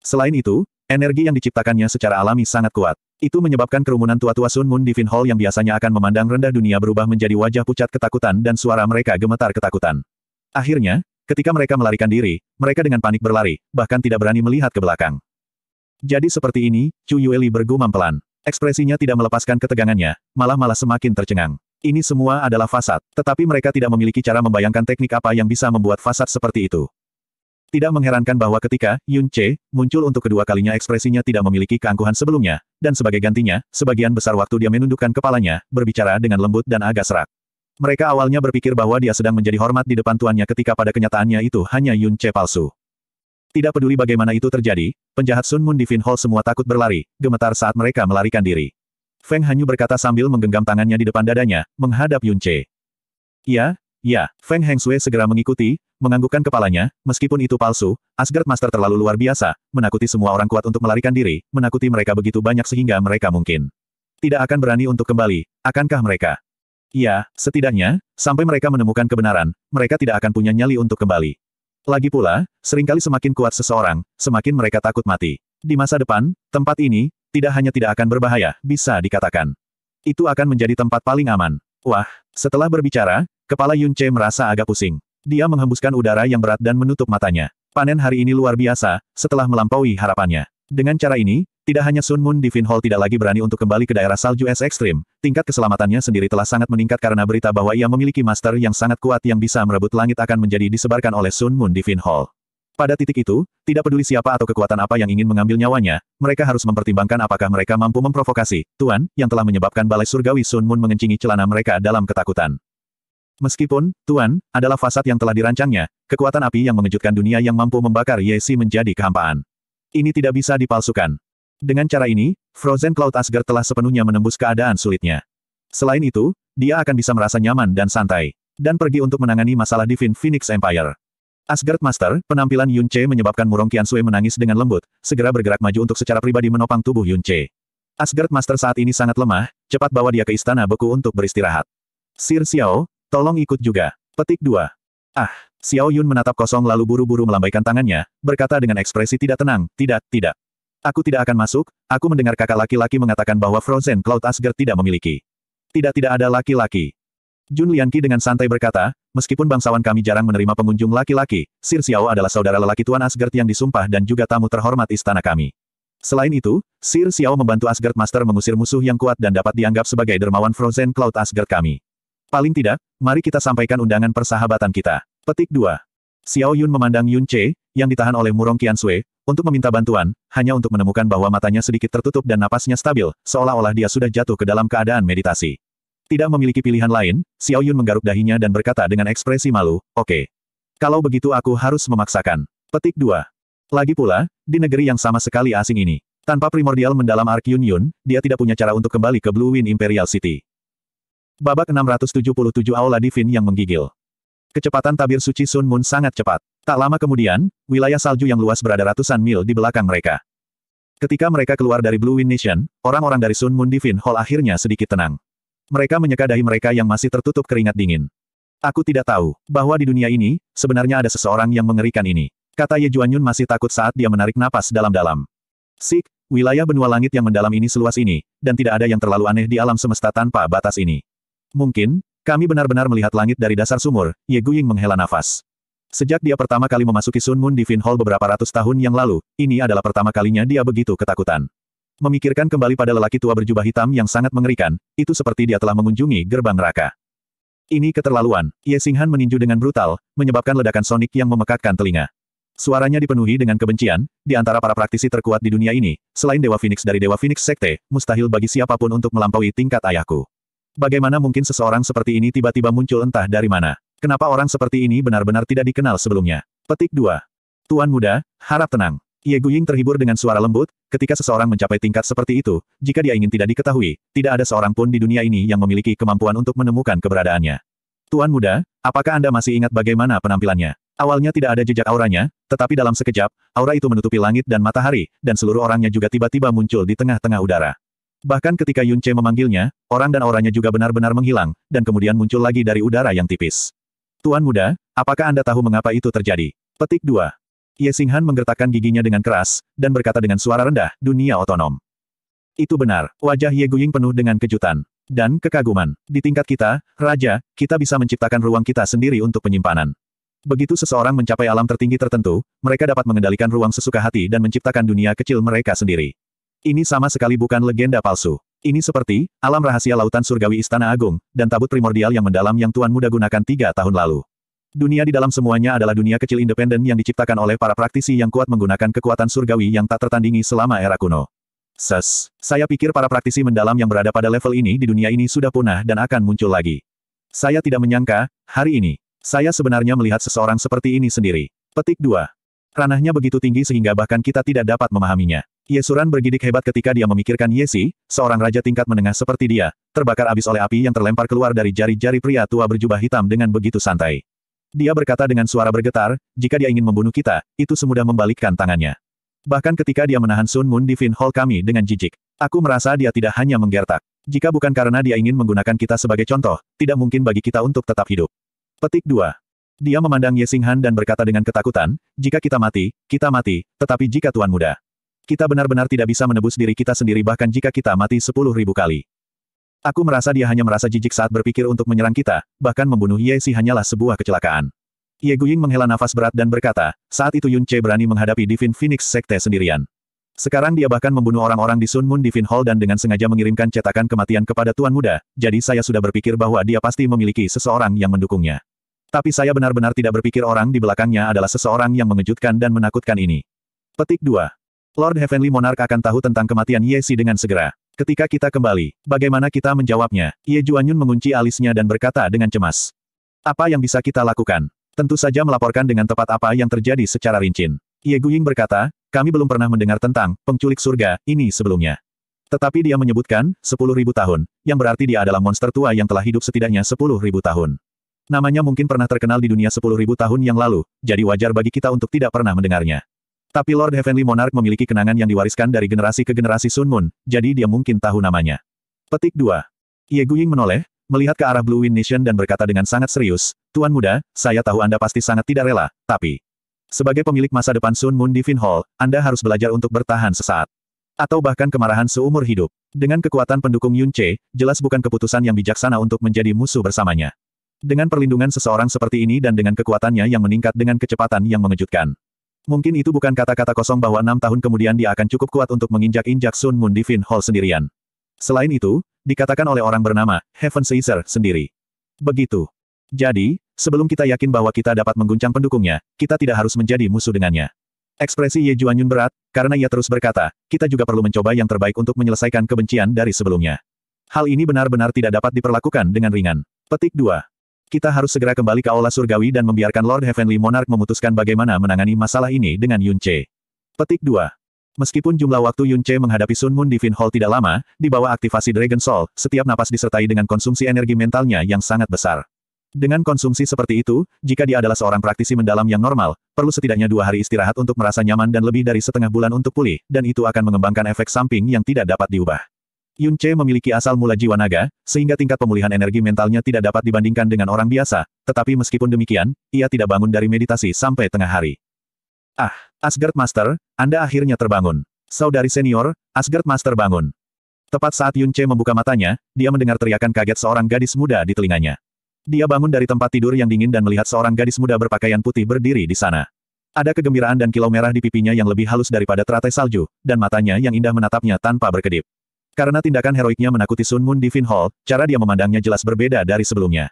Selain itu, energi yang diciptakannya secara alami sangat kuat. Itu menyebabkan kerumunan tua-tua Sun Moon di Hall yang biasanya akan memandang rendah dunia berubah menjadi wajah pucat ketakutan dan suara mereka gemetar ketakutan. Akhirnya, ketika mereka melarikan diri, mereka dengan panik berlari, bahkan tidak berani melihat ke belakang. Jadi seperti ini, Chu Yueli bergumam pelan. Ekspresinya tidak melepaskan ketegangannya, malah-malah semakin tercengang. Ini semua adalah fasad, tetapi mereka tidak memiliki cara membayangkan teknik apa yang bisa membuat fasad seperti itu. Tidak mengherankan bahwa ketika Yun Che muncul untuk kedua kalinya ekspresinya tidak memiliki keangkuhan sebelumnya, dan sebagai gantinya, sebagian besar waktu dia menundukkan kepalanya, berbicara dengan lembut dan agak serak. Mereka awalnya berpikir bahwa dia sedang menjadi hormat di depan tuannya ketika pada kenyataannya itu hanya Yun Che palsu. Tidak peduli bagaimana itu terjadi, penjahat Sun Moon Divine Hall semua takut berlari, gemetar saat mereka melarikan diri. Feng Hanyu berkata sambil menggenggam tangannya di depan dadanya, menghadap Yun Che. Ya, ya, Feng Sui segera mengikuti, menganggukkan kepalanya, meskipun itu palsu, Asgard Master terlalu luar biasa, menakuti semua orang kuat untuk melarikan diri, menakuti mereka begitu banyak sehingga mereka mungkin tidak akan berani untuk kembali, akankah mereka? Ya, setidaknya, sampai mereka menemukan kebenaran, mereka tidak akan punya nyali untuk kembali. Lagi pula, seringkali semakin kuat seseorang, semakin mereka takut mati. Di masa depan, tempat ini, tidak hanya tidak akan berbahaya, bisa dikatakan. Itu akan menjadi tempat paling aman. Wah, setelah berbicara, kepala Yun Che merasa agak pusing. Dia menghembuskan udara yang berat dan menutup matanya. Panen hari ini luar biasa, setelah melampaui harapannya. Dengan cara ini, tidak hanya Sun Moon di Fin Hall tidak lagi berani untuk kembali ke daerah salju es ekstrim, tingkat keselamatannya sendiri telah sangat meningkat karena berita bahwa ia memiliki master yang sangat kuat yang bisa merebut langit akan menjadi disebarkan oleh Sun Moon di Fin Hall. Pada titik itu, tidak peduli siapa atau kekuatan apa yang ingin mengambil nyawanya, mereka harus mempertimbangkan apakah mereka mampu memprovokasi, Tuan, yang telah menyebabkan Balai Surgawi Sun Moon mengencingi celana mereka dalam ketakutan. Meskipun, Tuan, adalah fasad yang telah dirancangnya, kekuatan api yang mengejutkan dunia yang mampu membakar Yesi menjadi kehampaan. Ini tidak bisa dipalsukan. Dengan cara ini, Frozen Cloud Asgard telah sepenuhnya menembus keadaan sulitnya. Selain itu, dia akan bisa merasa nyaman dan santai. Dan pergi untuk menangani masalah Divine Phoenix Empire. Asgard Master, penampilan Yun Che menyebabkan Murong Sui menangis dengan lembut, segera bergerak maju untuk secara pribadi menopang tubuh Yun Che. Asgard Master saat ini sangat lemah, cepat bawa dia ke istana beku untuk beristirahat. Sir Xiao, tolong ikut juga. Petik 2. Ah, Xiao Yun menatap kosong lalu buru-buru melambaikan tangannya, berkata dengan ekspresi tidak tenang, tidak, tidak. Aku tidak akan masuk, aku mendengar kakak laki-laki mengatakan bahwa Frozen Cloud Asgard tidak memiliki. Tidak-tidak ada laki-laki. Jun Lianqi dengan santai berkata, meskipun bangsawan kami jarang menerima pengunjung laki-laki, Sir Xiao adalah saudara lelaki Tuan Asgard yang disumpah dan juga tamu terhormat istana kami. Selain itu, Sir Xiao membantu Asgard Master mengusir musuh yang kuat dan dapat dianggap sebagai dermawan Frozen Cloud Asgard kami. Paling tidak, mari kita sampaikan undangan persahabatan kita. Petik 2. Xiao Yun memandang Yun Che, yang ditahan oleh Murong Qian Sui, untuk meminta bantuan, hanya untuk menemukan bahwa matanya sedikit tertutup dan napasnya stabil, seolah-olah dia sudah jatuh ke dalam keadaan meditasi. Tidak memiliki pilihan lain, Xiao Yun menggaruk dahinya dan berkata dengan ekspresi malu, oke. Okay. Kalau begitu aku harus memaksakan. Petik 2. Lagi pula, di negeri yang sama sekali asing ini. Tanpa primordial mendalam Ark Yun Yun, dia tidak punya cara untuk kembali ke Blue Wind Imperial City. Babak 677 Aula Divin yang menggigil. Kecepatan tabir suci Sun Moon sangat cepat. Tak lama kemudian, wilayah salju yang luas berada ratusan mil di belakang mereka. Ketika mereka keluar dari Blue Wind Nation, orang-orang dari Sun Moon Divine Hall akhirnya sedikit tenang. Mereka menyeka dahi mereka yang masih tertutup keringat dingin. Aku tidak tahu, bahwa di dunia ini, sebenarnya ada seseorang yang mengerikan ini. Kata Ye Juanyun masih takut saat dia menarik napas dalam-dalam. Sik, wilayah benua langit yang mendalam ini seluas ini, dan tidak ada yang terlalu aneh di alam semesta tanpa batas ini. Mungkin, kami benar-benar melihat langit dari dasar sumur, Ye Guying menghela nafas. Sejak dia pertama kali memasuki Sun Moon Divine Hall beberapa ratus tahun yang lalu, ini adalah pertama kalinya dia begitu ketakutan. Memikirkan kembali pada lelaki tua berjubah hitam yang sangat mengerikan, itu seperti dia telah mengunjungi gerbang neraka. Ini keterlaluan, Ye Singhan meninju dengan brutal, menyebabkan ledakan sonik yang memekakkan telinga. Suaranya dipenuhi dengan kebencian, di antara para praktisi terkuat di dunia ini, selain Dewa Phoenix dari Dewa Phoenix Sekte, mustahil bagi siapapun untuk melampaui tingkat ayahku. Bagaimana mungkin seseorang seperti ini tiba-tiba muncul entah dari mana? Kenapa orang seperti ini benar-benar tidak dikenal sebelumnya? Petik 2. Tuan muda, harap tenang. Ye Guying terhibur dengan suara lembut, ketika seseorang mencapai tingkat seperti itu, jika dia ingin tidak diketahui, tidak ada seorang pun di dunia ini yang memiliki kemampuan untuk menemukan keberadaannya. Tuan muda, apakah Anda masih ingat bagaimana penampilannya? Awalnya tidak ada jejak auranya, tetapi dalam sekejap, aura itu menutupi langit dan matahari, dan seluruh orangnya juga tiba-tiba muncul di tengah-tengah udara. Bahkan ketika Yun Che memanggilnya, orang dan auranya juga benar-benar menghilang, dan kemudian muncul lagi dari udara yang tipis. Tuan muda, apakah Anda tahu mengapa itu terjadi? Petik 2. Ye Singhan menggertakkan giginya dengan keras, dan berkata dengan suara rendah, dunia otonom. Itu benar, wajah Ye Guying penuh dengan kejutan. Dan kekaguman. Di tingkat kita, Raja, kita bisa menciptakan ruang kita sendiri untuk penyimpanan. Begitu seseorang mencapai alam tertinggi tertentu, mereka dapat mengendalikan ruang sesuka hati dan menciptakan dunia kecil mereka sendiri. Ini sama sekali bukan legenda palsu. Ini seperti, alam rahasia lautan surgawi Istana Agung, dan tabut primordial yang mendalam yang Tuan Muda gunakan tiga tahun lalu. Dunia di dalam semuanya adalah dunia kecil independen yang diciptakan oleh para praktisi yang kuat menggunakan kekuatan surgawi yang tak tertandingi selama era kuno. Ses, saya pikir para praktisi mendalam yang berada pada level ini di dunia ini sudah punah dan akan muncul lagi. Saya tidak menyangka, hari ini, saya sebenarnya melihat seseorang seperti ini sendiri. Petik 2. Ranahnya begitu tinggi sehingga bahkan kita tidak dapat memahaminya. Yesuran bergidik hebat ketika dia memikirkan Yesi, seorang raja tingkat menengah seperti dia, terbakar abis oleh api yang terlempar keluar dari jari-jari pria tua berjubah hitam dengan begitu santai. Dia berkata dengan suara bergetar, jika dia ingin membunuh kita, itu semudah membalikkan tangannya. Bahkan ketika dia menahan Sun Moon di Fin Hall kami dengan jijik. Aku merasa dia tidak hanya menggertak. Jika bukan karena dia ingin menggunakan kita sebagai contoh, tidak mungkin bagi kita untuk tetap hidup. Petik 2. Dia memandang Ye Singhan dan berkata dengan ketakutan, jika kita mati, kita mati, tetapi jika Tuan Muda kita benar-benar tidak bisa menebus diri kita sendiri bahkan jika kita mati sepuluh ribu kali. Aku merasa dia hanya merasa jijik saat berpikir untuk menyerang kita, bahkan membunuh Ye Si hanyalah sebuah kecelakaan. Ye Guying menghela nafas berat dan berkata, saat itu Yun Che berani menghadapi Divine Phoenix Sekte sendirian. Sekarang dia bahkan membunuh orang-orang di Sun Moon Divine Hall dan dengan sengaja mengirimkan cetakan kematian kepada Tuan Muda, jadi saya sudah berpikir bahwa dia pasti memiliki seseorang yang mendukungnya. Tapi saya benar-benar tidak berpikir orang di belakangnya adalah seseorang yang mengejutkan dan menakutkan ini. Petik 2. Lord Heavenly Monarch akan tahu tentang kematian Ye Si dengan segera. Ketika kita kembali, bagaimana kita menjawabnya? Ye Juanyun mengunci alisnya dan berkata dengan cemas. Apa yang bisa kita lakukan? Tentu saja melaporkan dengan tepat apa yang terjadi secara rinci." Ye Guying berkata, kami belum pernah mendengar tentang penculik surga ini sebelumnya. Tetapi dia menyebutkan, 10.000 tahun, yang berarti dia adalah monster tua yang telah hidup setidaknya 10.000 tahun. Namanya mungkin pernah terkenal di dunia 10.000 tahun yang lalu, jadi wajar bagi kita untuk tidak pernah mendengarnya. Tapi Lord Heavenly Monarch memiliki kenangan yang diwariskan dari generasi ke generasi Sun Moon, jadi dia mungkin tahu namanya. Petik 2. Ye Guying menoleh, melihat ke arah Blue Wind Nation dan berkata dengan sangat serius, Tuan muda, saya tahu Anda pasti sangat tidak rela, tapi... Sebagai pemilik masa depan Sun Moon Divine Hall, Anda harus belajar untuk bertahan sesaat. Atau bahkan kemarahan seumur hidup. Dengan kekuatan pendukung Yun Che, jelas bukan keputusan yang bijaksana untuk menjadi musuh bersamanya. Dengan perlindungan seseorang seperti ini dan dengan kekuatannya yang meningkat dengan kecepatan yang mengejutkan. Mungkin itu bukan kata-kata kosong bahwa enam tahun kemudian dia akan cukup kuat untuk menginjak-injak Sun Moon Divine Hall sendirian. Selain itu, dikatakan oleh orang bernama Heaven Caesar sendiri. Begitu. Jadi, sebelum kita yakin bahwa kita dapat mengguncang pendukungnya, kita tidak harus menjadi musuh dengannya. Ekspresi Ye Juanyun berat, karena ia terus berkata, kita juga perlu mencoba yang terbaik untuk menyelesaikan kebencian dari sebelumnya. Hal ini benar-benar tidak dapat diperlakukan dengan ringan. Petik 2 kita harus segera kembali ke Aula Surgawi dan membiarkan Lord Heavenly Monarch memutuskan bagaimana menangani masalah ini dengan Yun Che. Petik 2. Meskipun jumlah waktu Yun Che menghadapi Sun Moon Divine Hall tidak lama, di bawah aktivasi Dragon Soul, setiap napas disertai dengan konsumsi energi mentalnya yang sangat besar. Dengan konsumsi seperti itu, jika dia adalah seorang praktisi mendalam yang normal, perlu setidaknya dua hari istirahat untuk merasa nyaman dan lebih dari setengah bulan untuk pulih, dan itu akan mengembangkan efek samping yang tidak dapat diubah. Yun Che memiliki asal mula jiwa naga, sehingga tingkat pemulihan energi mentalnya tidak dapat dibandingkan dengan orang biasa, tetapi meskipun demikian, ia tidak bangun dari meditasi sampai tengah hari. Ah, Asgard Master, Anda akhirnya terbangun. Saudari senior, Asgard Master bangun. Tepat saat Yun Che membuka matanya, dia mendengar teriakan kaget seorang gadis muda di telinganya. Dia bangun dari tempat tidur yang dingin dan melihat seorang gadis muda berpakaian putih berdiri di sana. Ada kegembiraan dan kilau merah di pipinya yang lebih halus daripada teratai salju, dan matanya yang indah menatapnya tanpa berkedip. Karena tindakan heroiknya menakuti Sun Moon di Hall, cara dia memandangnya jelas berbeda dari sebelumnya.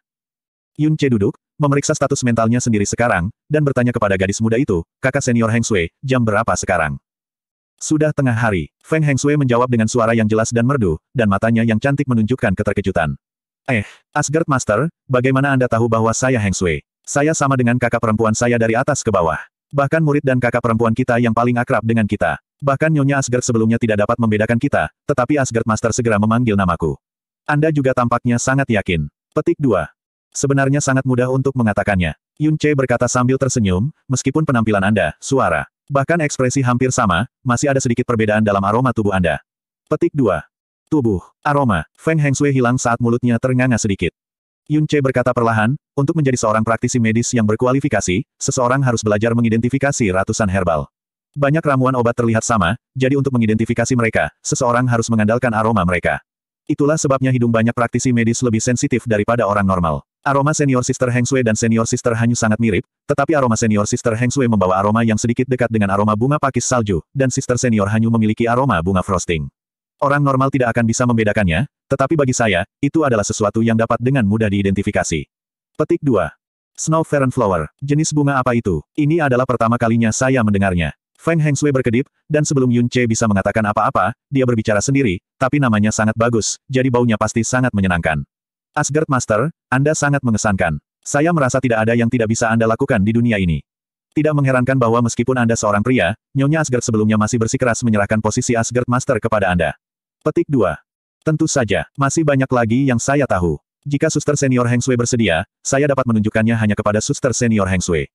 Yun Che duduk, memeriksa status mentalnya sendiri sekarang, dan bertanya kepada gadis muda itu, kakak senior Heng Sui, jam berapa sekarang? Sudah tengah hari, Feng Heng Sui menjawab dengan suara yang jelas dan merdu, dan matanya yang cantik menunjukkan keterkejutan. Eh, Asgard Master, bagaimana Anda tahu bahwa saya Heng Sui? Saya sama dengan kakak perempuan saya dari atas ke bawah. Bahkan murid dan kakak perempuan kita yang paling akrab dengan kita. Bahkan Nyonya Asgard sebelumnya tidak dapat membedakan kita, tetapi Asgard Master segera memanggil namaku. Anda juga tampaknya sangat yakin. Petik 2. Sebenarnya sangat mudah untuk mengatakannya. Yun Che berkata sambil tersenyum, meskipun penampilan Anda, suara, bahkan ekspresi hampir sama, masih ada sedikit perbedaan dalam aroma tubuh Anda. Petik 2. Tubuh, aroma, Feng Heng Sui hilang saat mulutnya ternganga sedikit. Yun Che berkata perlahan, untuk menjadi seorang praktisi medis yang berkualifikasi, seseorang harus belajar mengidentifikasi ratusan herbal. Banyak ramuan obat terlihat sama, jadi untuk mengidentifikasi mereka, seseorang harus mengandalkan aroma mereka. Itulah sebabnya hidung banyak praktisi medis lebih sensitif daripada orang normal. Aroma senior sister Heng Sui dan senior sister Hanyu sangat mirip, tetapi aroma senior sister Heng Sui membawa aroma yang sedikit dekat dengan aroma bunga pakis salju, dan sister senior Hanyu memiliki aroma bunga frosting. Orang normal tidak akan bisa membedakannya, tetapi bagi saya, itu adalah sesuatu yang dapat dengan mudah diidentifikasi. Petik 2. Snow Fern Flower. Jenis bunga apa itu? Ini adalah pertama kalinya saya mendengarnya. Feng Heng Sui berkedip, dan sebelum Yun Che bisa mengatakan apa-apa, dia berbicara sendiri, tapi namanya sangat bagus, jadi baunya pasti sangat menyenangkan. Asgard Master, Anda sangat mengesankan. Saya merasa tidak ada yang tidak bisa Anda lakukan di dunia ini. Tidak mengherankan bahwa meskipun Anda seorang pria, Nyonya Asgard sebelumnya masih bersikeras menyerahkan posisi Asgard Master kepada Anda. Petik 2. Tentu saja, masih banyak lagi yang saya tahu. Jika suster senior Heng Sui bersedia, saya dapat menunjukkannya hanya kepada suster senior Heng Sui.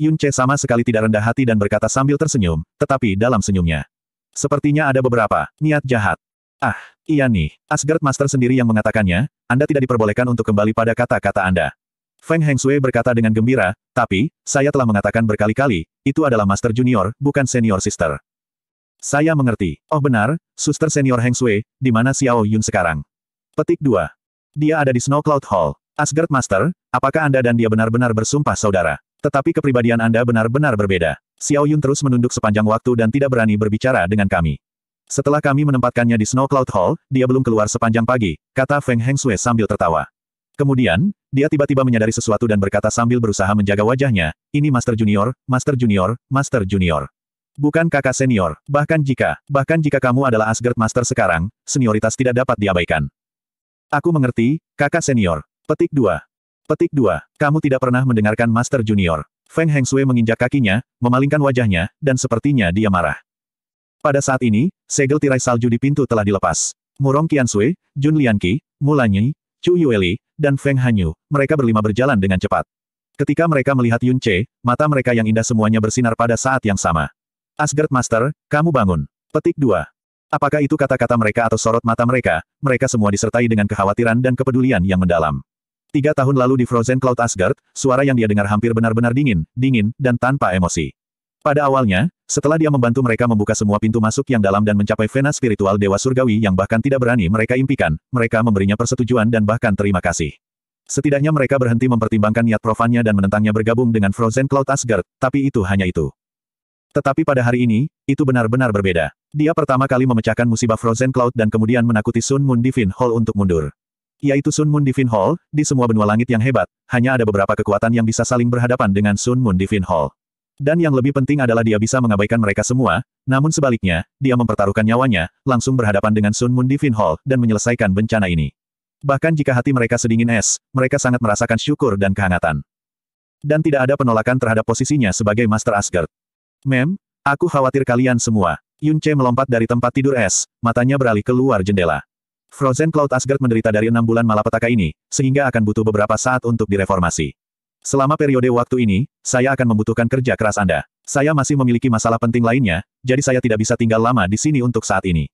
Yun Che sama sekali tidak rendah hati dan berkata sambil tersenyum, tetapi dalam senyumnya. Sepertinya ada beberapa, niat jahat. Ah, iya nih, Asgard Master sendiri yang mengatakannya, Anda tidak diperbolehkan untuk kembali pada kata-kata Anda. Feng Heng Sui berkata dengan gembira, tapi, saya telah mengatakan berkali-kali, itu adalah Master Junior, bukan Senior Sister. Saya mengerti. Oh benar, Suster Senior Heng Sui, di mana Xiao Yun sekarang? Petik 2. Dia ada di Snow Cloud Hall. Asgard Master, apakah Anda dan dia benar-benar bersumpah saudara? Tetapi kepribadian Anda benar-benar berbeda. Xiao Yun terus menunduk sepanjang waktu dan tidak berani berbicara dengan kami. Setelah kami menempatkannya di Snow Cloud Hall, dia belum keluar sepanjang pagi, kata Feng Heng Sui sambil tertawa. Kemudian, dia tiba-tiba menyadari sesuatu dan berkata sambil berusaha menjaga wajahnya, ini Master Junior, Master Junior, Master Junior. Bukan kakak senior, bahkan jika, bahkan jika kamu adalah Asgard Master sekarang, senioritas tidak dapat diabaikan. Aku mengerti, kakak senior. Petik 2. Petik 2. Kamu tidak pernah mendengarkan Master Junior. Feng Heng Sui menginjak kakinya, memalingkan wajahnya, dan sepertinya dia marah. Pada saat ini, segel tirai salju di pintu telah dilepas. Murong Qian Sui, Jun Lianqi, Mulanyi, Chu Yueli, dan Feng Hanyu, mereka berlima berjalan dengan cepat. Ketika mereka melihat Yun Che, mata mereka yang indah semuanya bersinar pada saat yang sama. Asgard Master, kamu bangun. Petik 2. Apakah itu kata-kata mereka atau sorot mata mereka, mereka semua disertai dengan kekhawatiran dan kepedulian yang mendalam. Tiga tahun lalu di Frozen Cloud Asgard, suara yang dia dengar hampir benar-benar dingin, dingin, dan tanpa emosi. Pada awalnya, setelah dia membantu mereka membuka semua pintu masuk yang dalam dan mencapai vena spiritual Dewa Surgawi yang bahkan tidak berani mereka impikan, mereka memberinya persetujuan dan bahkan terima kasih. Setidaknya mereka berhenti mempertimbangkan niat profannya dan menentangnya bergabung dengan Frozen Cloud Asgard, tapi itu hanya itu. Tetapi pada hari ini, itu benar-benar berbeda. Dia pertama kali memecahkan musibah Frozen Cloud dan kemudian menakuti Sun Moon Divine Hall untuk mundur yaitu Sun Moon Divine Hall, di semua benua langit yang hebat, hanya ada beberapa kekuatan yang bisa saling berhadapan dengan Sun Moon Divine Hall. Dan yang lebih penting adalah dia bisa mengabaikan mereka semua, namun sebaliknya, dia mempertaruhkan nyawanya, langsung berhadapan dengan Sun Moon Divine Hall, dan menyelesaikan bencana ini. Bahkan jika hati mereka sedingin es, mereka sangat merasakan syukur dan kehangatan. Dan tidak ada penolakan terhadap posisinya sebagai Master Asgard. Mem, aku khawatir kalian semua. Yunce melompat dari tempat tidur es, matanya beralih keluar jendela. Frozen Cloud Asgard menderita dari enam bulan malapetaka ini, sehingga akan butuh beberapa saat untuk direformasi. Selama periode waktu ini, saya akan membutuhkan kerja keras Anda. Saya masih memiliki masalah penting lainnya, jadi saya tidak bisa tinggal lama di sini untuk saat ini.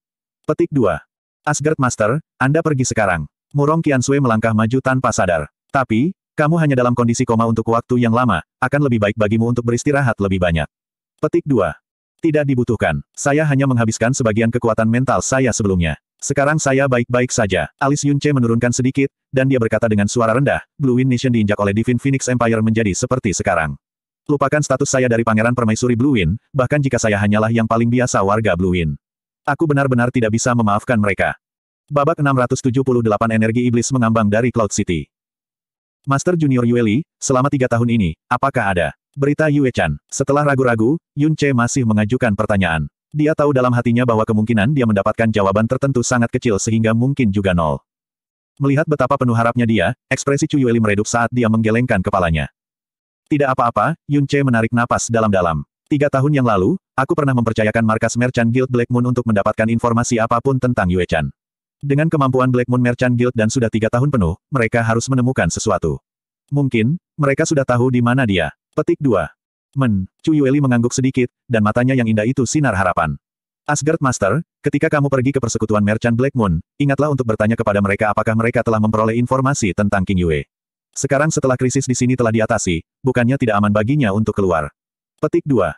Petik 2. Asgard Master, Anda pergi sekarang. Murong Sui melangkah maju tanpa sadar. Tapi, kamu hanya dalam kondisi koma untuk waktu yang lama, akan lebih baik bagimu untuk beristirahat lebih banyak. Petik 2. Tidak dibutuhkan. Saya hanya menghabiskan sebagian kekuatan mental saya sebelumnya. Sekarang saya baik-baik saja. Alis Yunche menurunkan sedikit, dan dia berkata dengan suara rendah, Blue Wind Nation diinjak oleh Divine Phoenix Empire menjadi seperti sekarang. Lupakan status saya dari pangeran permaisuri Blue Wind, bahkan jika saya hanyalah yang paling biasa warga Blue Wind. Aku benar-benar tidak bisa memaafkan mereka. Babak 678 energi iblis mengambang dari Cloud City. Master Junior Yueli, selama tiga tahun ini, apakah ada? Berita Yue Chan. Setelah ragu-ragu, Yun masih mengajukan pertanyaan. Dia tahu dalam hatinya bahwa kemungkinan dia mendapatkan jawaban tertentu sangat kecil sehingga mungkin juga nol. Melihat betapa penuh harapnya dia, ekspresi Chu Yueli meredup saat dia menggelengkan kepalanya. Tidak apa-apa, Yun Che menarik napas dalam-dalam. Tiga tahun yang lalu, aku pernah mempercayakan markas Merchant Guild Black Moon untuk mendapatkan informasi apapun tentang Yue Chan. Dengan kemampuan Black Moon Merchant Guild dan sudah tiga tahun penuh, mereka harus menemukan sesuatu. Mungkin, mereka sudah tahu di mana dia. Petik 2. Men, Chu Yueli mengangguk sedikit, dan matanya yang indah itu sinar harapan. Asgard Master, ketika kamu pergi ke persekutuan Merchant Black Moon, ingatlah untuk bertanya kepada mereka apakah mereka telah memperoleh informasi tentang King Yue. Sekarang setelah krisis di sini telah diatasi, bukannya tidak aman baginya untuk keluar. Petik 2.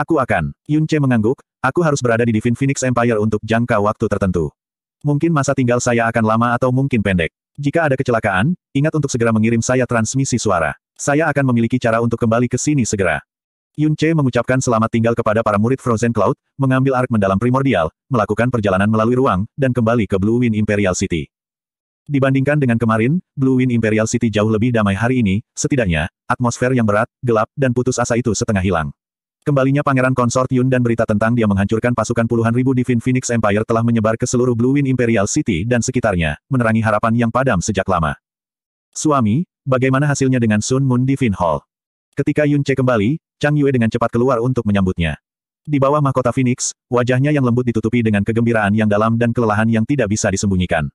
Aku akan. Yun Che mengangguk, aku harus berada di Divine Phoenix Empire untuk jangka waktu tertentu. Mungkin masa tinggal saya akan lama atau mungkin pendek. Jika ada kecelakaan, ingat untuk segera mengirim saya transmisi suara. Saya akan memiliki cara untuk kembali ke sini segera. Yun Che mengucapkan selamat tinggal kepada para murid Frozen Cloud, mengambil ark mendalam primordial, melakukan perjalanan melalui ruang, dan kembali ke Blue Wind Imperial City. Dibandingkan dengan kemarin, Blue Wind Imperial City jauh lebih damai hari ini, setidaknya, atmosfer yang berat, gelap, dan putus asa itu setengah hilang. Kembalinya Pangeran Konsort Yun dan berita tentang dia menghancurkan pasukan puluhan ribu Divine Phoenix Empire telah menyebar ke seluruh Blue Wind Imperial City dan sekitarnya, menerangi harapan yang padam sejak lama. Suami, bagaimana hasilnya dengan Sun Moon Divine Hall? Ketika Yun Che kembali, Chang Yue dengan cepat keluar untuk menyambutnya. Di bawah mahkota Phoenix, wajahnya yang lembut ditutupi dengan kegembiraan yang dalam dan kelelahan yang tidak bisa disembunyikan.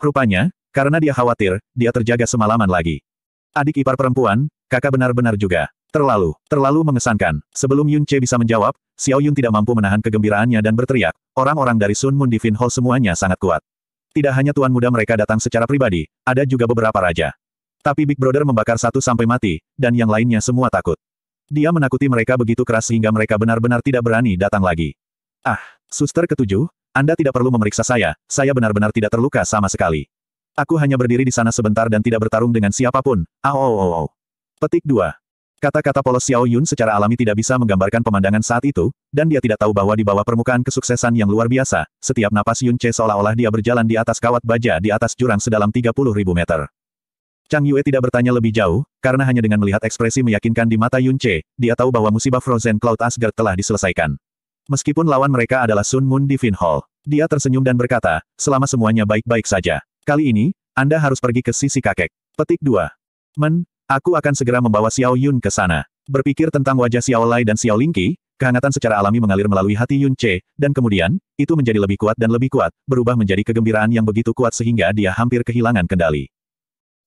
Rupanya, karena dia khawatir, dia terjaga semalaman lagi. Adik ipar perempuan, kakak benar-benar juga. Terlalu, terlalu mengesankan. Sebelum Yun Che bisa menjawab, Xiao Yun tidak mampu menahan kegembiraannya dan berteriak, orang-orang dari Sun Moon Divine Hall semuanya sangat kuat. Tidak hanya tuan muda mereka datang secara pribadi, ada juga beberapa raja. Tapi Big Brother membakar satu sampai mati, dan yang lainnya semua takut. Dia menakuti mereka begitu keras sehingga mereka benar-benar tidak berani datang lagi. Ah, suster ketujuh, Anda tidak perlu memeriksa saya, saya benar-benar tidak terluka sama sekali. Aku hanya berdiri di sana sebentar dan tidak bertarung dengan siapapun. Ah, oh, oh, oh. Petik 2. Kata-kata polos Xiao Yun secara alami tidak bisa menggambarkan pemandangan saat itu, dan dia tidak tahu bahwa di bawah permukaan kesuksesan yang luar biasa, setiap napas Yun Che seolah-olah dia berjalan di atas kawat baja di atas jurang sedalam puluh ribu meter. Chang Yue tidak bertanya lebih jauh, karena hanya dengan melihat ekspresi meyakinkan di mata Yun Che, dia tahu bahwa musibah Frozen Cloud Asgard telah diselesaikan. Meskipun lawan mereka adalah Sun Moon di Hall, dia tersenyum dan berkata, selama semuanya baik-baik saja. Kali ini, Anda harus pergi ke sisi kakek. Petik 2. Men, aku akan segera membawa Xiao Yun ke sana. Berpikir tentang wajah Xiao Lai dan Xiao Lingqi, kehangatan secara alami mengalir melalui hati Yun Che, dan kemudian, itu menjadi lebih kuat dan lebih kuat, berubah menjadi kegembiraan yang begitu kuat sehingga dia hampir kehilangan kendali.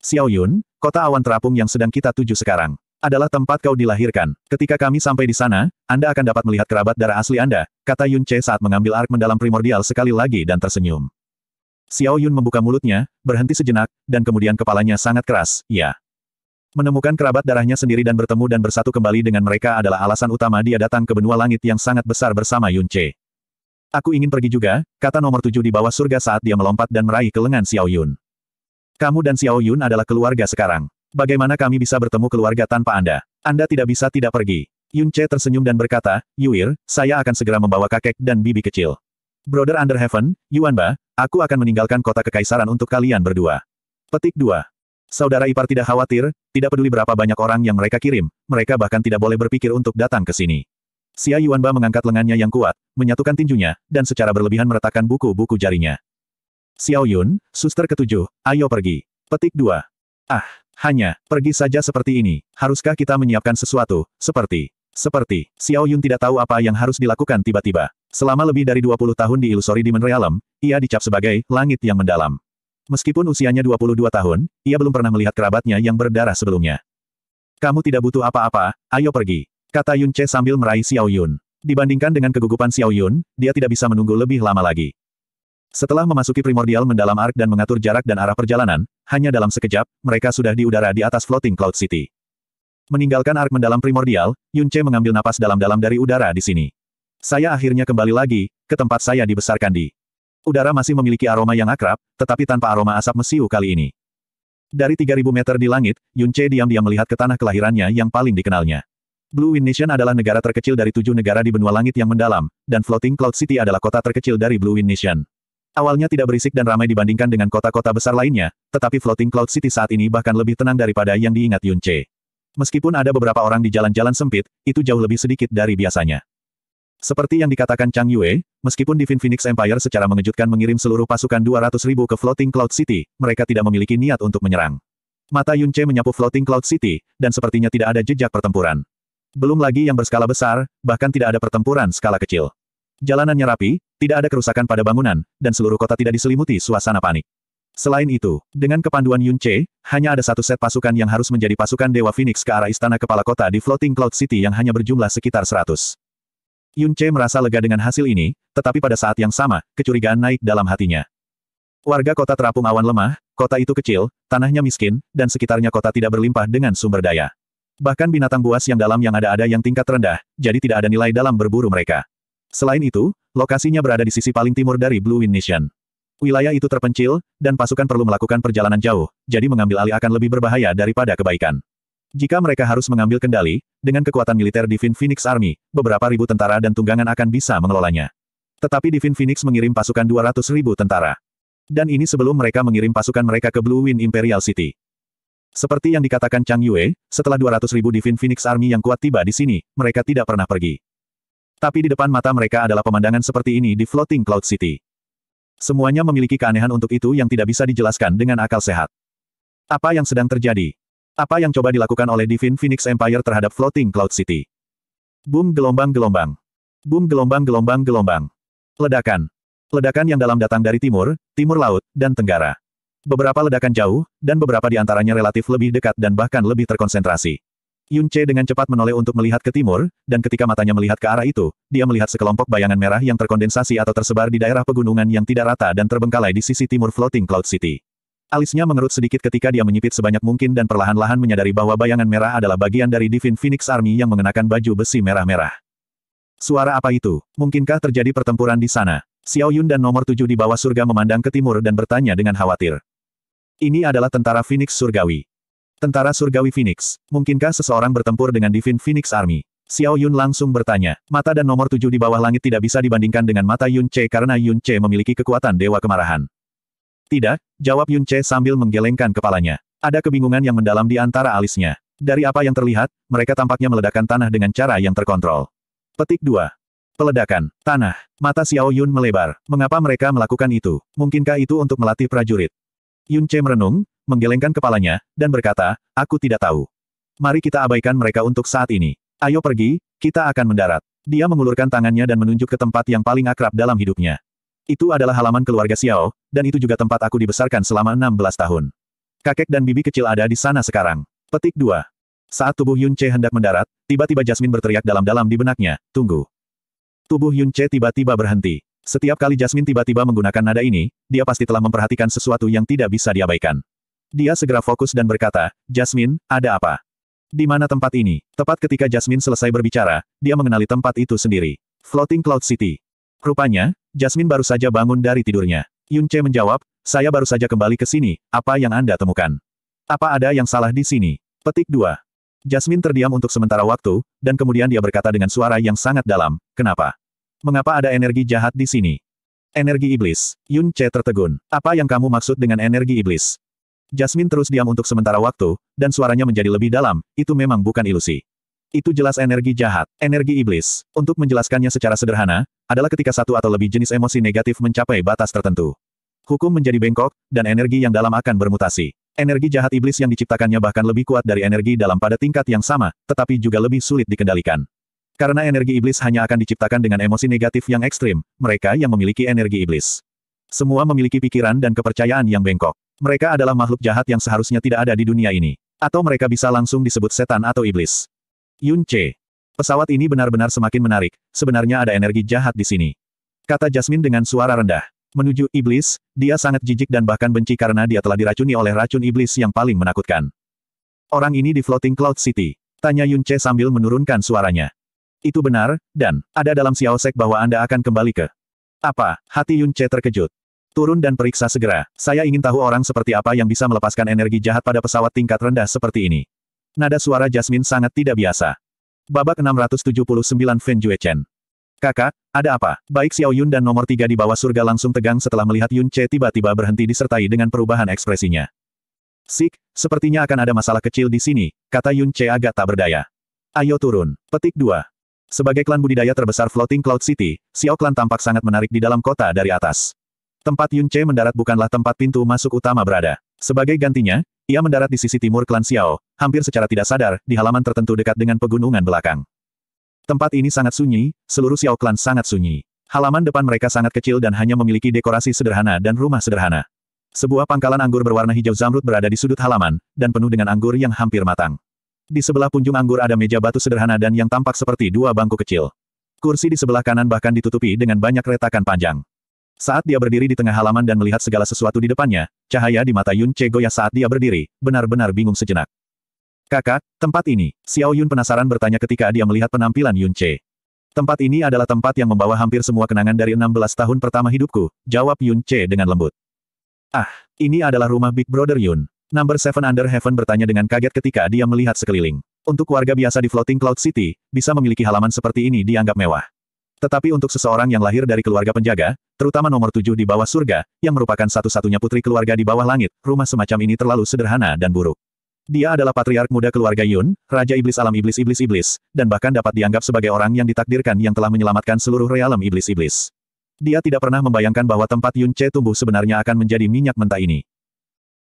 Xiao Yun, kota awan terapung yang sedang kita tuju sekarang, adalah tempat kau dilahirkan. Ketika kami sampai di sana, Anda akan dapat melihat kerabat darah asli Anda, kata Yun Che saat mengambil ark mendalam primordial sekali lagi dan tersenyum. Xiao Yun membuka mulutnya, berhenti sejenak, dan kemudian kepalanya sangat keras, ya. Menemukan kerabat darahnya sendiri dan bertemu dan bersatu kembali dengan mereka adalah alasan utama dia datang ke benua langit yang sangat besar bersama Yun Che. Aku ingin pergi juga, kata nomor tujuh di bawah surga saat dia melompat dan meraih ke lengan Xiao Yun. Kamu dan Xiao Yun adalah keluarga sekarang. Bagaimana kami bisa bertemu keluarga tanpa Anda? Anda tidak bisa tidak pergi. Yun Che tersenyum dan berkata, Yuir, saya akan segera membawa kakek dan bibi kecil. Brother Under Heaven, Yuan Ba, aku akan meninggalkan kota kekaisaran untuk kalian berdua. Petik 2. Saudara ipar tidak khawatir, tidak peduli berapa banyak orang yang mereka kirim, mereka bahkan tidak boleh berpikir untuk datang ke sini. Xia Yuan Ba mengangkat lengannya yang kuat, menyatukan tinjunya, dan secara berlebihan meretakkan buku-buku jarinya. Xiao Yun, suster ketujuh, ayo pergi. Petik 2. Ah, hanya, pergi saja seperti ini. Haruskah kita menyiapkan sesuatu, seperti, seperti, Xiao Yun tidak tahu apa yang harus dilakukan tiba-tiba. Selama lebih dari 20 tahun di Illusory Demon Realm, ia dicap sebagai langit yang mendalam. Meskipun usianya 22 tahun, ia belum pernah melihat kerabatnya yang berdarah sebelumnya. Kamu tidak butuh apa-apa, ayo pergi. Kata Yun Che sambil meraih Xiao Yun. Dibandingkan dengan kegugupan Xiao Yun, dia tidak bisa menunggu lebih lama lagi. Setelah memasuki primordial mendalam Ark dan mengatur jarak dan arah perjalanan, hanya dalam sekejap, mereka sudah di udara di atas floating cloud city. Meninggalkan Ark mendalam primordial, Yunche mengambil napas dalam-dalam dari udara di sini. Saya akhirnya kembali lagi, ke tempat saya dibesarkan di. Udara masih memiliki aroma yang akrab, tetapi tanpa aroma asap mesiu kali ini. Dari 3000 meter di langit, Yunche diam-diam melihat ke tanah kelahirannya yang paling dikenalnya. Blue Wind Nation adalah negara terkecil dari tujuh negara di benua langit yang mendalam, dan Floating Cloud City adalah kota terkecil dari Blue Wind Nation. Awalnya tidak berisik dan ramai dibandingkan dengan kota-kota besar lainnya, tetapi Floating Cloud City saat ini bahkan lebih tenang daripada yang diingat Yun Meskipun ada beberapa orang di jalan-jalan sempit, itu jauh lebih sedikit dari biasanya. Seperti yang dikatakan Chang Yue, meskipun Divine Phoenix Empire secara mengejutkan mengirim seluruh pasukan 200 ribu ke Floating Cloud City, mereka tidak memiliki niat untuk menyerang. Mata Yun menyapu Floating Cloud City, dan sepertinya tidak ada jejak pertempuran. Belum lagi yang berskala besar, bahkan tidak ada pertempuran skala kecil. Jalanannya rapi, tidak ada kerusakan pada bangunan, dan seluruh kota tidak diselimuti suasana panik. Selain itu, dengan kepanduan Yun Che, hanya ada satu set pasukan yang harus menjadi pasukan Dewa Phoenix ke arah istana kepala kota di Floating Cloud City yang hanya berjumlah sekitar 100. Yun Che merasa lega dengan hasil ini, tetapi pada saat yang sama, kecurigaan naik dalam hatinya. Warga kota terapung awan lemah, kota itu kecil, tanahnya miskin, dan sekitarnya kota tidak berlimpah dengan sumber daya. Bahkan binatang buas yang dalam yang ada ada yang tingkat rendah, jadi tidak ada nilai dalam berburu mereka. Selain itu, lokasinya berada di sisi paling timur dari Blue Wind Nation. Wilayah itu terpencil, dan pasukan perlu melakukan perjalanan jauh, jadi mengambil alih akan lebih berbahaya daripada kebaikan. Jika mereka harus mengambil kendali, dengan kekuatan militer Divine Phoenix Army, beberapa ribu tentara dan tunggangan akan bisa mengelolanya. Tetapi Divine Phoenix mengirim pasukan 200 ribu tentara. Dan ini sebelum mereka mengirim pasukan mereka ke Blue Wind Imperial City. Seperti yang dikatakan Chang Yue, setelah 200 ribu Divine Phoenix Army yang kuat tiba di sini, mereka tidak pernah pergi tapi di depan mata mereka adalah pemandangan seperti ini di Floating Cloud City. Semuanya memiliki keanehan untuk itu yang tidak bisa dijelaskan dengan akal sehat. Apa yang sedang terjadi? Apa yang coba dilakukan oleh Divine Phoenix Empire terhadap Floating Cloud City? Boom gelombang-gelombang. Boom gelombang-gelombang-gelombang. Ledakan. Ledakan yang dalam datang dari timur, timur laut, dan tenggara. Beberapa ledakan jauh, dan beberapa di antaranya relatif lebih dekat dan bahkan lebih terkonsentrasi. Yun Che dengan cepat menoleh untuk melihat ke timur, dan ketika matanya melihat ke arah itu, dia melihat sekelompok bayangan merah yang terkondensasi atau tersebar di daerah pegunungan yang tidak rata dan terbengkalai di sisi timur Floating Cloud City. Alisnya mengerut sedikit ketika dia menyipit sebanyak mungkin dan perlahan-lahan menyadari bahwa bayangan merah adalah bagian dari Divine Phoenix Army yang mengenakan baju besi merah-merah. Suara apa itu? Mungkinkah terjadi pertempuran di sana? Xiao Yun dan nomor tujuh di bawah surga memandang ke timur dan bertanya dengan khawatir. Ini adalah tentara Phoenix Surgawi. Tentara Surgawi Phoenix, mungkinkah seseorang bertempur dengan Divine Phoenix Army? Xiao Yun langsung bertanya. Mata dan nomor tujuh di bawah langit tidak bisa dibandingkan dengan mata Yun Che karena Yun Che memiliki kekuatan Dewa Kemarahan. Tidak, jawab Yun Che sambil menggelengkan kepalanya. Ada kebingungan yang mendalam di antara alisnya. Dari apa yang terlihat, mereka tampaknya meledakkan tanah dengan cara yang terkontrol. Petik 2. Peledakan. Tanah. Mata Xiao Yun melebar. Mengapa mereka melakukan itu? Mungkinkah itu untuk melatih prajurit? Yun Che merenung, menggelengkan kepalanya, dan berkata, aku tidak tahu. Mari kita abaikan mereka untuk saat ini. Ayo pergi, kita akan mendarat. Dia mengulurkan tangannya dan menunjuk ke tempat yang paling akrab dalam hidupnya. Itu adalah halaman keluarga Xiao, dan itu juga tempat aku dibesarkan selama 16 tahun. Kakek dan bibi kecil ada di sana sekarang. Petik 2. Saat tubuh Yun Che hendak mendarat, tiba-tiba Jasmine berteriak dalam-dalam di benaknya, tunggu. Tubuh Yun Che tiba-tiba berhenti. Setiap kali Jasmine tiba-tiba menggunakan nada ini, dia pasti telah memperhatikan sesuatu yang tidak bisa diabaikan. Dia segera fokus dan berkata, Jasmine, ada apa? Di mana tempat ini? Tepat ketika Jasmine selesai berbicara, dia mengenali tempat itu sendiri. Floating Cloud City. Rupanya, Jasmine baru saja bangun dari tidurnya. Yun Che menjawab, saya baru saja kembali ke sini, apa yang Anda temukan? Apa ada yang salah di sini? Petik 2. Jasmine terdiam untuk sementara waktu, dan kemudian dia berkata dengan suara yang sangat dalam, kenapa? Mengapa ada energi jahat di sini? Energi iblis. Yun Che tertegun. Apa yang kamu maksud dengan energi iblis? Jasmine terus diam untuk sementara waktu, dan suaranya menjadi lebih dalam, itu memang bukan ilusi. Itu jelas energi jahat, energi iblis. Untuk menjelaskannya secara sederhana, adalah ketika satu atau lebih jenis emosi negatif mencapai batas tertentu. Hukum menjadi bengkok, dan energi yang dalam akan bermutasi. Energi jahat iblis yang diciptakannya bahkan lebih kuat dari energi dalam pada tingkat yang sama, tetapi juga lebih sulit dikendalikan. Karena energi iblis hanya akan diciptakan dengan emosi negatif yang ekstrim, mereka yang memiliki energi iblis. Semua memiliki pikiran dan kepercayaan yang bengkok. Mereka adalah makhluk jahat yang seharusnya tidak ada di dunia ini. Atau mereka bisa langsung disebut setan atau iblis. Yun Che. Pesawat ini benar-benar semakin menarik, sebenarnya ada energi jahat di sini. Kata Jasmine dengan suara rendah. Menuju iblis, dia sangat jijik dan bahkan benci karena dia telah diracuni oleh racun iblis yang paling menakutkan. Orang ini di Floating Cloud City. Tanya Yun Che sambil menurunkan suaranya. Itu benar, dan, ada dalam Xiaosek bahwa Anda akan kembali ke. Apa? Hati Yun Che terkejut. Turun dan periksa segera. Saya ingin tahu orang seperti apa yang bisa melepaskan energi jahat pada pesawat tingkat rendah seperti ini. Nada suara Jasmine sangat tidak biasa. Babak 679 Jue Chen. Kakak, ada apa? Baik Xiao Yun dan nomor tiga di bawah surga langsung tegang setelah melihat Yun Che tiba-tiba berhenti disertai dengan perubahan ekspresinya. Sik, sepertinya akan ada masalah kecil di sini, kata Yun Che agak tak berdaya. Ayo turun. Petik 2. Sebagai klan budidaya terbesar Floating Cloud City, Xiao Clan tampak sangat menarik di dalam kota dari atas. Tempat Yun Che mendarat bukanlah tempat pintu masuk utama berada. Sebagai gantinya, ia mendarat di sisi timur klan Xiao, hampir secara tidak sadar, di halaman tertentu dekat dengan pegunungan belakang. Tempat ini sangat sunyi, seluruh Xiao klan sangat sunyi. Halaman depan mereka sangat kecil dan hanya memiliki dekorasi sederhana dan rumah sederhana. Sebuah pangkalan anggur berwarna hijau zamrud berada di sudut halaman, dan penuh dengan anggur yang hampir matang. Di sebelah punjung anggur ada meja batu sederhana dan yang tampak seperti dua bangku kecil. Kursi di sebelah kanan bahkan ditutupi dengan banyak retakan panjang. Saat dia berdiri di tengah halaman dan melihat segala sesuatu di depannya, cahaya di mata Yun Che goyah saat dia berdiri, benar-benar bingung sejenak. Kakak, tempat ini, Xiao Yun penasaran bertanya ketika dia melihat penampilan Yun Che. Tempat ini adalah tempat yang membawa hampir semua kenangan dari 16 tahun pertama hidupku, jawab Yun Che dengan lembut. Ah, ini adalah rumah Big Brother Yun. Number 7 Under Heaven bertanya dengan kaget ketika dia melihat sekeliling. Untuk warga biasa di Floating Cloud City, bisa memiliki halaman seperti ini dianggap mewah. Tetapi untuk seseorang yang lahir dari keluarga penjaga, terutama nomor tujuh di bawah surga, yang merupakan satu-satunya putri keluarga di bawah langit, rumah semacam ini terlalu sederhana dan buruk. Dia adalah patriark muda keluarga Yun, Raja Iblis Alam Iblis-Iblis-Iblis, dan bahkan dapat dianggap sebagai orang yang ditakdirkan yang telah menyelamatkan seluruh realem Iblis-Iblis. Dia tidak pernah membayangkan bahwa tempat Yun Che tumbuh sebenarnya akan menjadi minyak mentah ini.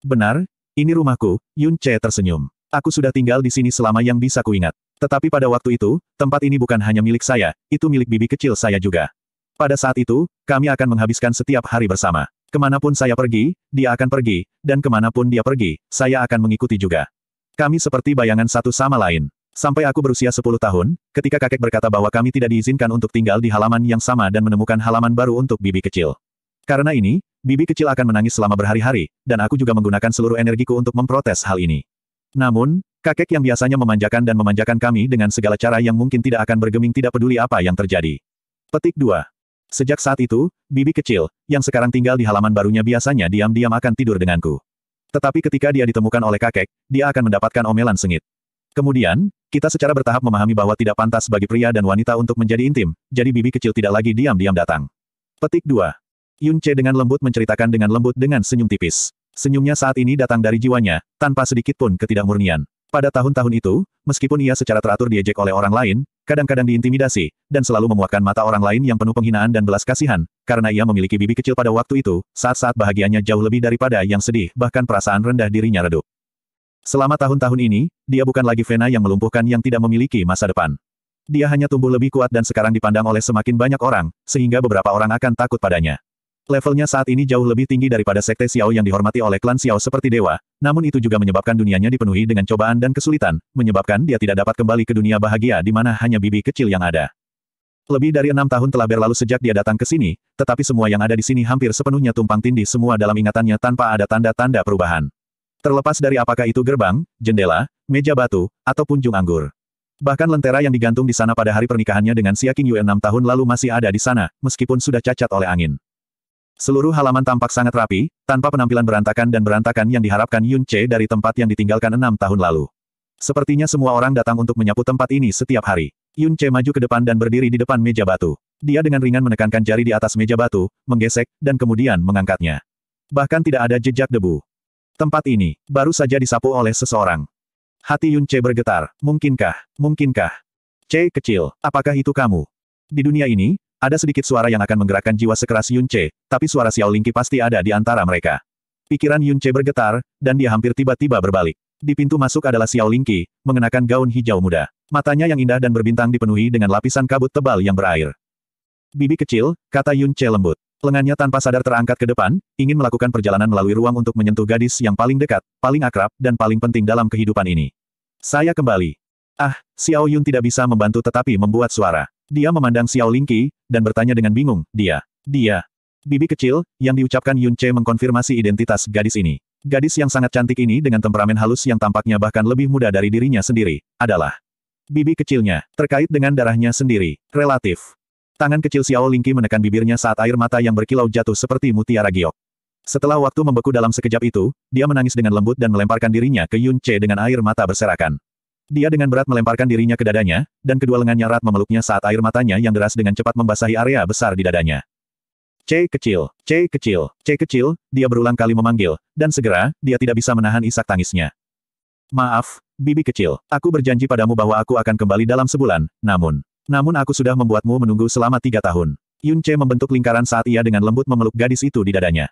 Benar, ini rumahku, Yun Che tersenyum. Aku sudah tinggal di sini selama yang bisa kuingat. Tetapi pada waktu itu, tempat ini bukan hanya milik saya, itu milik bibi kecil saya juga. Pada saat itu, kami akan menghabiskan setiap hari bersama. Kemanapun saya pergi, dia akan pergi, dan kemanapun dia pergi, saya akan mengikuti juga. Kami seperti bayangan satu sama lain. Sampai aku berusia 10 tahun, ketika kakek berkata bahwa kami tidak diizinkan untuk tinggal di halaman yang sama dan menemukan halaman baru untuk bibi kecil. Karena ini, bibi kecil akan menangis selama berhari-hari, dan aku juga menggunakan seluruh energiku untuk memprotes hal ini. Namun, Kakek yang biasanya memanjakan dan memanjakan kami dengan segala cara yang mungkin tidak akan bergeming tidak peduli apa yang terjadi. Petik 2. Sejak saat itu, bibi kecil, yang sekarang tinggal di halaman barunya biasanya diam-diam akan tidur denganku. Tetapi ketika dia ditemukan oleh kakek, dia akan mendapatkan omelan sengit. Kemudian, kita secara bertahap memahami bahwa tidak pantas bagi pria dan wanita untuk menjadi intim, jadi bibi kecil tidak lagi diam-diam datang. Petik 2. Yun Che dengan lembut menceritakan dengan lembut dengan senyum tipis. Senyumnya saat ini datang dari jiwanya, tanpa sedikit pun ketidakmurnian. Pada tahun-tahun itu, meskipun ia secara teratur diejek oleh orang lain, kadang-kadang diintimidasi, dan selalu memuakkan mata orang lain yang penuh penghinaan dan belas kasihan, karena ia memiliki bibi kecil pada waktu itu, saat-saat bahagianya jauh lebih daripada yang sedih, bahkan perasaan rendah dirinya redup. Selama tahun-tahun ini, dia bukan lagi Vena yang melumpuhkan yang tidak memiliki masa depan. Dia hanya tumbuh lebih kuat dan sekarang dipandang oleh semakin banyak orang, sehingga beberapa orang akan takut padanya. Levelnya saat ini jauh lebih tinggi daripada Sekte Xiao yang dihormati oleh klan Xiao seperti dewa, namun itu juga menyebabkan dunianya dipenuhi dengan cobaan dan kesulitan, menyebabkan dia tidak dapat kembali ke dunia bahagia di mana hanya bibi kecil yang ada. Lebih dari enam tahun telah berlalu sejak dia datang ke sini, tetapi semua yang ada di sini hampir sepenuhnya tumpang tindih semua dalam ingatannya tanpa ada tanda-tanda perubahan. Terlepas dari apakah itu gerbang, jendela, meja batu, atau punjung anggur. Bahkan lentera yang digantung di sana pada hari pernikahannya dengan Xia Qingyue enam tahun lalu masih ada di sana, meskipun sudah cacat oleh angin. Seluruh halaman tampak sangat rapi, tanpa penampilan berantakan dan berantakan yang diharapkan Yun Che dari tempat yang ditinggalkan enam tahun lalu. Sepertinya semua orang datang untuk menyapu tempat ini setiap hari. Yun Che maju ke depan dan berdiri di depan meja batu. Dia dengan ringan menekankan jari di atas meja batu, menggesek, dan kemudian mengangkatnya. Bahkan tidak ada jejak debu. Tempat ini, baru saja disapu oleh seseorang. Hati Yun Che bergetar. Mungkinkah? Mungkinkah? Che, kecil, apakah itu kamu? Di dunia ini, ada sedikit suara yang akan menggerakkan jiwa sekeras Yun Che, tapi suara Xiao Lingqi pasti ada di antara mereka. Pikiran Yun Che bergetar, dan dia hampir tiba-tiba berbalik. Di pintu masuk adalah Xiao Lingqi, mengenakan gaun hijau muda. Matanya yang indah dan berbintang dipenuhi dengan lapisan kabut tebal yang berair. Bibi kecil, kata Yun Che lembut. Lengannya tanpa sadar terangkat ke depan, ingin melakukan perjalanan melalui ruang untuk menyentuh gadis yang paling dekat, paling akrab, dan paling penting dalam kehidupan ini. Saya kembali. Ah, Xiao Yun tidak bisa membantu tetapi membuat suara. Dia memandang Xiao Lingqi, dan bertanya dengan bingung, dia, dia. Bibi kecil, yang diucapkan Yun Che mengkonfirmasi identitas gadis ini. Gadis yang sangat cantik ini dengan temperamen halus yang tampaknya bahkan lebih muda dari dirinya sendiri, adalah bibi kecilnya, terkait dengan darahnya sendiri, relatif. Tangan kecil Xiao Lingqi menekan bibirnya saat air mata yang berkilau jatuh seperti mutiara giok. Setelah waktu membeku dalam sekejap itu, dia menangis dengan lembut dan melemparkan dirinya ke Yun Che dengan air mata berserakan. Dia dengan berat melemparkan dirinya ke dadanya, dan kedua lengannya erat memeluknya saat air matanya yang deras dengan cepat membasahi area besar di dadanya. C kecil, C kecil, C kecil, dia berulang kali memanggil, dan segera, dia tidak bisa menahan isak tangisnya. Maaf, bibi kecil, aku berjanji padamu bahwa aku akan kembali dalam sebulan, namun, namun aku sudah membuatmu menunggu selama tiga tahun. Yun Che membentuk lingkaran saat ia dengan lembut memeluk gadis itu di dadanya.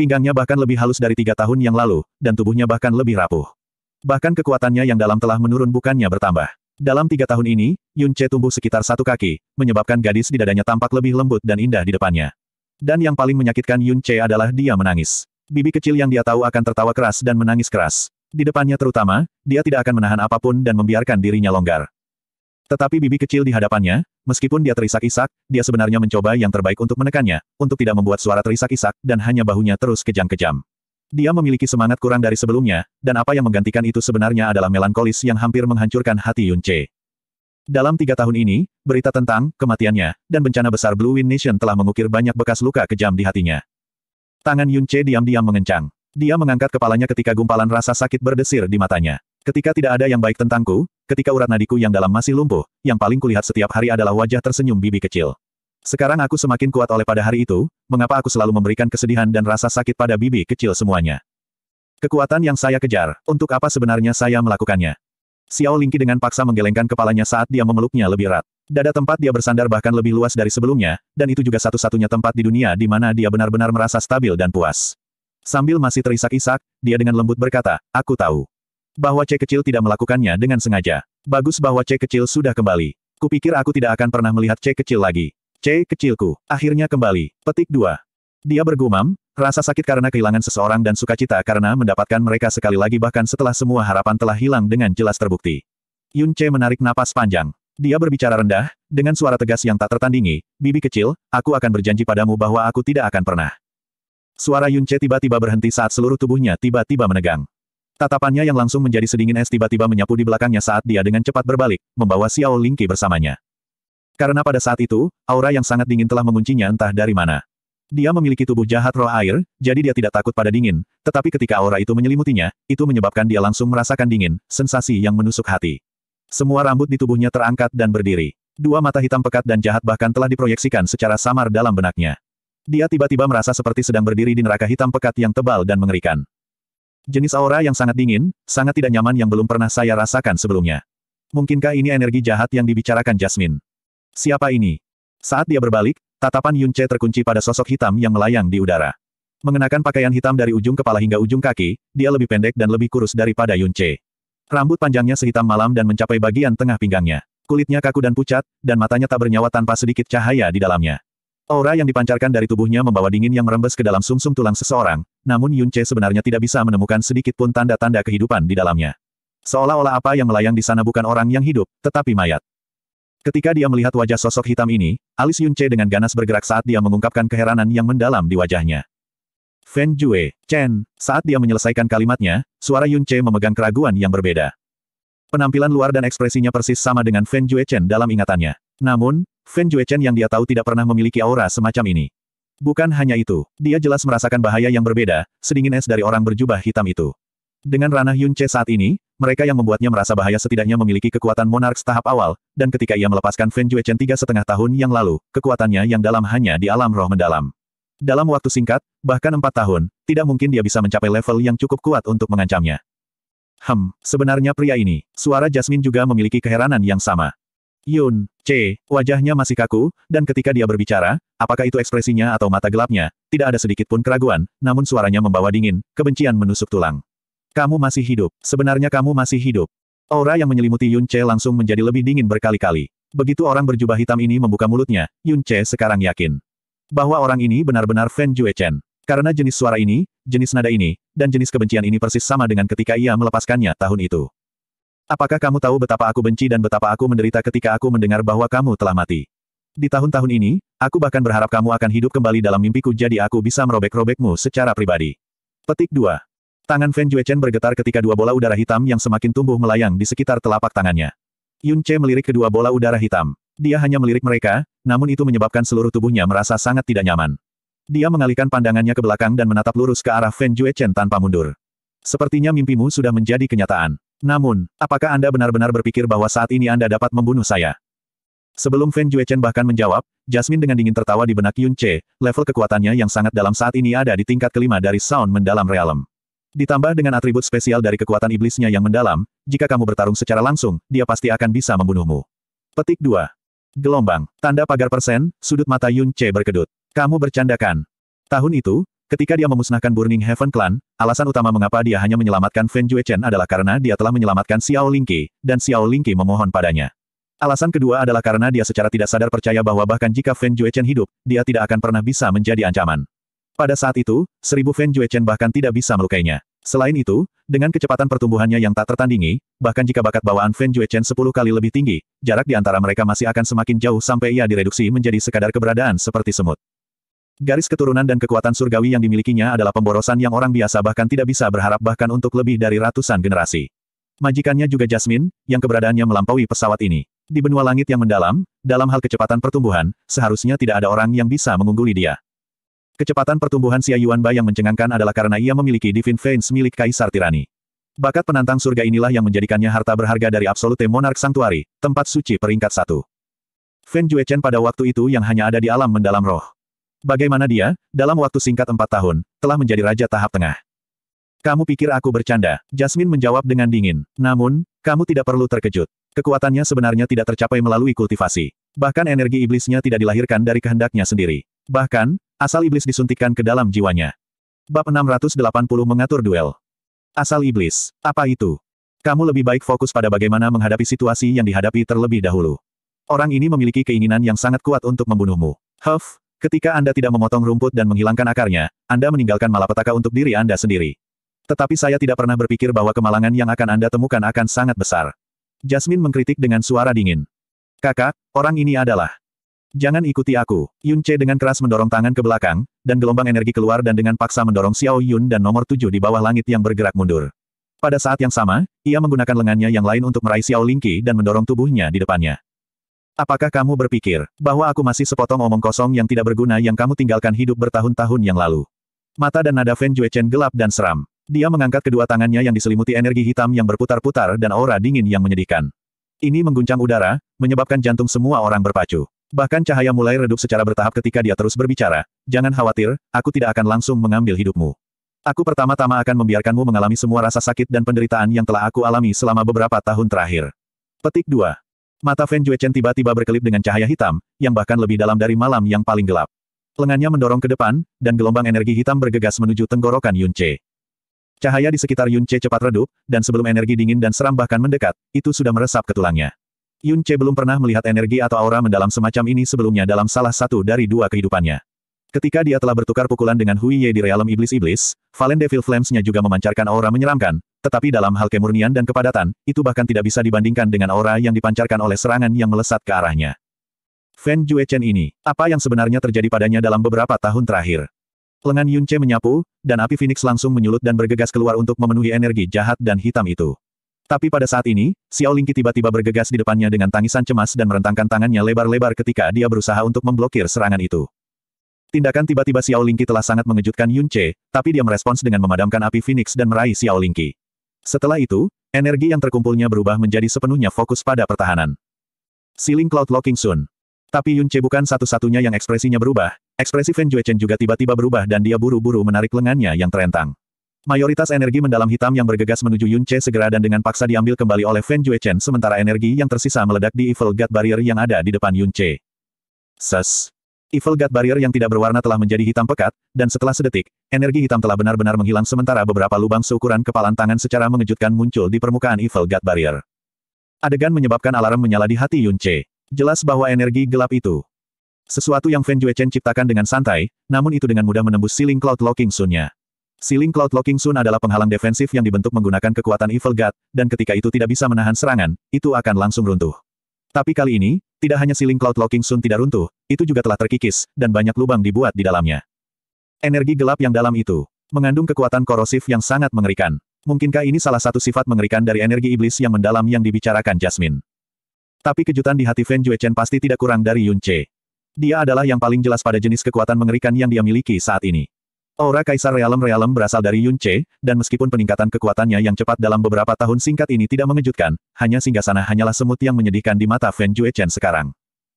Pinggangnya bahkan lebih halus dari tiga tahun yang lalu, dan tubuhnya bahkan lebih rapuh. Bahkan kekuatannya yang dalam telah menurun bukannya bertambah. Dalam tiga tahun ini, Yun Che tumbuh sekitar satu kaki, menyebabkan gadis di dadanya tampak lebih lembut dan indah di depannya. Dan yang paling menyakitkan Yun Che adalah dia menangis. Bibi kecil yang dia tahu akan tertawa keras dan menangis keras. Di depannya terutama, dia tidak akan menahan apapun dan membiarkan dirinya longgar. Tetapi bibi kecil di hadapannya, meskipun dia terisak-isak, dia sebenarnya mencoba yang terbaik untuk menekannya, untuk tidak membuat suara terisak-isak, dan hanya bahunya terus kejang kejang dia memiliki semangat kurang dari sebelumnya, dan apa yang menggantikan itu sebenarnya adalah melankolis yang hampir menghancurkan hati Yun Dalam tiga tahun ini, berita tentang kematiannya dan bencana besar Blue Wind Nation telah mengukir banyak bekas luka kejam di hatinya. Tangan Yun diam-diam mengencang. Dia mengangkat kepalanya ketika gumpalan rasa sakit berdesir di matanya. Ketika tidak ada yang baik tentangku, ketika urat nadiku yang dalam masih lumpuh, yang paling kulihat setiap hari adalah wajah tersenyum bibi kecil. Sekarang aku semakin kuat oleh pada hari itu, mengapa aku selalu memberikan kesedihan dan rasa sakit pada bibi kecil semuanya. Kekuatan yang saya kejar, untuk apa sebenarnya saya melakukannya? Xiao Lingqi dengan paksa menggelengkan kepalanya saat dia memeluknya lebih erat. Dada tempat dia bersandar bahkan lebih luas dari sebelumnya, dan itu juga satu-satunya tempat di dunia di mana dia benar-benar merasa stabil dan puas. Sambil masih terisak-isak, dia dengan lembut berkata, aku tahu. Bahwa C kecil tidak melakukannya dengan sengaja. Bagus bahwa C kecil sudah kembali. Kupikir aku tidak akan pernah melihat C kecil lagi. C. Kecilku, akhirnya kembali. Petik 2. Dia bergumam, rasa sakit karena kehilangan seseorang dan sukacita karena mendapatkan mereka sekali lagi bahkan setelah semua harapan telah hilang dengan jelas terbukti. Yun Che menarik napas panjang. Dia berbicara rendah, dengan suara tegas yang tak tertandingi, Bibi kecil, aku akan berjanji padamu bahwa aku tidak akan pernah. Suara Yun Che tiba-tiba berhenti saat seluruh tubuhnya tiba-tiba menegang. Tatapannya yang langsung menjadi sedingin es tiba-tiba menyapu di belakangnya saat dia dengan cepat berbalik, membawa Xiao Lingqi bersamanya. Karena pada saat itu, aura yang sangat dingin telah menguncinya entah dari mana. Dia memiliki tubuh jahat roh air, jadi dia tidak takut pada dingin, tetapi ketika aura itu menyelimutinya, itu menyebabkan dia langsung merasakan dingin, sensasi yang menusuk hati. Semua rambut di tubuhnya terangkat dan berdiri. Dua mata hitam pekat dan jahat bahkan telah diproyeksikan secara samar dalam benaknya. Dia tiba-tiba merasa seperti sedang berdiri di neraka hitam pekat yang tebal dan mengerikan. Jenis aura yang sangat dingin, sangat tidak nyaman yang belum pernah saya rasakan sebelumnya. Mungkinkah ini energi jahat yang dibicarakan Jasmine? Siapa ini? Saat dia berbalik, tatapan Yun Che terkunci pada sosok hitam yang melayang di udara. Mengenakan pakaian hitam dari ujung kepala hingga ujung kaki, dia lebih pendek dan lebih kurus daripada Yun Che. Rambut panjangnya sehitam malam dan mencapai bagian tengah pinggangnya. Kulitnya kaku dan pucat, dan matanya tak bernyawa tanpa sedikit cahaya di dalamnya. Aura yang dipancarkan dari tubuhnya membawa dingin yang merembes ke dalam sumsum -sum tulang seseorang, namun Yun Che sebenarnya tidak bisa menemukan sedikit pun tanda-tanda kehidupan di dalamnya. Seolah-olah apa yang melayang di sana bukan orang yang hidup, tetapi mayat. Ketika dia melihat wajah sosok hitam ini, alis Yun dengan ganas bergerak saat dia mengungkapkan keheranan yang mendalam di wajahnya. Feng Jue, Chen, saat dia menyelesaikan kalimatnya, suara Yun memegang keraguan yang berbeda. Penampilan luar dan ekspresinya persis sama dengan Feng Jue Chen dalam ingatannya. Namun, Feng Jue Chen yang dia tahu tidak pernah memiliki aura semacam ini. Bukan hanya itu, dia jelas merasakan bahaya yang berbeda, sedingin es dari orang berjubah hitam itu. Dengan ranah Yun Che saat ini, mereka yang membuatnya merasa bahaya setidaknya memiliki kekuatan monark tahap awal, dan ketika ia melepaskan Feng Juechen tiga setengah tahun yang lalu, kekuatannya yang dalam hanya di alam roh mendalam. Dalam waktu singkat, bahkan empat tahun, tidak mungkin dia bisa mencapai level yang cukup kuat untuk mengancamnya. Hmm, sebenarnya pria ini, suara Jasmine juga memiliki keheranan yang sama. Yun, C, wajahnya masih kaku, dan ketika dia berbicara, apakah itu ekspresinya atau mata gelapnya, tidak ada sedikit pun keraguan, namun suaranya membawa dingin, kebencian menusuk tulang. Kamu masih hidup. Sebenarnya kamu masih hidup. Aura yang menyelimuti Yun Che langsung menjadi lebih dingin berkali-kali. Begitu orang berjubah hitam ini membuka mulutnya, Yun Che sekarang yakin. Bahwa orang ini benar-benar Feng Jue Chen. Karena jenis suara ini, jenis nada ini, dan jenis kebencian ini persis sama dengan ketika ia melepaskannya tahun itu. Apakah kamu tahu betapa aku benci dan betapa aku menderita ketika aku mendengar bahwa kamu telah mati? Di tahun-tahun ini, aku bahkan berharap kamu akan hidup kembali dalam mimpiku jadi aku bisa merobek-robekmu secara pribadi. Petik 2. Tangan Fan Juechen bergetar ketika dua bola udara hitam yang semakin tumbuh melayang di sekitar telapak tangannya. Yun Che melirik kedua bola udara hitam. Dia hanya melirik mereka, namun itu menyebabkan seluruh tubuhnya merasa sangat tidak nyaman. Dia mengalihkan pandangannya ke belakang dan menatap lurus ke arah Fan Juechen tanpa mundur. Sepertinya mimpimu sudah menjadi kenyataan. Namun, apakah Anda benar-benar berpikir bahwa saat ini Anda dapat membunuh saya? Sebelum Fan Juechen bahkan menjawab, Jasmine dengan dingin tertawa di benak Yun Che, level kekuatannya yang sangat dalam saat ini ada di tingkat kelima dari Sound Mendalam Realm. Ditambah dengan atribut spesial dari kekuatan iblisnya yang mendalam, jika kamu bertarung secara langsung, dia pasti akan bisa membunuhmu. Petik 2. Gelombang. Tanda pagar persen, sudut mata Yun Che berkedut. Kamu bercandakan. Tahun itu, ketika dia memusnahkan Burning Heaven Clan, alasan utama mengapa dia hanya menyelamatkan Feng Fan Chen adalah karena dia telah menyelamatkan Xiao Lingqi, dan Xiao Lingqi memohon padanya. Alasan kedua adalah karena dia secara tidak sadar percaya bahwa bahkan jika Feng Fan Chen hidup, dia tidak akan pernah bisa menjadi ancaman. Pada saat itu, seribu Fan Juechen bahkan tidak bisa melukainya. Selain itu, dengan kecepatan pertumbuhannya yang tak tertandingi, bahkan jika bakat bawaan Fan Juechen sepuluh kali lebih tinggi, jarak di antara mereka masih akan semakin jauh sampai ia direduksi menjadi sekadar keberadaan seperti semut. Garis keturunan dan kekuatan surgawi yang dimilikinya adalah pemborosan yang orang biasa bahkan tidak bisa berharap bahkan untuk lebih dari ratusan generasi. Majikannya juga Jasmine, yang keberadaannya melampaui pesawat ini. Di benua langit yang mendalam, dalam hal kecepatan pertumbuhan, seharusnya tidak ada orang yang bisa mengungguli dia. Kecepatan pertumbuhan Xia Yuan Bai yang mencengangkan adalah karena ia memiliki Divine Veins milik Kaisar Tirani. Bakat penantang surga inilah yang menjadikannya harta berharga dari Absolute Monarch Sanctuary, tempat suci peringkat satu. Feng Juechen pada waktu itu yang hanya ada di alam mendalam roh. Bagaimana dia, dalam waktu singkat empat tahun, telah menjadi raja tahap tengah. Kamu pikir aku bercanda? Jasmine menjawab dengan dingin. Namun, kamu tidak perlu terkejut. Kekuatannya sebenarnya tidak tercapai melalui kultivasi. Bahkan energi iblisnya tidak dilahirkan dari kehendaknya sendiri. Bahkan, Asal iblis disuntikkan ke dalam jiwanya. Bab 680 mengatur duel. Asal iblis. Apa itu? Kamu lebih baik fokus pada bagaimana menghadapi situasi yang dihadapi terlebih dahulu. Orang ini memiliki keinginan yang sangat kuat untuk membunuhmu. Huff, ketika Anda tidak memotong rumput dan menghilangkan akarnya, Anda meninggalkan malapetaka untuk diri Anda sendiri. Tetapi saya tidak pernah berpikir bahwa kemalangan yang akan Anda temukan akan sangat besar. Jasmine mengkritik dengan suara dingin. Kakak, orang ini adalah Jangan ikuti aku. Yun Che dengan keras mendorong tangan ke belakang, dan gelombang energi keluar dan dengan paksa mendorong Xiao Yun dan nomor tujuh di bawah langit yang bergerak mundur. Pada saat yang sama, ia menggunakan lengannya yang lain untuk meraih Xiao Lingqi dan mendorong tubuhnya di depannya. Apakah kamu berpikir bahwa aku masih sepotong omong kosong yang tidak berguna yang kamu tinggalkan hidup bertahun-tahun yang lalu? Mata dan nada Fan Juechen gelap dan seram. Dia mengangkat kedua tangannya yang diselimuti energi hitam yang berputar-putar dan aura dingin yang menyedihkan. Ini mengguncang udara, menyebabkan jantung semua orang berpacu. Bahkan cahaya mulai redup secara bertahap ketika dia terus berbicara, jangan khawatir, aku tidak akan langsung mengambil hidupmu. Aku pertama-tama akan membiarkanmu mengalami semua rasa sakit dan penderitaan yang telah aku alami selama beberapa tahun terakhir. Petik 2. Mata Fan Juechen tiba-tiba berkelip dengan cahaya hitam, yang bahkan lebih dalam dari malam yang paling gelap. Lengannya mendorong ke depan, dan gelombang energi hitam bergegas menuju tenggorokan Yun Cahaya di sekitar Yun cepat redup, dan sebelum energi dingin dan seram bahkan mendekat, itu sudah meresap ke tulangnya. Yun Che belum pernah melihat energi atau aura mendalam semacam ini sebelumnya dalam salah satu dari dua kehidupannya. Ketika dia telah bertukar pukulan dengan Hui Ye di realem iblis-iblis, Valen Devil Flames-nya juga memancarkan aura menyeramkan, tetapi dalam hal kemurnian dan kepadatan, itu bahkan tidak bisa dibandingkan dengan aura yang dipancarkan oleh serangan yang melesat ke arahnya. Fan Chen ini, apa yang sebenarnya terjadi padanya dalam beberapa tahun terakhir? Lengan Yun Che menyapu, dan api Phoenix langsung menyulut dan bergegas keluar untuk memenuhi energi jahat dan hitam itu. Tapi pada saat ini, Xiao Lingqi tiba-tiba bergegas di depannya dengan tangisan cemas dan merentangkan tangannya lebar-lebar ketika dia berusaha untuk memblokir serangan itu. Tindakan tiba-tiba Xiao Lingqi telah sangat mengejutkan Yun Che, tapi dia merespons dengan memadamkan api Phoenix dan meraih Xiao Lingqi. Setelah itu, energi yang terkumpulnya berubah menjadi sepenuhnya fokus pada pertahanan. Siling Cloud Locking Sun. Tapi Yun Che bukan satu-satunya yang ekspresinya berubah, ekspresi Fan Juechen juga tiba-tiba berubah dan dia buru-buru menarik lengannya yang terentang. Mayoritas energi mendalam hitam yang bergegas menuju Yun Che segera dan dengan paksa diambil kembali oleh Fan Juechen sementara energi yang tersisa meledak di Evil God Barrier yang ada di depan Yun Che. Ses. Evil God Barrier yang tidak berwarna telah menjadi hitam pekat, dan setelah sedetik, energi hitam telah benar-benar menghilang sementara beberapa lubang seukuran kepalan tangan secara mengejutkan muncul di permukaan Evil God Barrier. Adegan menyebabkan alarm menyala di hati Yun Che. Jelas bahwa energi gelap itu. Sesuatu yang Fan Juechen ciptakan dengan santai, namun itu dengan mudah menembus siling cloud locking sunnya. Siling Cloud Locking Sun adalah penghalang defensif yang dibentuk menggunakan kekuatan Evil God, dan ketika itu tidak bisa menahan serangan, itu akan langsung runtuh. Tapi kali ini, tidak hanya Siling Cloud Locking Sun tidak runtuh, itu juga telah terkikis, dan banyak lubang dibuat di dalamnya. Energi gelap yang dalam itu, mengandung kekuatan korosif yang sangat mengerikan. Mungkinkah ini salah satu sifat mengerikan dari energi iblis yang mendalam yang dibicarakan Jasmine? Tapi kejutan di hati Fan Juechen pasti tidak kurang dari Yun Che. Dia adalah yang paling jelas pada jenis kekuatan mengerikan yang dia miliki saat ini. Aura Kaisar Realem-Realem berasal dari Yun Che, dan meskipun peningkatan kekuatannya yang cepat dalam beberapa tahun singkat ini tidak mengejutkan, hanya singgasana hanyalah semut yang menyedihkan di mata Feng Fan Chen sekarang.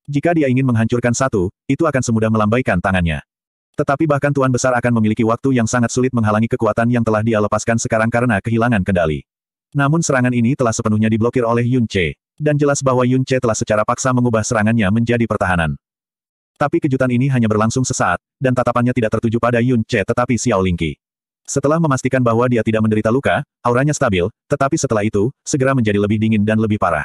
Jika dia ingin menghancurkan satu, itu akan semudah melambaikan tangannya. Tetapi bahkan Tuan Besar akan memiliki waktu yang sangat sulit menghalangi kekuatan yang telah dia lepaskan sekarang karena kehilangan kendali. Namun serangan ini telah sepenuhnya diblokir oleh Yun Che. Dan jelas bahwa Yun Che telah secara paksa mengubah serangannya menjadi pertahanan. Tapi kejutan ini hanya berlangsung sesaat, dan tatapannya tidak tertuju pada Yun Che tetapi Xiao Lingqi. Setelah memastikan bahwa dia tidak menderita luka, auranya stabil, tetapi setelah itu, segera menjadi lebih dingin dan lebih parah.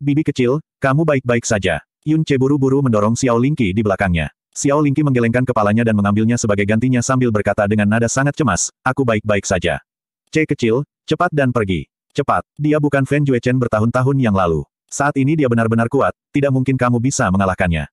Bibi kecil, kamu baik-baik saja. Yun Che buru-buru mendorong Xiao Lingqi di belakangnya. Xiao Lingqi menggelengkan kepalanya dan mengambilnya sebagai gantinya sambil berkata dengan nada sangat cemas, aku baik-baik saja. C kecil, cepat dan pergi. Cepat, dia bukan Fan Juechen bertahun-tahun yang lalu. Saat ini dia benar-benar kuat, tidak mungkin kamu bisa mengalahkannya.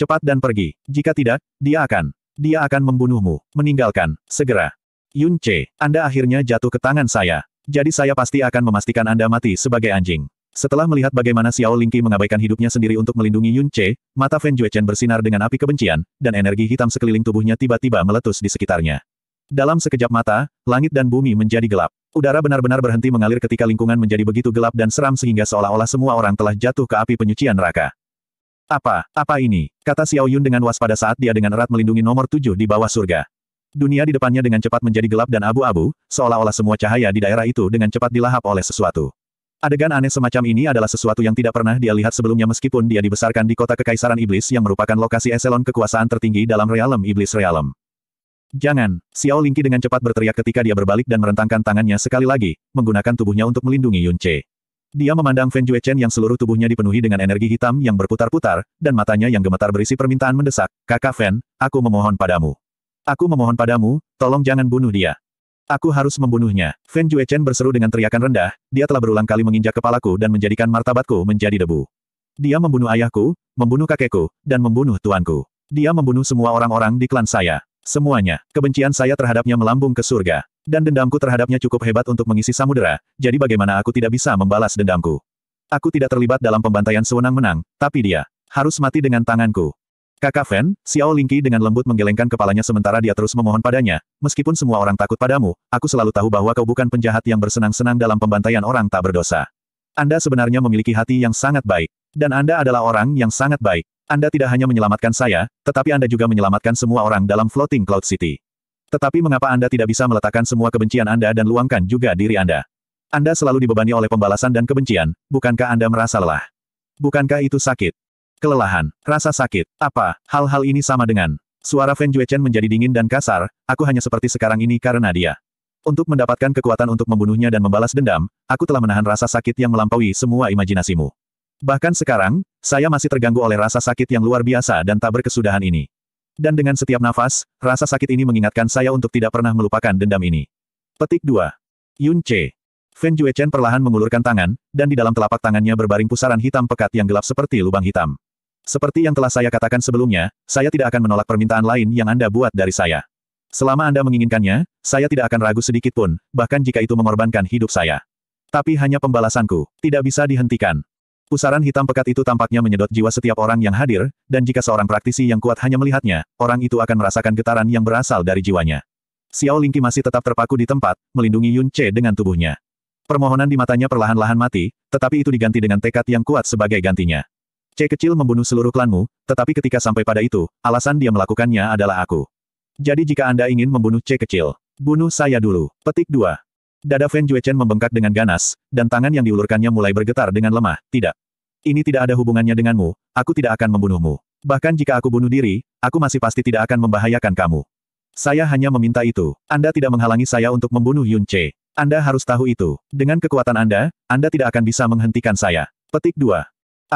Cepat dan pergi. Jika tidak, dia akan. Dia akan membunuhmu. Meninggalkan. Segera. Yun Che, Anda akhirnya jatuh ke tangan saya. Jadi saya pasti akan memastikan Anda mati sebagai anjing. Setelah melihat bagaimana Xiao Lingqi mengabaikan hidupnya sendiri untuk melindungi Yun Che, mata Fan Juechen bersinar dengan api kebencian, dan energi hitam sekeliling tubuhnya tiba-tiba meletus di sekitarnya. Dalam sekejap mata, langit dan bumi menjadi gelap. Udara benar-benar berhenti mengalir ketika lingkungan menjadi begitu gelap dan seram sehingga seolah-olah semua orang telah jatuh ke api penyucian neraka. Apa, apa ini? Kata Xiao Yun dengan waspada saat dia dengan erat melindungi nomor tujuh di bawah surga. Dunia di depannya dengan cepat menjadi gelap dan abu-abu, seolah-olah semua cahaya di daerah itu dengan cepat dilahap oleh sesuatu. Adegan aneh semacam ini adalah sesuatu yang tidak pernah dia lihat sebelumnya meskipun dia dibesarkan di kota Kekaisaran Iblis yang merupakan lokasi eselon kekuasaan tertinggi dalam realem Iblis Realem. Jangan! Xiao Lingqi dengan cepat berteriak ketika dia berbalik dan merentangkan tangannya sekali lagi, menggunakan tubuhnya untuk melindungi Yun Che. Dia memandang Feng Juechen yang seluruh tubuhnya dipenuhi dengan energi hitam yang berputar-putar, dan matanya yang gemetar berisi permintaan mendesak, Kakak Feng, aku memohon padamu. Aku memohon padamu, tolong jangan bunuh dia. Aku harus membunuhnya. Feng Juechen berseru dengan teriakan rendah, dia telah berulang kali menginjak kepalaku dan menjadikan martabatku menjadi debu. Dia membunuh ayahku, membunuh kakekku, dan membunuh tuanku. Dia membunuh semua orang-orang di klan saya. Semuanya, kebencian saya terhadapnya melambung ke surga. Dan dendamku terhadapnya cukup hebat untuk mengisi samudera, jadi bagaimana aku tidak bisa membalas dendamku? Aku tidak terlibat dalam pembantaian sewenang-menang, tapi dia harus mati dengan tanganku. Kakak Fen, Xiao Lingqi dengan lembut menggelengkan kepalanya sementara dia terus memohon padanya, meskipun semua orang takut padamu, aku selalu tahu bahwa kau bukan penjahat yang bersenang-senang dalam pembantaian orang tak berdosa. Anda sebenarnya memiliki hati yang sangat baik, dan Anda adalah orang yang sangat baik. Anda tidak hanya menyelamatkan saya, tetapi Anda juga menyelamatkan semua orang dalam Floating Cloud City. Tetapi mengapa Anda tidak bisa meletakkan semua kebencian Anda dan luangkan juga diri Anda? Anda selalu dibebani oleh pembalasan dan kebencian, bukankah Anda merasa lelah? Bukankah itu sakit? Kelelahan, rasa sakit, apa, hal-hal ini sama dengan. Suara Fan Juechen menjadi dingin dan kasar, aku hanya seperti sekarang ini karena dia. Untuk mendapatkan kekuatan untuk membunuhnya dan membalas dendam, aku telah menahan rasa sakit yang melampaui semua imajinasimu. Bahkan sekarang, saya masih terganggu oleh rasa sakit yang luar biasa dan tak berkesudahan ini. Dan dengan setiap nafas, rasa sakit ini mengingatkan saya untuk tidak pernah melupakan dendam ini. Petik 2. Yun Feng Fan Chen perlahan mengulurkan tangan, dan di dalam telapak tangannya berbaring pusaran hitam pekat yang gelap seperti lubang hitam. Seperti yang telah saya katakan sebelumnya, saya tidak akan menolak permintaan lain yang Anda buat dari saya. Selama Anda menginginkannya, saya tidak akan ragu sedikit pun, bahkan jika itu mengorbankan hidup saya. Tapi hanya pembalasanku, tidak bisa dihentikan. Pusaran hitam pekat itu tampaknya menyedot jiwa setiap orang yang hadir, dan jika seorang praktisi yang kuat hanya melihatnya, orang itu akan merasakan getaran yang berasal dari jiwanya. Xiao Lingqi masih tetap terpaku di tempat, melindungi Yun Che dengan tubuhnya. Permohonan di matanya perlahan-lahan mati, tetapi itu diganti dengan tekad yang kuat sebagai gantinya. Che kecil membunuh seluruh klanmu, tetapi ketika sampai pada itu, alasan dia melakukannya adalah aku. Jadi jika Anda ingin membunuh C kecil, bunuh saya dulu. Petik 2. Dada Feng Juechen membengkak dengan ganas, dan tangan yang diulurkannya mulai bergetar dengan lemah, tidak. Ini tidak ada hubungannya denganmu, aku tidak akan membunuhmu. Bahkan jika aku bunuh diri, aku masih pasti tidak akan membahayakan kamu. Saya hanya meminta itu. Anda tidak menghalangi saya untuk membunuh Yun Che. Anda harus tahu itu. Dengan kekuatan Anda, Anda tidak akan bisa menghentikan saya. Petik 2.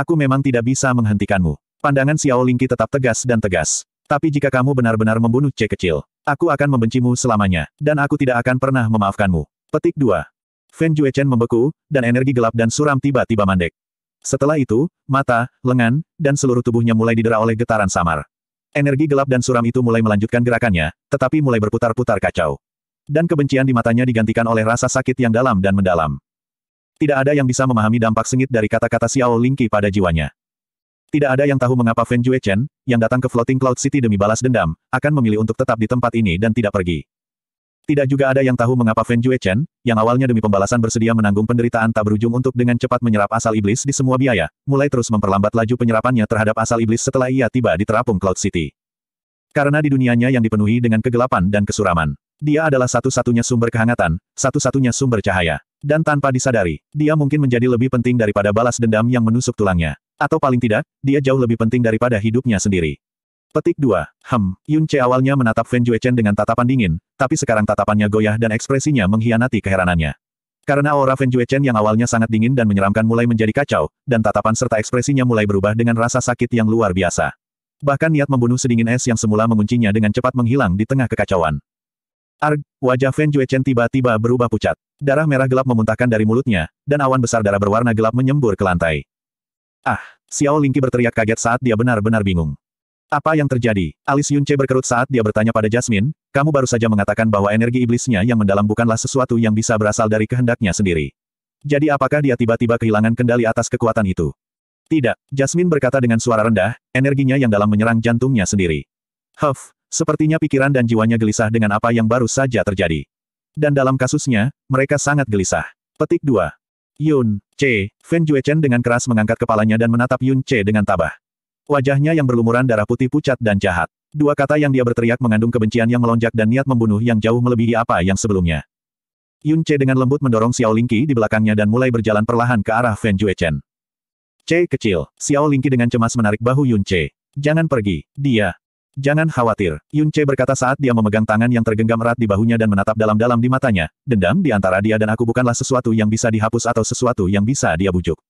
Aku memang tidak bisa menghentikanmu. Pandangan Xiao Lingqi tetap tegas dan tegas. Tapi jika kamu benar-benar membunuh C kecil, aku akan membencimu selamanya, dan aku tidak akan pernah memaafkanmu. Petik 2. Fan Juechen membeku, dan energi gelap dan suram tiba-tiba mandek. Setelah itu, mata, lengan, dan seluruh tubuhnya mulai didera oleh getaran samar. Energi gelap dan suram itu mulai melanjutkan gerakannya, tetapi mulai berputar-putar kacau. Dan kebencian di matanya digantikan oleh rasa sakit yang dalam dan mendalam. Tidak ada yang bisa memahami dampak sengit dari kata-kata Xiao Lingqi pada jiwanya. Tidak ada yang tahu mengapa Fan Juechen, yang datang ke Floating Cloud City demi balas dendam, akan memilih untuk tetap di tempat ini dan tidak pergi. Tidak juga ada yang tahu mengapa Feng Jue Chen, yang awalnya demi pembalasan bersedia menanggung penderitaan tak berujung untuk dengan cepat menyerap asal iblis di semua biaya, mulai terus memperlambat laju penyerapannya terhadap asal iblis setelah ia tiba di terapung Cloud City. Karena di dunianya yang dipenuhi dengan kegelapan dan kesuraman, dia adalah satu-satunya sumber kehangatan, satu-satunya sumber cahaya. Dan tanpa disadari, dia mungkin menjadi lebih penting daripada balas dendam yang menusuk tulangnya. Atau paling tidak, dia jauh lebih penting daripada hidupnya sendiri. Petik 2. Hem, Yun Che awalnya menatap Fan Juechen dengan tatapan dingin, tapi sekarang tatapannya goyah dan ekspresinya mengkhianati keheranannya. Karena aura Fan Juechen yang awalnya sangat dingin dan menyeramkan mulai menjadi kacau, dan tatapan serta ekspresinya mulai berubah dengan rasa sakit yang luar biasa. Bahkan niat membunuh sedingin es yang semula menguncinya dengan cepat menghilang di tengah kekacauan. Arg, wajah Fan Juechen tiba-tiba berubah pucat. Darah merah gelap memuntahkan dari mulutnya, dan awan besar darah berwarna gelap menyembur ke lantai. Ah, Xiao Lingqi berteriak kaget saat dia benar-benar bingung. Apa yang terjadi? Alis Yunce berkerut saat dia bertanya pada Jasmine, kamu baru saja mengatakan bahwa energi iblisnya yang mendalam bukanlah sesuatu yang bisa berasal dari kehendaknya sendiri. Jadi apakah dia tiba-tiba kehilangan kendali atas kekuatan itu? Tidak, Jasmine berkata dengan suara rendah, energinya yang dalam menyerang jantungnya sendiri. Huff, sepertinya pikiran dan jiwanya gelisah dengan apa yang baru saja terjadi. Dan dalam kasusnya, mereka sangat gelisah. Petik 2. Yun, C, Fan Juechen dengan keras mengangkat kepalanya dan menatap Yun C dengan tabah. Wajahnya yang berlumuran darah putih pucat dan jahat. Dua kata yang dia berteriak mengandung kebencian yang melonjak dan niat membunuh yang jauh melebihi apa yang sebelumnya. Yun Che dengan lembut mendorong Xiao Lingqi di belakangnya dan mulai berjalan perlahan ke arah Fan Juechen. C kecil, Xiao Lingqi dengan cemas menarik bahu Yun Che. Jangan pergi, dia. Jangan khawatir, Yun Che berkata saat dia memegang tangan yang tergenggam erat di bahunya dan menatap dalam-dalam di matanya, dendam di antara dia dan aku bukanlah sesuatu yang bisa dihapus atau sesuatu yang bisa dia bujuk.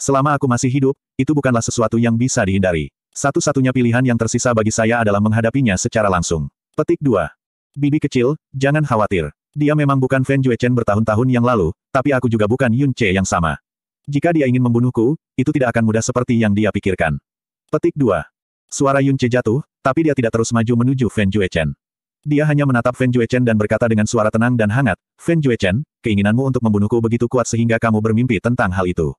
Selama aku masih hidup, itu bukanlah sesuatu yang bisa dihindari. Satu-satunya pilihan yang tersisa bagi saya adalah menghadapinya secara langsung. Petik 2. Bibi kecil, jangan khawatir. Dia memang bukan Fan Juechen bertahun-tahun yang lalu, tapi aku juga bukan Yun Che yang sama. Jika dia ingin membunuhku, itu tidak akan mudah seperti yang dia pikirkan. Petik 2. Suara Yun Che jatuh, tapi dia tidak terus maju menuju Fan Juechen. Dia hanya menatap Fan Juechen dan berkata dengan suara tenang dan hangat, Fan Juechen, keinginanmu untuk membunuhku begitu kuat sehingga kamu bermimpi tentang hal itu.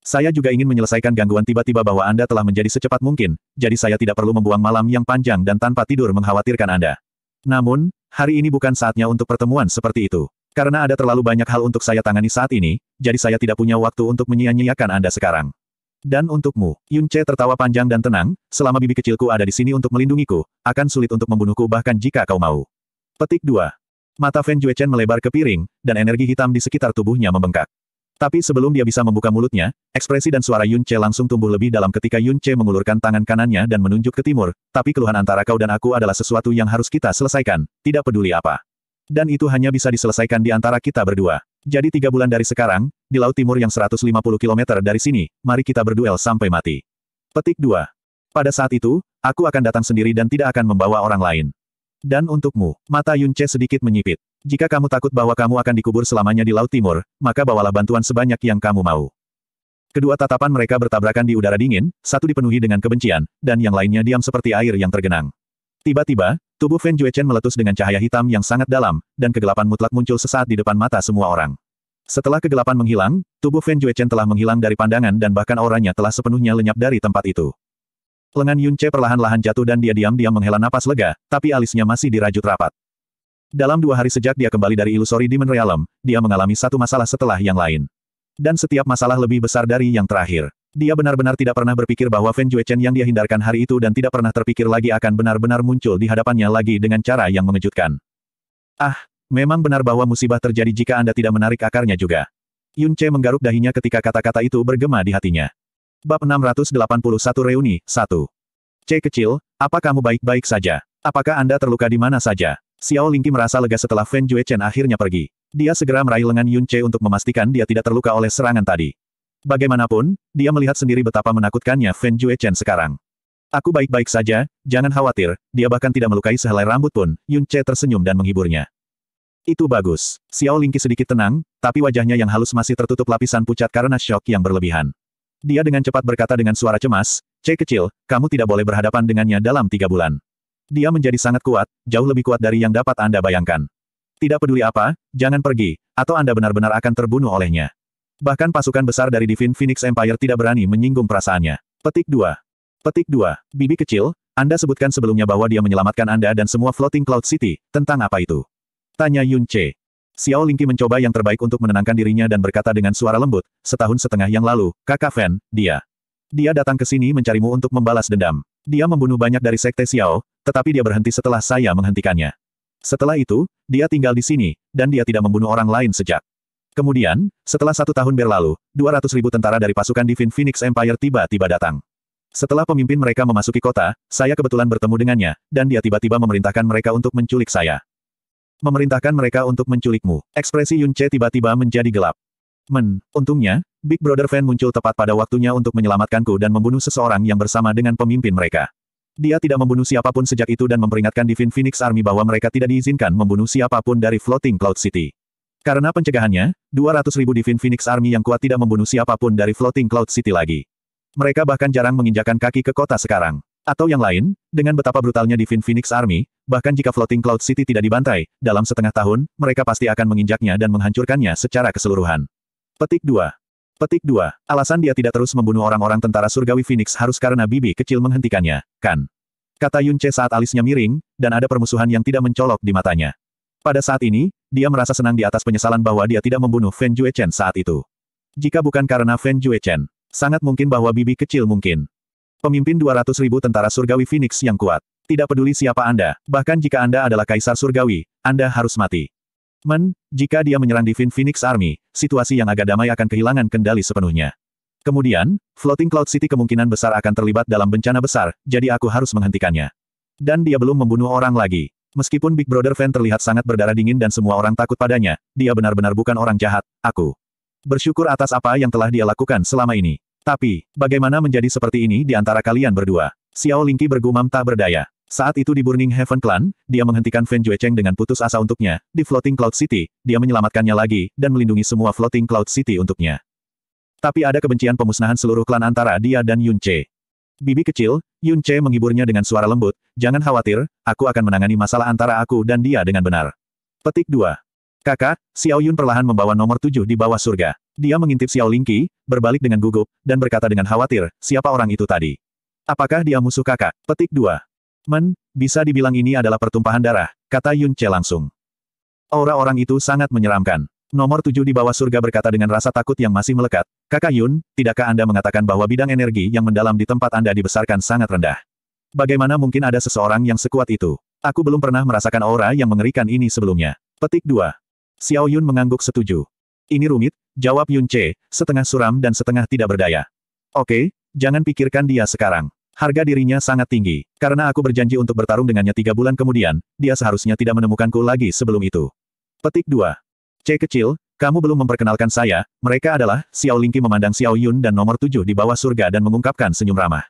Saya juga ingin menyelesaikan gangguan tiba-tiba bahwa Anda telah menjadi secepat mungkin, jadi saya tidak perlu membuang malam yang panjang dan tanpa tidur mengkhawatirkan Anda. Namun, hari ini bukan saatnya untuk pertemuan seperti itu. Karena ada terlalu banyak hal untuk saya tangani saat ini, jadi saya tidak punya waktu untuk menyia-nyiakan Anda sekarang. Dan untukmu, Yun Che tertawa panjang dan tenang, selama bibi kecilku ada di sini untuk melindungiku, akan sulit untuk membunuhku bahkan jika kau mau. Petik 2. Mata Fan Juechen melebar ke piring, dan energi hitam di sekitar tubuhnya membengkak. Tapi sebelum dia bisa membuka mulutnya, ekspresi dan suara Yun Che langsung tumbuh lebih dalam ketika Yun Che mengulurkan tangan kanannya dan menunjuk ke timur, tapi keluhan antara kau dan aku adalah sesuatu yang harus kita selesaikan, tidak peduli apa. Dan itu hanya bisa diselesaikan di antara kita berdua. Jadi tiga bulan dari sekarang, di Laut Timur yang 150 km dari sini, mari kita berduel sampai mati. Petik 2. Pada saat itu, aku akan datang sendiri dan tidak akan membawa orang lain. Dan untukmu, mata Yun Che sedikit menyipit. Jika kamu takut bahwa kamu akan dikubur selamanya di Laut Timur, maka bawalah bantuan sebanyak yang kamu mau. Kedua tatapan mereka bertabrakan di udara dingin, satu dipenuhi dengan kebencian, dan yang lainnya diam seperti air yang tergenang. Tiba-tiba, tubuh Fan Juechen meletus dengan cahaya hitam yang sangat dalam, dan kegelapan mutlak muncul sesaat di depan mata semua orang. Setelah kegelapan menghilang, tubuh Fan Juechen telah menghilang dari pandangan dan bahkan auranya telah sepenuhnya lenyap dari tempat itu. Lengan Yunce perlahan-lahan jatuh dan dia diam-diam menghela napas lega, tapi alisnya masih dirajut rapat. Dalam dua hari sejak dia kembali dari ilusory Demon Realm, dia mengalami satu masalah setelah yang lain. Dan setiap masalah lebih besar dari yang terakhir. Dia benar-benar tidak pernah berpikir bahwa Fan Juechen yang dia hindarkan hari itu dan tidak pernah terpikir lagi akan benar-benar muncul di hadapannya lagi dengan cara yang mengejutkan. Ah, memang benar bahwa musibah terjadi jika Anda tidak menarik akarnya juga. Yun Che menggaruk dahinya ketika kata-kata itu bergema di hatinya. Bab 681 Reuni, 1. C kecil, apa kamu baik-baik saja? Apakah Anda terluka di mana saja? Xiao Lingqi merasa lega setelah Fan Chen akhirnya pergi. Dia segera meraih lengan Yun Che untuk memastikan dia tidak terluka oleh serangan tadi. Bagaimanapun, dia melihat sendiri betapa menakutkannya Fan Chen sekarang. Aku baik-baik saja, jangan khawatir, dia bahkan tidak melukai sehelai rambut pun, Yun Che tersenyum dan menghiburnya. Itu bagus. Xiao Lingqi sedikit tenang, tapi wajahnya yang halus masih tertutup lapisan pucat karena shock yang berlebihan. Dia dengan cepat berkata dengan suara cemas, C kecil, kamu tidak boleh berhadapan dengannya dalam tiga bulan. Dia menjadi sangat kuat, jauh lebih kuat dari yang dapat Anda bayangkan. Tidak peduli apa, jangan pergi, atau Anda benar-benar akan terbunuh olehnya. Bahkan pasukan besar dari Divine Phoenix Empire tidak berani menyinggung perasaannya. Petik 2. Petik 2. Bibi kecil, Anda sebutkan sebelumnya bahwa dia menyelamatkan Anda dan semua Floating Cloud City, tentang apa itu? Tanya Yun Che. Xiao Lingqi mencoba yang terbaik untuk menenangkan dirinya dan berkata dengan suara lembut, setahun setengah yang lalu, kakak Fan, dia. Dia datang ke sini mencarimu untuk membalas dendam. Dia membunuh banyak dari sekte Xiao, tetapi dia berhenti setelah saya menghentikannya. Setelah itu, dia tinggal di sini, dan dia tidak membunuh orang lain sejak. Kemudian, setelah satu tahun berlalu, 200 ribu tentara dari pasukan Divine Phoenix Empire tiba-tiba datang. Setelah pemimpin mereka memasuki kota, saya kebetulan bertemu dengannya, dan dia tiba-tiba memerintahkan mereka untuk menculik saya memerintahkan mereka untuk menculikmu. Ekspresi Yun Che tiba-tiba menjadi gelap. Men, untungnya, Big Brother Fan muncul tepat pada waktunya untuk menyelamatkanku dan membunuh seseorang yang bersama dengan pemimpin mereka. Dia tidak membunuh siapapun sejak itu dan memperingatkan Divine Phoenix Army bahwa mereka tidak diizinkan membunuh siapapun dari Floating Cloud City. Karena pencegahannya, 200 ribu Divine Phoenix Army yang kuat tidak membunuh siapapun dari Floating Cloud City lagi. Mereka bahkan jarang menginjakan kaki ke kota sekarang. Atau yang lain, dengan betapa brutalnya Divine Phoenix Army, bahkan jika Floating Cloud City tidak dibantai, dalam setengah tahun, mereka pasti akan menginjaknya dan menghancurkannya secara keseluruhan. Petik 2. Petik 2. Alasan dia tidak terus membunuh orang-orang tentara surgawi Phoenix harus karena bibi kecil menghentikannya, kan? Kata Yun Che saat alisnya miring, dan ada permusuhan yang tidak mencolok di matanya. Pada saat ini, dia merasa senang di atas penyesalan bahwa dia tidak membunuh Fan Juechen saat itu. Jika bukan karena Fan Juechen, sangat mungkin bahwa bibi kecil mungkin Pemimpin 200 ribu tentara surgawi Phoenix yang kuat. Tidak peduli siapa Anda, bahkan jika Anda adalah kaisar surgawi, Anda harus mati. Men, jika dia menyerang Divine Phoenix Army, situasi yang agak damai akan kehilangan kendali sepenuhnya. Kemudian, Floating Cloud City kemungkinan besar akan terlibat dalam bencana besar, jadi aku harus menghentikannya. Dan dia belum membunuh orang lagi. Meskipun Big Brother Fan terlihat sangat berdarah dingin dan semua orang takut padanya, dia benar-benar bukan orang jahat, aku. Bersyukur atas apa yang telah dia lakukan selama ini. Tapi, bagaimana menjadi seperti ini di antara kalian berdua? Xiao Lingqi bergumam tak berdaya. Saat itu di Burning Heaven Clan, dia menghentikan Fan Juecheng dengan putus asa untuknya. Di Floating Cloud City, dia menyelamatkannya lagi, dan melindungi semua Floating Cloud City untuknya. Tapi ada kebencian pemusnahan seluruh klan antara dia dan Yun Che. Bibi kecil, Yun Che menghiburnya dengan suara lembut, jangan khawatir, aku akan menangani masalah antara aku dan dia dengan benar. Petik 2. Kakak, Xiao Yun perlahan membawa nomor tujuh di bawah surga. Dia mengintip Xiao Lingqi, berbalik dengan gugup, dan berkata dengan khawatir, siapa orang itu tadi? Apakah dia musuh kakak? Petik 2. Men, bisa dibilang ini adalah pertumpahan darah, kata Yun Che langsung. Aura orang itu sangat menyeramkan. Nomor tujuh di bawah surga berkata dengan rasa takut yang masih melekat, Kakak Yun, tidakkah Anda mengatakan bahwa bidang energi yang mendalam di tempat Anda dibesarkan sangat rendah? Bagaimana mungkin ada seseorang yang sekuat itu? Aku belum pernah merasakan aura yang mengerikan ini sebelumnya. Petik 2. Xiao Yun mengangguk setuju. Ini rumit, jawab Yun Che, setengah suram dan setengah tidak berdaya. Oke, jangan pikirkan dia sekarang. Harga dirinya sangat tinggi. Karena aku berjanji untuk bertarung dengannya tiga bulan kemudian, dia seharusnya tidak menemukanku lagi sebelum itu. Petik 2. C kecil, kamu belum memperkenalkan saya, mereka adalah, Xiao Lingqi memandang Xiao Yun dan nomor 7 di bawah surga dan mengungkapkan senyum ramah.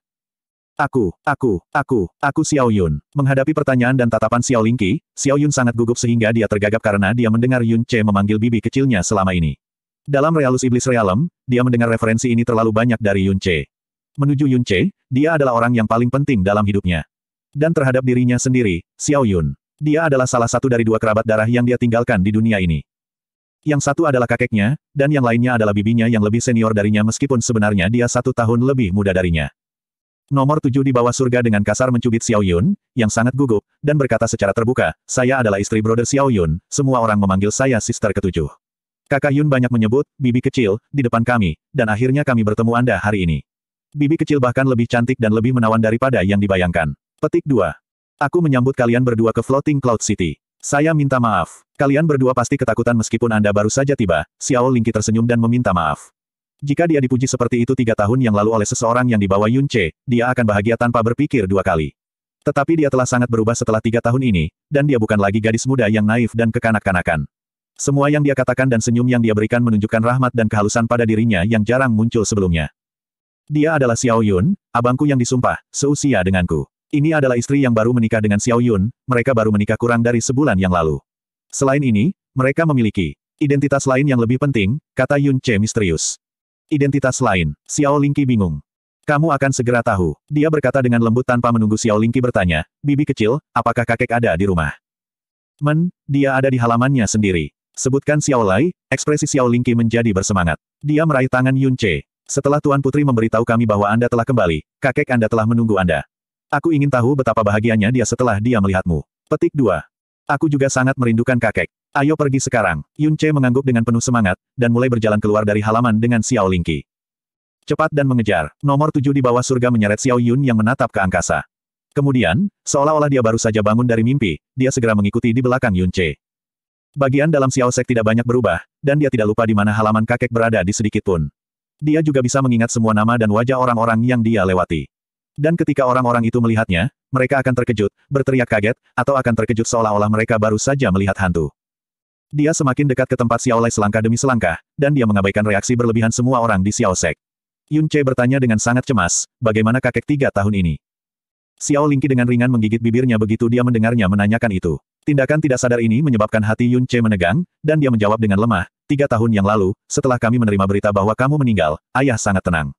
Aku, aku, aku, aku Xiao Yun. Menghadapi pertanyaan dan tatapan Xiao Lingqi, Xiao Yun sangat gugup sehingga dia tergagap karena dia mendengar Yun Che memanggil bibi kecilnya selama ini. Dalam realus iblis realem, dia mendengar referensi ini terlalu banyak dari Yun Che. Menuju Yun Che, dia adalah orang yang paling penting dalam hidupnya. Dan terhadap dirinya sendiri, Xiao Yun. Dia adalah salah satu dari dua kerabat darah yang dia tinggalkan di dunia ini. Yang satu adalah kakeknya, dan yang lainnya adalah bibinya yang lebih senior darinya meskipun sebenarnya dia satu tahun lebih muda darinya. Nomor tujuh di bawah surga dengan kasar mencubit Xiao Yun, yang sangat gugup, dan berkata secara terbuka, saya adalah istri brother Xiao Yun, semua orang memanggil saya sister ketujuh. Kakak Yun banyak menyebut, bibi kecil, di depan kami, dan akhirnya kami bertemu Anda hari ini. Bibi kecil bahkan lebih cantik dan lebih menawan daripada yang dibayangkan. Petik 2. Aku menyambut kalian berdua ke Floating Cloud City. Saya minta maaf. Kalian berdua pasti ketakutan meskipun Anda baru saja tiba. Xiao Lingqi tersenyum dan meminta maaf. Jika dia dipuji seperti itu tiga tahun yang lalu oleh seseorang yang dibawa Yun Che, dia akan bahagia tanpa berpikir dua kali. Tetapi dia telah sangat berubah setelah tiga tahun ini, dan dia bukan lagi gadis muda yang naif dan kekanak-kanakan. Semua yang dia katakan dan senyum yang dia berikan menunjukkan rahmat dan kehalusan pada dirinya yang jarang muncul sebelumnya. Dia adalah Xiao Yun, abangku yang disumpah, seusia denganku. Ini adalah istri yang baru menikah dengan Xiao Yun, mereka baru menikah kurang dari sebulan yang lalu. Selain ini, mereka memiliki identitas lain yang lebih penting, kata Yun Che misterius. Identitas lain, Xiao Lingqi bingung. Kamu akan segera tahu, dia berkata dengan lembut tanpa menunggu Xiao Lingqi bertanya, Bibi kecil, apakah kakek ada di rumah? Men, dia ada di halamannya sendiri. Sebutkan Xiao Lai, ekspresi Xiao Lingqi menjadi bersemangat. Dia meraih tangan Yun Che. Setelah Tuan Putri memberitahu kami bahwa Anda telah kembali, kakek Anda telah menunggu Anda. Aku ingin tahu betapa bahagianya dia setelah dia melihatmu. Petik 2. Aku juga sangat merindukan kakek. Ayo pergi sekarang. Yun Che mengangguk dengan penuh semangat, dan mulai berjalan keluar dari halaman dengan Xiao Lingqi. Cepat dan mengejar, nomor tujuh di bawah surga menyeret Xiao Yun yang menatap ke angkasa. Kemudian, seolah-olah dia baru saja bangun dari mimpi, dia segera mengikuti di belakang Yun Che. Bagian dalam Xiao Sek tidak banyak berubah, dan dia tidak lupa di mana halaman kakek berada di sedikit pun. Dia juga bisa mengingat semua nama dan wajah orang-orang yang dia lewati. Dan ketika orang-orang itu melihatnya, mereka akan terkejut, berteriak kaget, atau akan terkejut seolah-olah mereka baru saja melihat hantu. Dia semakin dekat ke tempat Xiao Lai selangkah demi selangkah, dan dia mengabaikan reaksi berlebihan semua orang di Xiao Sek. Yun Che bertanya dengan sangat cemas, bagaimana kakek tiga tahun ini? Xiao Lingqi dengan ringan menggigit bibirnya begitu dia mendengarnya menanyakan itu. Tindakan tidak sadar ini menyebabkan hati Yun Che menegang, dan dia menjawab dengan lemah, tiga tahun yang lalu, setelah kami menerima berita bahwa kamu meninggal, ayah sangat tenang.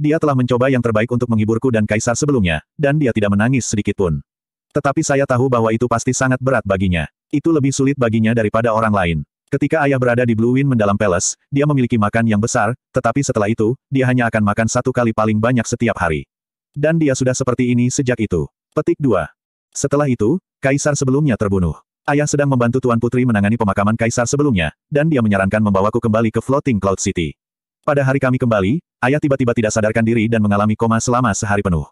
Dia telah mencoba yang terbaik untuk menghiburku dan kaisar sebelumnya, dan dia tidak menangis sedikitpun. Tetapi saya tahu bahwa itu pasti sangat berat baginya. Itu lebih sulit baginya daripada orang lain. Ketika ayah berada di Blue Wind mendalam palace, dia memiliki makan yang besar, tetapi setelah itu, dia hanya akan makan satu kali paling banyak setiap hari. Dan dia sudah seperti ini sejak itu. Petik 2. Setelah itu, kaisar sebelumnya terbunuh. Ayah sedang membantu Tuan Putri menangani pemakaman kaisar sebelumnya, dan dia menyarankan membawaku kembali ke Floating Cloud City. Pada hari kami kembali, ayah tiba-tiba tidak sadarkan diri dan mengalami koma selama sehari penuh.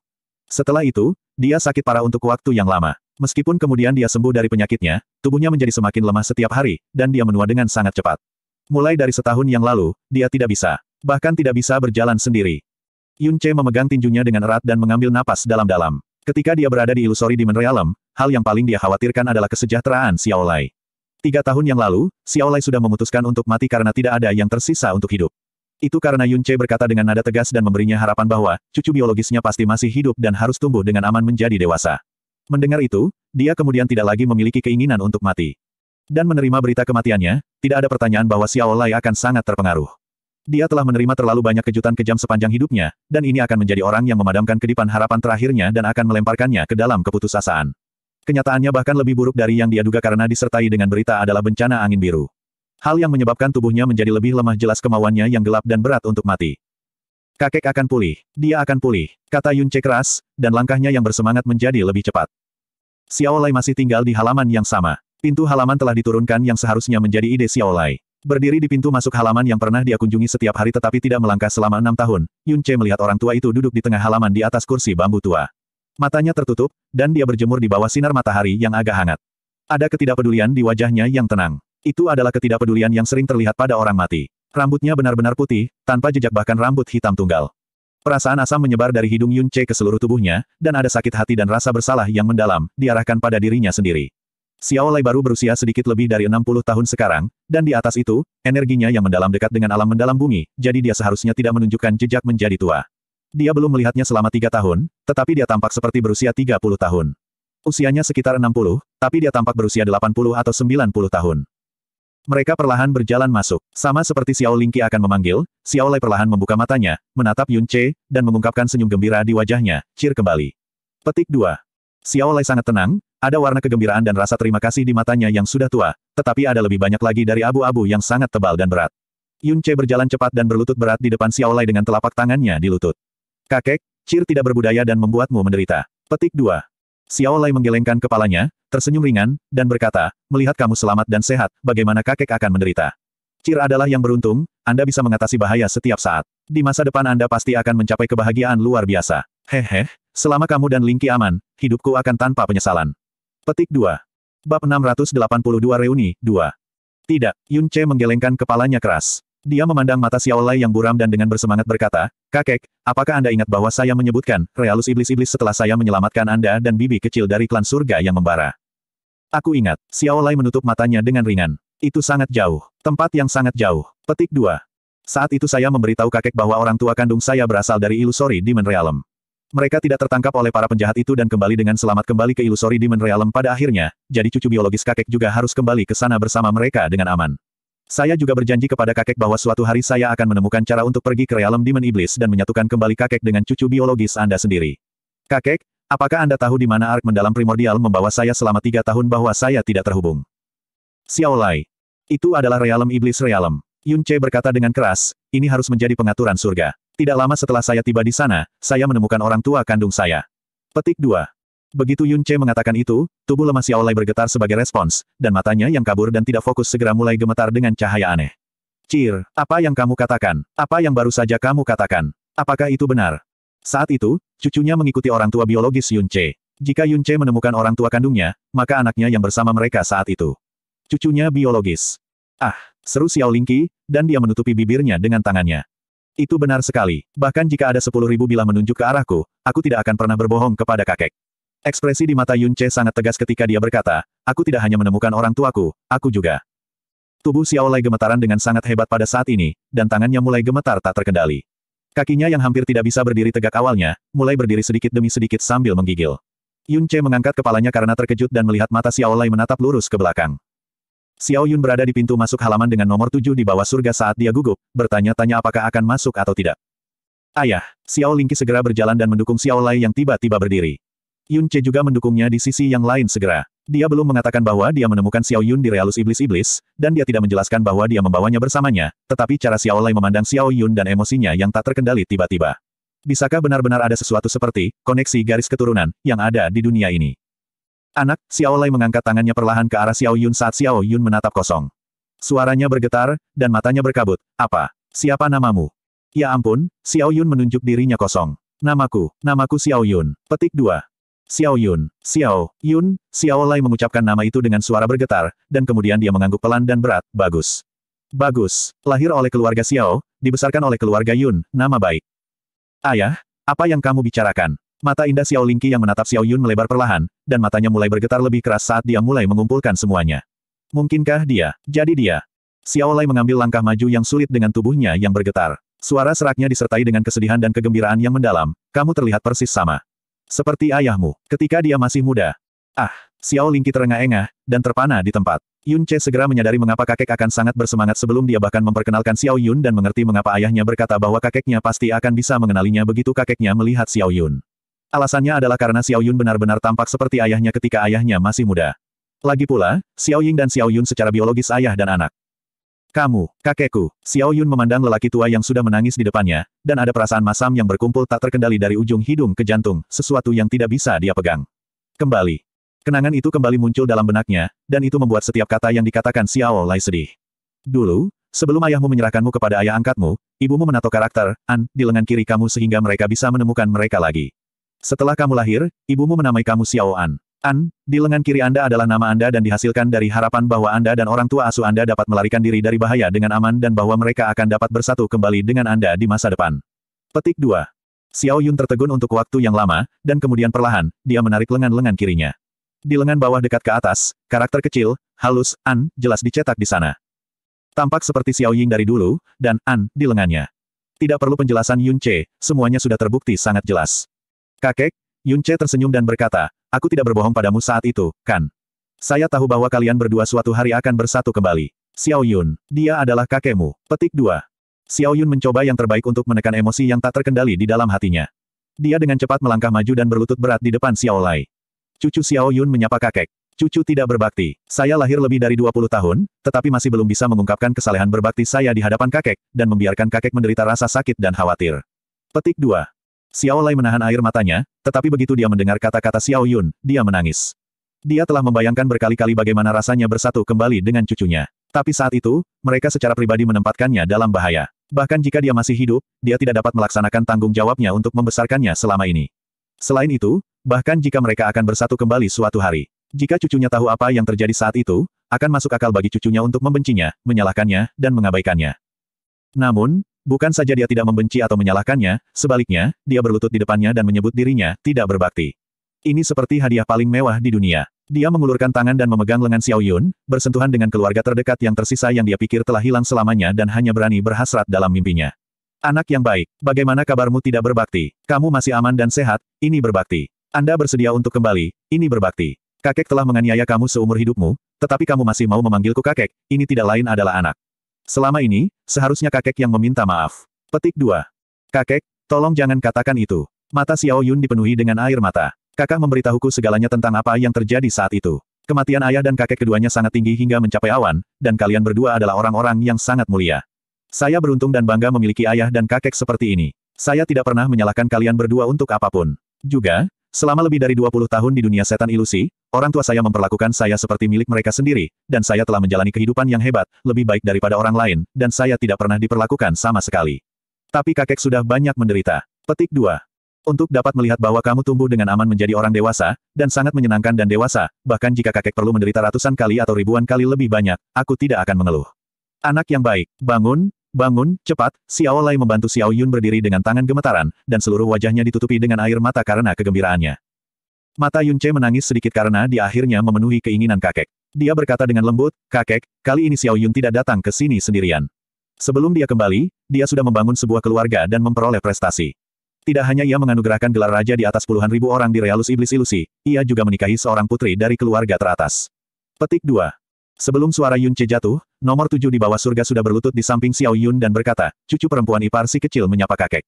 Setelah itu, dia sakit parah untuk waktu yang lama. Meskipun kemudian dia sembuh dari penyakitnya, tubuhnya menjadi semakin lemah setiap hari, dan dia menua dengan sangat cepat. Mulai dari setahun yang lalu, dia tidak bisa. Bahkan tidak bisa berjalan sendiri. Yun Che memegang tinjunya dengan erat dan mengambil napas dalam-dalam. Ketika dia berada di ilusori Di Realm, hal yang paling dia khawatirkan adalah kesejahteraan Xiao Lai. Tiga tahun yang lalu, Xiao Lai sudah memutuskan untuk mati karena tidak ada yang tersisa untuk hidup. Itu karena Yun Che berkata dengan nada tegas dan memberinya harapan bahwa cucu biologisnya pasti masih hidup dan harus tumbuh dengan aman menjadi dewasa. Mendengar itu, dia kemudian tidak lagi memiliki keinginan untuk mati. Dan menerima berita kematiannya, tidak ada pertanyaan bahwa Xiao Lai akan sangat terpengaruh. Dia telah menerima terlalu banyak kejutan kejam sepanjang hidupnya, dan ini akan menjadi orang yang memadamkan kedipan harapan terakhirnya dan akan melemparkannya ke dalam keputusasaan. Kenyataannya bahkan lebih buruk dari yang dia duga karena disertai dengan berita adalah bencana angin biru. Hal yang menyebabkan tubuhnya menjadi lebih lemah jelas kemauannya yang gelap dan berat untuk mati. Kakek akan pulih. Dia akan pulih. Kata Yun Che keras, dan langkahnya yang bersemangat menjadi lebih cepat. Xiao Lai masih tinggal di halaman yang sama. Pintu halaman telah diturunkan yang seharusnya menjadi ide Xiao Lai. Berdiri di pintu masuk halaman yang pernah dia kunjungi setiap hari tetapi tidak melangkah selama enam tahun, Yun Che melihat orang tua itu duduk di tengah halaman di atas kursi bambu tua. Matanya tertutup, dan dia berjemur di bawah sinar matahari yang agak hangat. Ada ketidakpedulian di wajahnya yang tenang. Itu adalah ketidakpedulian yang sering terlihat pada orang mati. Rambutnya benar-benar putih, tanpa jejak bahkan rambut hitam tunggal. Perasaan asam menyebar dari hidung Yun Che ke seluruh tubuhnya, dan ada sakit hati dan rasa bersalah yang mendalam, diarahkan pada dirinya sendiri. Xiao Lei baru berusia sedikit lebih dari 60 tahun sekarang, dan di atas itu, energinya yang mendalam dekat dengan alam mendalam bumi, jadi dia seharusnya tidak menunjukkan jejak menjadi tua. Dia belum melihatnya selama tiga tahun, tetapi dia tampak seperti berusia 30 tahun. Usianya sekitar 60, tapi dia tampak berusia 80 atau 90 tahun. Mereka perlahan berjalan masuk. Sama seperti Xiao Lingqi akan memanggil, Xiao Lei perlahan membuka matanya, menatap Yun Che, dan mengungkapkan senyum gembira di wajahnya, cir kembali. Petik 2. Xiao Lei sangat tenang, ada warna kegembiraan dan rasa terima kasih di matanya yang sudah tua, tetapi ada lebih banyak lagi dari abu-abu yang sangat tebal dan berat. Yun Che berjalan cepat dan berlutut berat di depan Xiao Lei dengan telapak tangannya di lutut. Kakek, cir tidak berbudaya dan membuatmu menderita. Petik 2. Xiao Lai menggelengkan kepalanya, tersenyum ringan, dan berkata, melihat kamu selamat dan sehat, bagaimana kakek akan menderita? Cir adalah yang beruntung, Anda bisa mengatasi bahaya setiap saat. Di masa depan Anda pasti akan mencapai kebahagiaan luar biasa. Hehe, selama kamu dan Lingqi aman, hidupku akan tanpa penyesalan. Petik 2. Bab 682 Reuni, 2. Tidak, Yun Che menggelengkan kepalanya keras. Dia memandang mata Xiao Lai yang buram dan dengan bersemangat berkata, Kakek, apakah Anda ingat bahwa saya menyebutkan, realus iblis-iblis setelah saya menyelamatkan Anda dan bibi kecil dari klan surga yang membara? Aku ingat, Xiao Lai menutup matanya dengan ringan. Itu sangat jauh. Tempat yang sangat jauh. Petik 2. Saat itu saya memberitahu kakek bahwa orang tua kandung saya berasal dari Illusory Demon Realm. Mereka tidak tertangkap oleh para penjahat itu dan kembali dengan selamat kembali ke Illusory Demon Realm pada akhirnya, jadi cucu biologis kakek juga harus kembali ke sana bersama mereka dengan aman. Saya juga berjanji kepada kakek bahwa suatu hari saya akan menemukan cara untuk pergi ke realem Demon Iblis dan menyatukan kembali kakek dengan cucu biologis Anda sendiri. Kakek, apakah Anda tahu di mana ark mendalam primordial membawa saya selama tiga tahun bahwa saya tidak terhubung? Xiao Lai, Itu adalah realem Iblis realem. Yun Che berkata dengan keras, ini harus menjadi pengaturan surga. Tidak lama setelah saya tiba di sana, saya menemukan orang tua kandung saya. Petik 2. Begitu Yun Che mengatakan itu, tubuh lemah Xiao Lai bergetar sebagai respons, dan matanya yang kabur dan tidak fokus segera mulai gemetar dengan cahaya aneh. Cir, apa yang kamu katakan? Apa yang baru saja kamu katakan? Apakah itu benar? Saat itu, cucunya mengikuti orang tua biologis Yun Che. Jika Yun Che menemukan orang tua kandungnya, maka anaknya yang bersama mereka saat itu. Cucunya biologis. Ah, seru Xiao Lingqi, dan dia menutupi bibirnya dengan tangannya. Itu benar sekali. Bahkan jika ada sepuluh ribu bila menunjuk ke arahku, aku tidak akan pernah berbohong kepada kakek. Ekspresi di mata Yun sangat tegas ketika dia berkata, aku tidak hanya menemukan orang tuaku, aku juga. Tubuh Xiao Lei gemetaran dengan sangat hebat pada saat ini, dan tangannya mulai gemetar tak terkendali. Kakinya yang hampir tidak bisa berdiri tegak awalnya, mulai berdiri sedikit demi sedikit sambil menggigil. Yun mengangkat kepalanya karena terkejut dan melihat mata Xiao Lei menatap lurus ke belakang. Xiao Yun berada di pintu masuk halaman dengan nomor tujuh di bawah surga saat dia gugup, bertanya-tanya apakah akan masuk atau tidak. Ayah, Xiao Lingqi segera berjalan dan mendukung Xiao Lei yang tiba-tiba berdiri. Yun Che juga mendukungnya di sisi yang lain segera. Dia belum mengatakan bahwa dia menemukan Xiao Yun di realus iblis-iblis, dan dia tidak menjelaskan bahwa dia membawanya bersamanya, tetapi cara Xiao Lei memandang Xiao Yun dan emosinya yang tak terkendali tiba-tiba. Bisakah benar-benar ada sesuatu seperti, koneksi garis keturunan, yang ada di dunia ini? Anak, Xiao Lei mengangkat tangannya perlahan ke arah Xiao Yun saat Xiao Yun menatap kosong. Suaranya bergetar, dan matanya berkabut. Apa? Siapa namamu? Ya ampun, Xiao Yun menunjuk dirinya kosong. Namaku, namaku Xiao Yun. Petik 2. Xiao Yun, Xiao, Yun, Xiao Lai mengucapkan nama itu dengan suara bergetar, dan kemudian dia mengangguk pelan dan berat, bagus. Bagus, lahir oleh keluarga Xiao, dibesarkan oleh keluarga Yun, nama baik. Ayah, apa yang kamu bicarakan? Mata indah Xiao Lingqi yang menatap Xiao Yun melebar perlahan, dan matanya mulai bergetar lebih keras saat dia mulai mengumpulkan semuanya. Mungkinkah dia? Jadi dia. Xiao Lai mengambil langkah maju yang sulit dengan tubuhnya yang bergetar. Suara seraknya disertai dengan kesedihan dan kegembiraan yang mendalam, kamu terlihat persis sama. Seperti ayahmu, ketika dia masih muda. Ah, Xiao Lingqi terengah-engah, dan terpana di tempat. Yun Che segera menyadari mengapa kakek akan sangat bersemangat sebelum dia bahkan memperkenalkan Xiao Yun dan mengerti mengapa ayahnya berkata bahwa kakeknya pasti akan bisa mengenalinya begitu kakeknya melihat Xiao Yun. Alasannya adalah karena Xiao Yun benar-benar tampak seperti ayahnya ketika ayahnya masih muda. Lagi pula, Xiao Ying dan Xiao Yun secara biologis ayah dan anak. Kamu, kakekku, Xiao Yun memandang lelaki tua yang sudah menangis di depannya, dan ada perasaan masam yang berkumpul tak terkendali dari ujung hidung ke jantung, sesuatu yang tidak bisa dia pegang. Kembali. Kenangan itu kembali muncul dalam benaknya, dan itu membuat setiap kata yang dikatakan Xiao Lai sedih. Dulu, sebelum ayahmu menyerahkanmu kepada ayah angkatmu, ibumu menato karakter, An, di lengan kiri kamu sehingga mereka bisa menemukan mereka lagi. Setelah kamu lahir, ibumu menamai kamu Xiao An. An, di lengan kiri Anda adalah nama Anda dan dihasilkan dari harapan bahwa Anda dan orang tua asuh Anda dapat melarikan diri dari bahaya dengan aman dan bahwa mereka akan dapat bersatu kembali dengan Anda di masa depan. Petik 2. Xiao Yun tertegun untuk waktu yang lama, dan kemudian perlahan, dia menarik lengan-lengan kirinya. Di lengan bawah dekat ke atas, karakter kecil, halus, An, jelas dicetak di sana. Tampak seperti Xiao Ying dari dulu, dan An, di lengannya. Tidak perlu penjelasan Yun Che, semuanya sudah terbukti sangat jelas. Kakek, Yunche tersenyum dan berkata, aku tidak berbohong padamu saat itu, kan? Saya tahu bahwa kalian berdua suatu hari akan bersatu kembali. Xiao Yun, dia adalah kakekmu. Petik 2. Xiao Yun mencoba yang terbaik untuk menekan emosi yang tak terkendali di dalam hatinya. Dia dengan cepat melangkah maju dan berlutut berat di depan Xiao Lai. Cucu Xiao Yun menyapa kakek. Cucu tidak berbakti. Saya lahir lebih dari 20 tahun, tetapi masih belum bisa mengungkapkan kesalehan berbakti saya di hadapan kakek, dan membiarkan kakek menderita rasa sakit dan khawatir. Petik 2. Xiao Lai menahan air matanya, tetapi begitu dia mendengar kata-kata Xiao Yun, dia menangis. Dia telah membayangkan berkali-kali bagaimana rasanya bersatu kembali dengan cucunya. Tapi saat itu, mereka secara pribadi menempatkannya dalam bahaya. Bahkan jika dia masih hidup, dia tidak dapat melaksanakan tanggung jawabnya untuk membesarkannya selama ini. Selain itu, bahkan jika mereka akan bersatu kembali suatu hari, jika cucunya tahu apa yang terjadi saat itu, akan masuk akal bagi cucunya untuk membencinya, menyalahkannya, dan mengabaikannya. Namun, Bukan saja dia tidak membenci atau menyalahkannya, sebaliknya, dia berlutut di depannya dan menyebut dirinya tidak berbakti. Ini seperti hadiah paling mewah di dunia. Dia mengulurkan tangan dan memegang lengan Xiao Yun, bersentuhan dengan keluarga terdekat yang tersisa yang dia pikir telah hilang selamanya dan hanya berani berhasrat dalam mimpinya. Anak yang baik, bagaimana kabarmu tidak berbakti? Kamu masih aman dan sehat, ini berbakti. Anda bersedia untuk kembali, ini berbakti. Kakek telah menganiaya kamu seumur hidupmu, tetapi kamu masih mau memanggilku kakek, ini tidak lain adalah anak. Selama ini, seharusnya kakek yang meminta maaf. Petik 2. Kakek, tolong jangan katakan itu. Mata Xiao Yun dipenuhi dengan air mata. Kakak memberitahuku segalanya tentang apa yang terjadi saat itu. Kematian ayah dan kakek keduanya sangat tinggi hingga mencapai awan, dan kalian berdua adalah orang-orang yang sangat mulia. Saya beruntung dan bangga memiliki ayah dan kakek seperti ini. Saya tidak pernah menyalahkan kalian berdua untuk apapun. Juga, Selama lebih dari 20 tahun di dunia setan ilusi, orang tua saya memperlakukan saya seperti milik mereka sendiri, dan saya telah menjalani kehidupan yang hebat, lebih baik daripada orang lain, dan saya tidak pernah diperlakukan sama sekali. Tapi kakek sudah banyak menderita. Petik 2. Untuk dapat melihat bahwa kamu tumbuh dengan aman menjadi orang dewasa, dan sangat menyenangkan dan dewasa, bahkan jika kakek perlu menderita ratusan kali atau ribuan kali lebih banyak, aku tidak akan mengeluh. Anak yang baik, bangun, Bangun, cepat, Xiao Lai membantu Xiao Yun berdiri dengan tangan gemetaran, dan seluruh wajahnya ditutupi dengan air mata karena kegembiraannya. Mata Yun Che menangis sedikit karena dia akhirnya memenuhi keinginan kakek. Dia berkata dengan lembut, kakek, kali ini Xiao Yun tidak datang ke sini sendirian. Sebelum dia kembali, dia sudah membangun sebuah keluarga dan memperoleh prestasi. Tidak hanya ia menganugerahkan gelar raja di atas puluhan ribu orang di Realus Iblis Ilusi, ia juga menikahi seorang putri dari keluarga teratas. Petik 2. Sebelum suara Yun Che jatuh, nomor tujuh di bawah surga sudah berlutut di samping Xiao Yun dan berkata, cucu perempuan ipar si kecil menyapa kakek.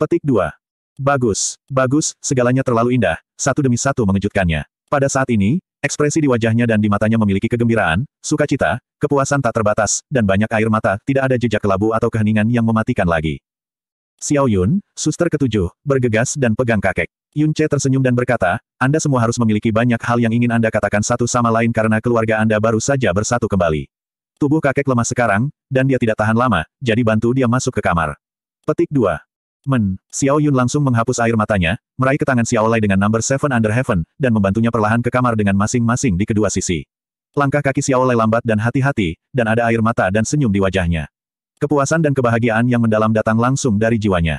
Petik 2. Bagus, bagus, segalanya terlalu indah, satu demi satu mengejutkannya. Pada saat ini, ekspresi di wajahnya dan di matanya memiliki kegembiraan, sukacita, kepuasan tak terbatas, dan banyak air mata, tidak ada jejak kelabu atau keheningan yang mematikan lagi. Xiao Yun, suster ketujuh, bergegas dan pegang kakek. Yun Che tersenyum dan berkata, Anda semua harus memiliki banyak hal yang ingin Anda katakan satu sama lain karena keluarga Anda baru saja bersatu kembali. Tubuh kakek lemah sekarang, dan dia tidak tahan lama, jadi bantu dia masuk ke kamar. Petik 2. Men, Xiao Yun langsung menghapus air matanya, meraih ke tangan Xiao Lai dengan number 7 under heaven, dan membantunya perlahan ke kamar dengan masing-masing di kedua sisi. Langkah kaki Xiao Lai lambat dan hati-hati, dan ada air mata dan senyum di wajahnya. Kepuasan dan kebahagiaan yang mendalam datang langsung dari jiwanya.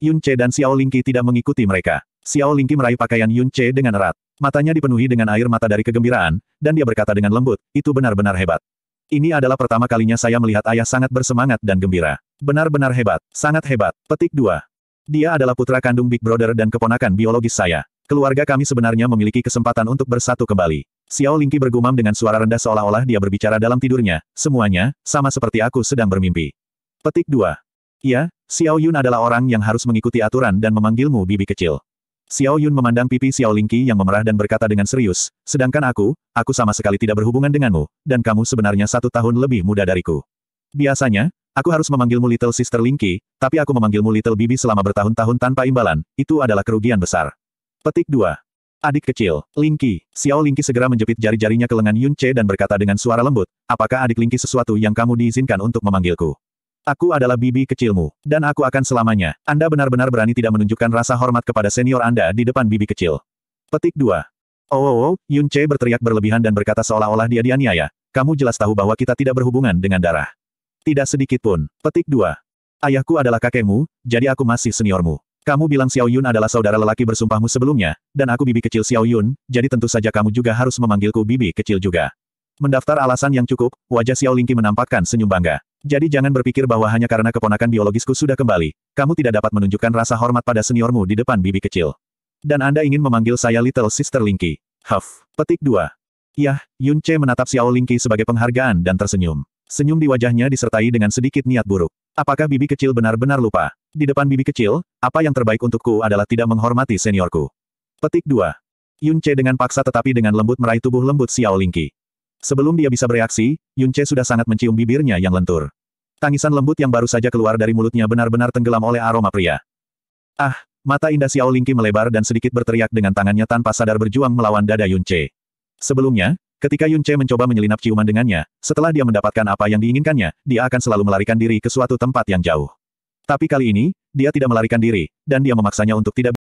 Yun Che dan Xiao Lingqi tidak mengikuti mereka. Xiao Lingqi meraih pakaian Yun Che dengan erat. Matanya dipenuhi dengan air mata dari kegembiraan, dan dia berkata dengan lembut, itu benar-benar hebat. Ini adalah pertama kalinya saya melihat ayah sangat bersemangat dan gembira. Benar-benar hebat, sangat hebat. Petik dua. Dia adalah putra kandung Big Brother dan keponakan biologis saya. Keluarga kami sebenarnya memiliki kesempatan untuk bersatu kembali. Xiao Lingqi bergumam dengan suara rendah seolah-olah dia berbicara dalam tidurnya, semuanya, sama seperti aku sedang bermimpi. Petik 2. Ya, Xiao Yun adalah orang yang harus mengikuti aturan dan memanggilmu bibi kecil. Xiao Yun memandang pipi Xiao Lingqi yang memerah dan berkata dengan serius, sedangkan aku, aku sama sekali tidak berhubungan denganmu, dan kamu sebenarnya satu tahun lebih muda dariku. Biasanya, aku harus memanggilmu Little Sister Lingqi, tapi aku memanggilmu Little Bibi selama bertahun-tahun tanpa imbalan, itu adalah kerugian besar. Petik 2. Adik kecil, Lingqi. Xiao Lingqi segera menjepit jari-jarinya ke lengan Yun Che dan berkata dengan suara lembut, apakah adik Lingqi sesuatu yang kamu diizinkan untuk memanggilku? Aku adalah bibi kecilmu, dan aku akan selamanya. Anda benar-benar berani tidak menunjukkan rasa hormat kepada senior Anda di depan bibi kecil. Petik 2. Oh, oh, oh, Yun Che berteriak berlebihan dan berkata seolah-olah dia dianiaya. Kamu jelas tahu bahwa kita tidak berhubungan dengan darah. Tidak sedikit pun. Petik 2. Ayahku adalah kakekmu, jadi aku masih seniormu. Kamu bilang Xiao Yun adalah saudara lelaki bersumpahmu sebelumnya, dan aku bibi kecil Xiao Yun, jadi tentu saja kamu juga harus memanggilku bibi kecil juga. Mendaftar alasan yang cukup, wajah Xiao Lingqi menampakkan senyum bangga. Jadi jangan berpikir bahwa hanya karena keponakan biologisku sudah kembali, kamu tidak dapat menunjukkan rasa hormat pada seniormu di depan bibi kecil. Dan Anda ingin memanggil saya Little Sister Lingqi. Huff. Petik dua Yah, Yun Che menatap Xiao Lingqi sebagai penghargaan dan tersenyum. Senyum di wajahnya disertai dengan sedikit niat buruk. Apakah bibi kecil benar-benar lupa? Di depan bibi kecil, apa yang terbaik untukku adalah tidak menghormati seniorku. Petik dua Yun Che dengan paksa tetapi dengan lembut meraih tubuh lembut Xiao Lingqi. Sebelum dia bisa bereaksi, Yunce sudah sangat mencium bibirnya yang lentur. Tangisan lembut yang baru saja keluar dari mulutnya benar-benar tenggelam oleh aroma pria. Ah, mata indah Xiao Lingqi melebar dan sedikit berteriak dengan tangannya tanpa sadar berjuang melawan dada Yunce. Sebelumnya, ketika Yunce mencoba menyelinap ciuman dengannya, setelah dia mendapatkan apa yang diinginkannya, dia akan selalu melarikan diri ke suatu tempat yang jauh. Tapi kali ini, dia tidak melarikan diri, dan dia memaksanya untuk tidak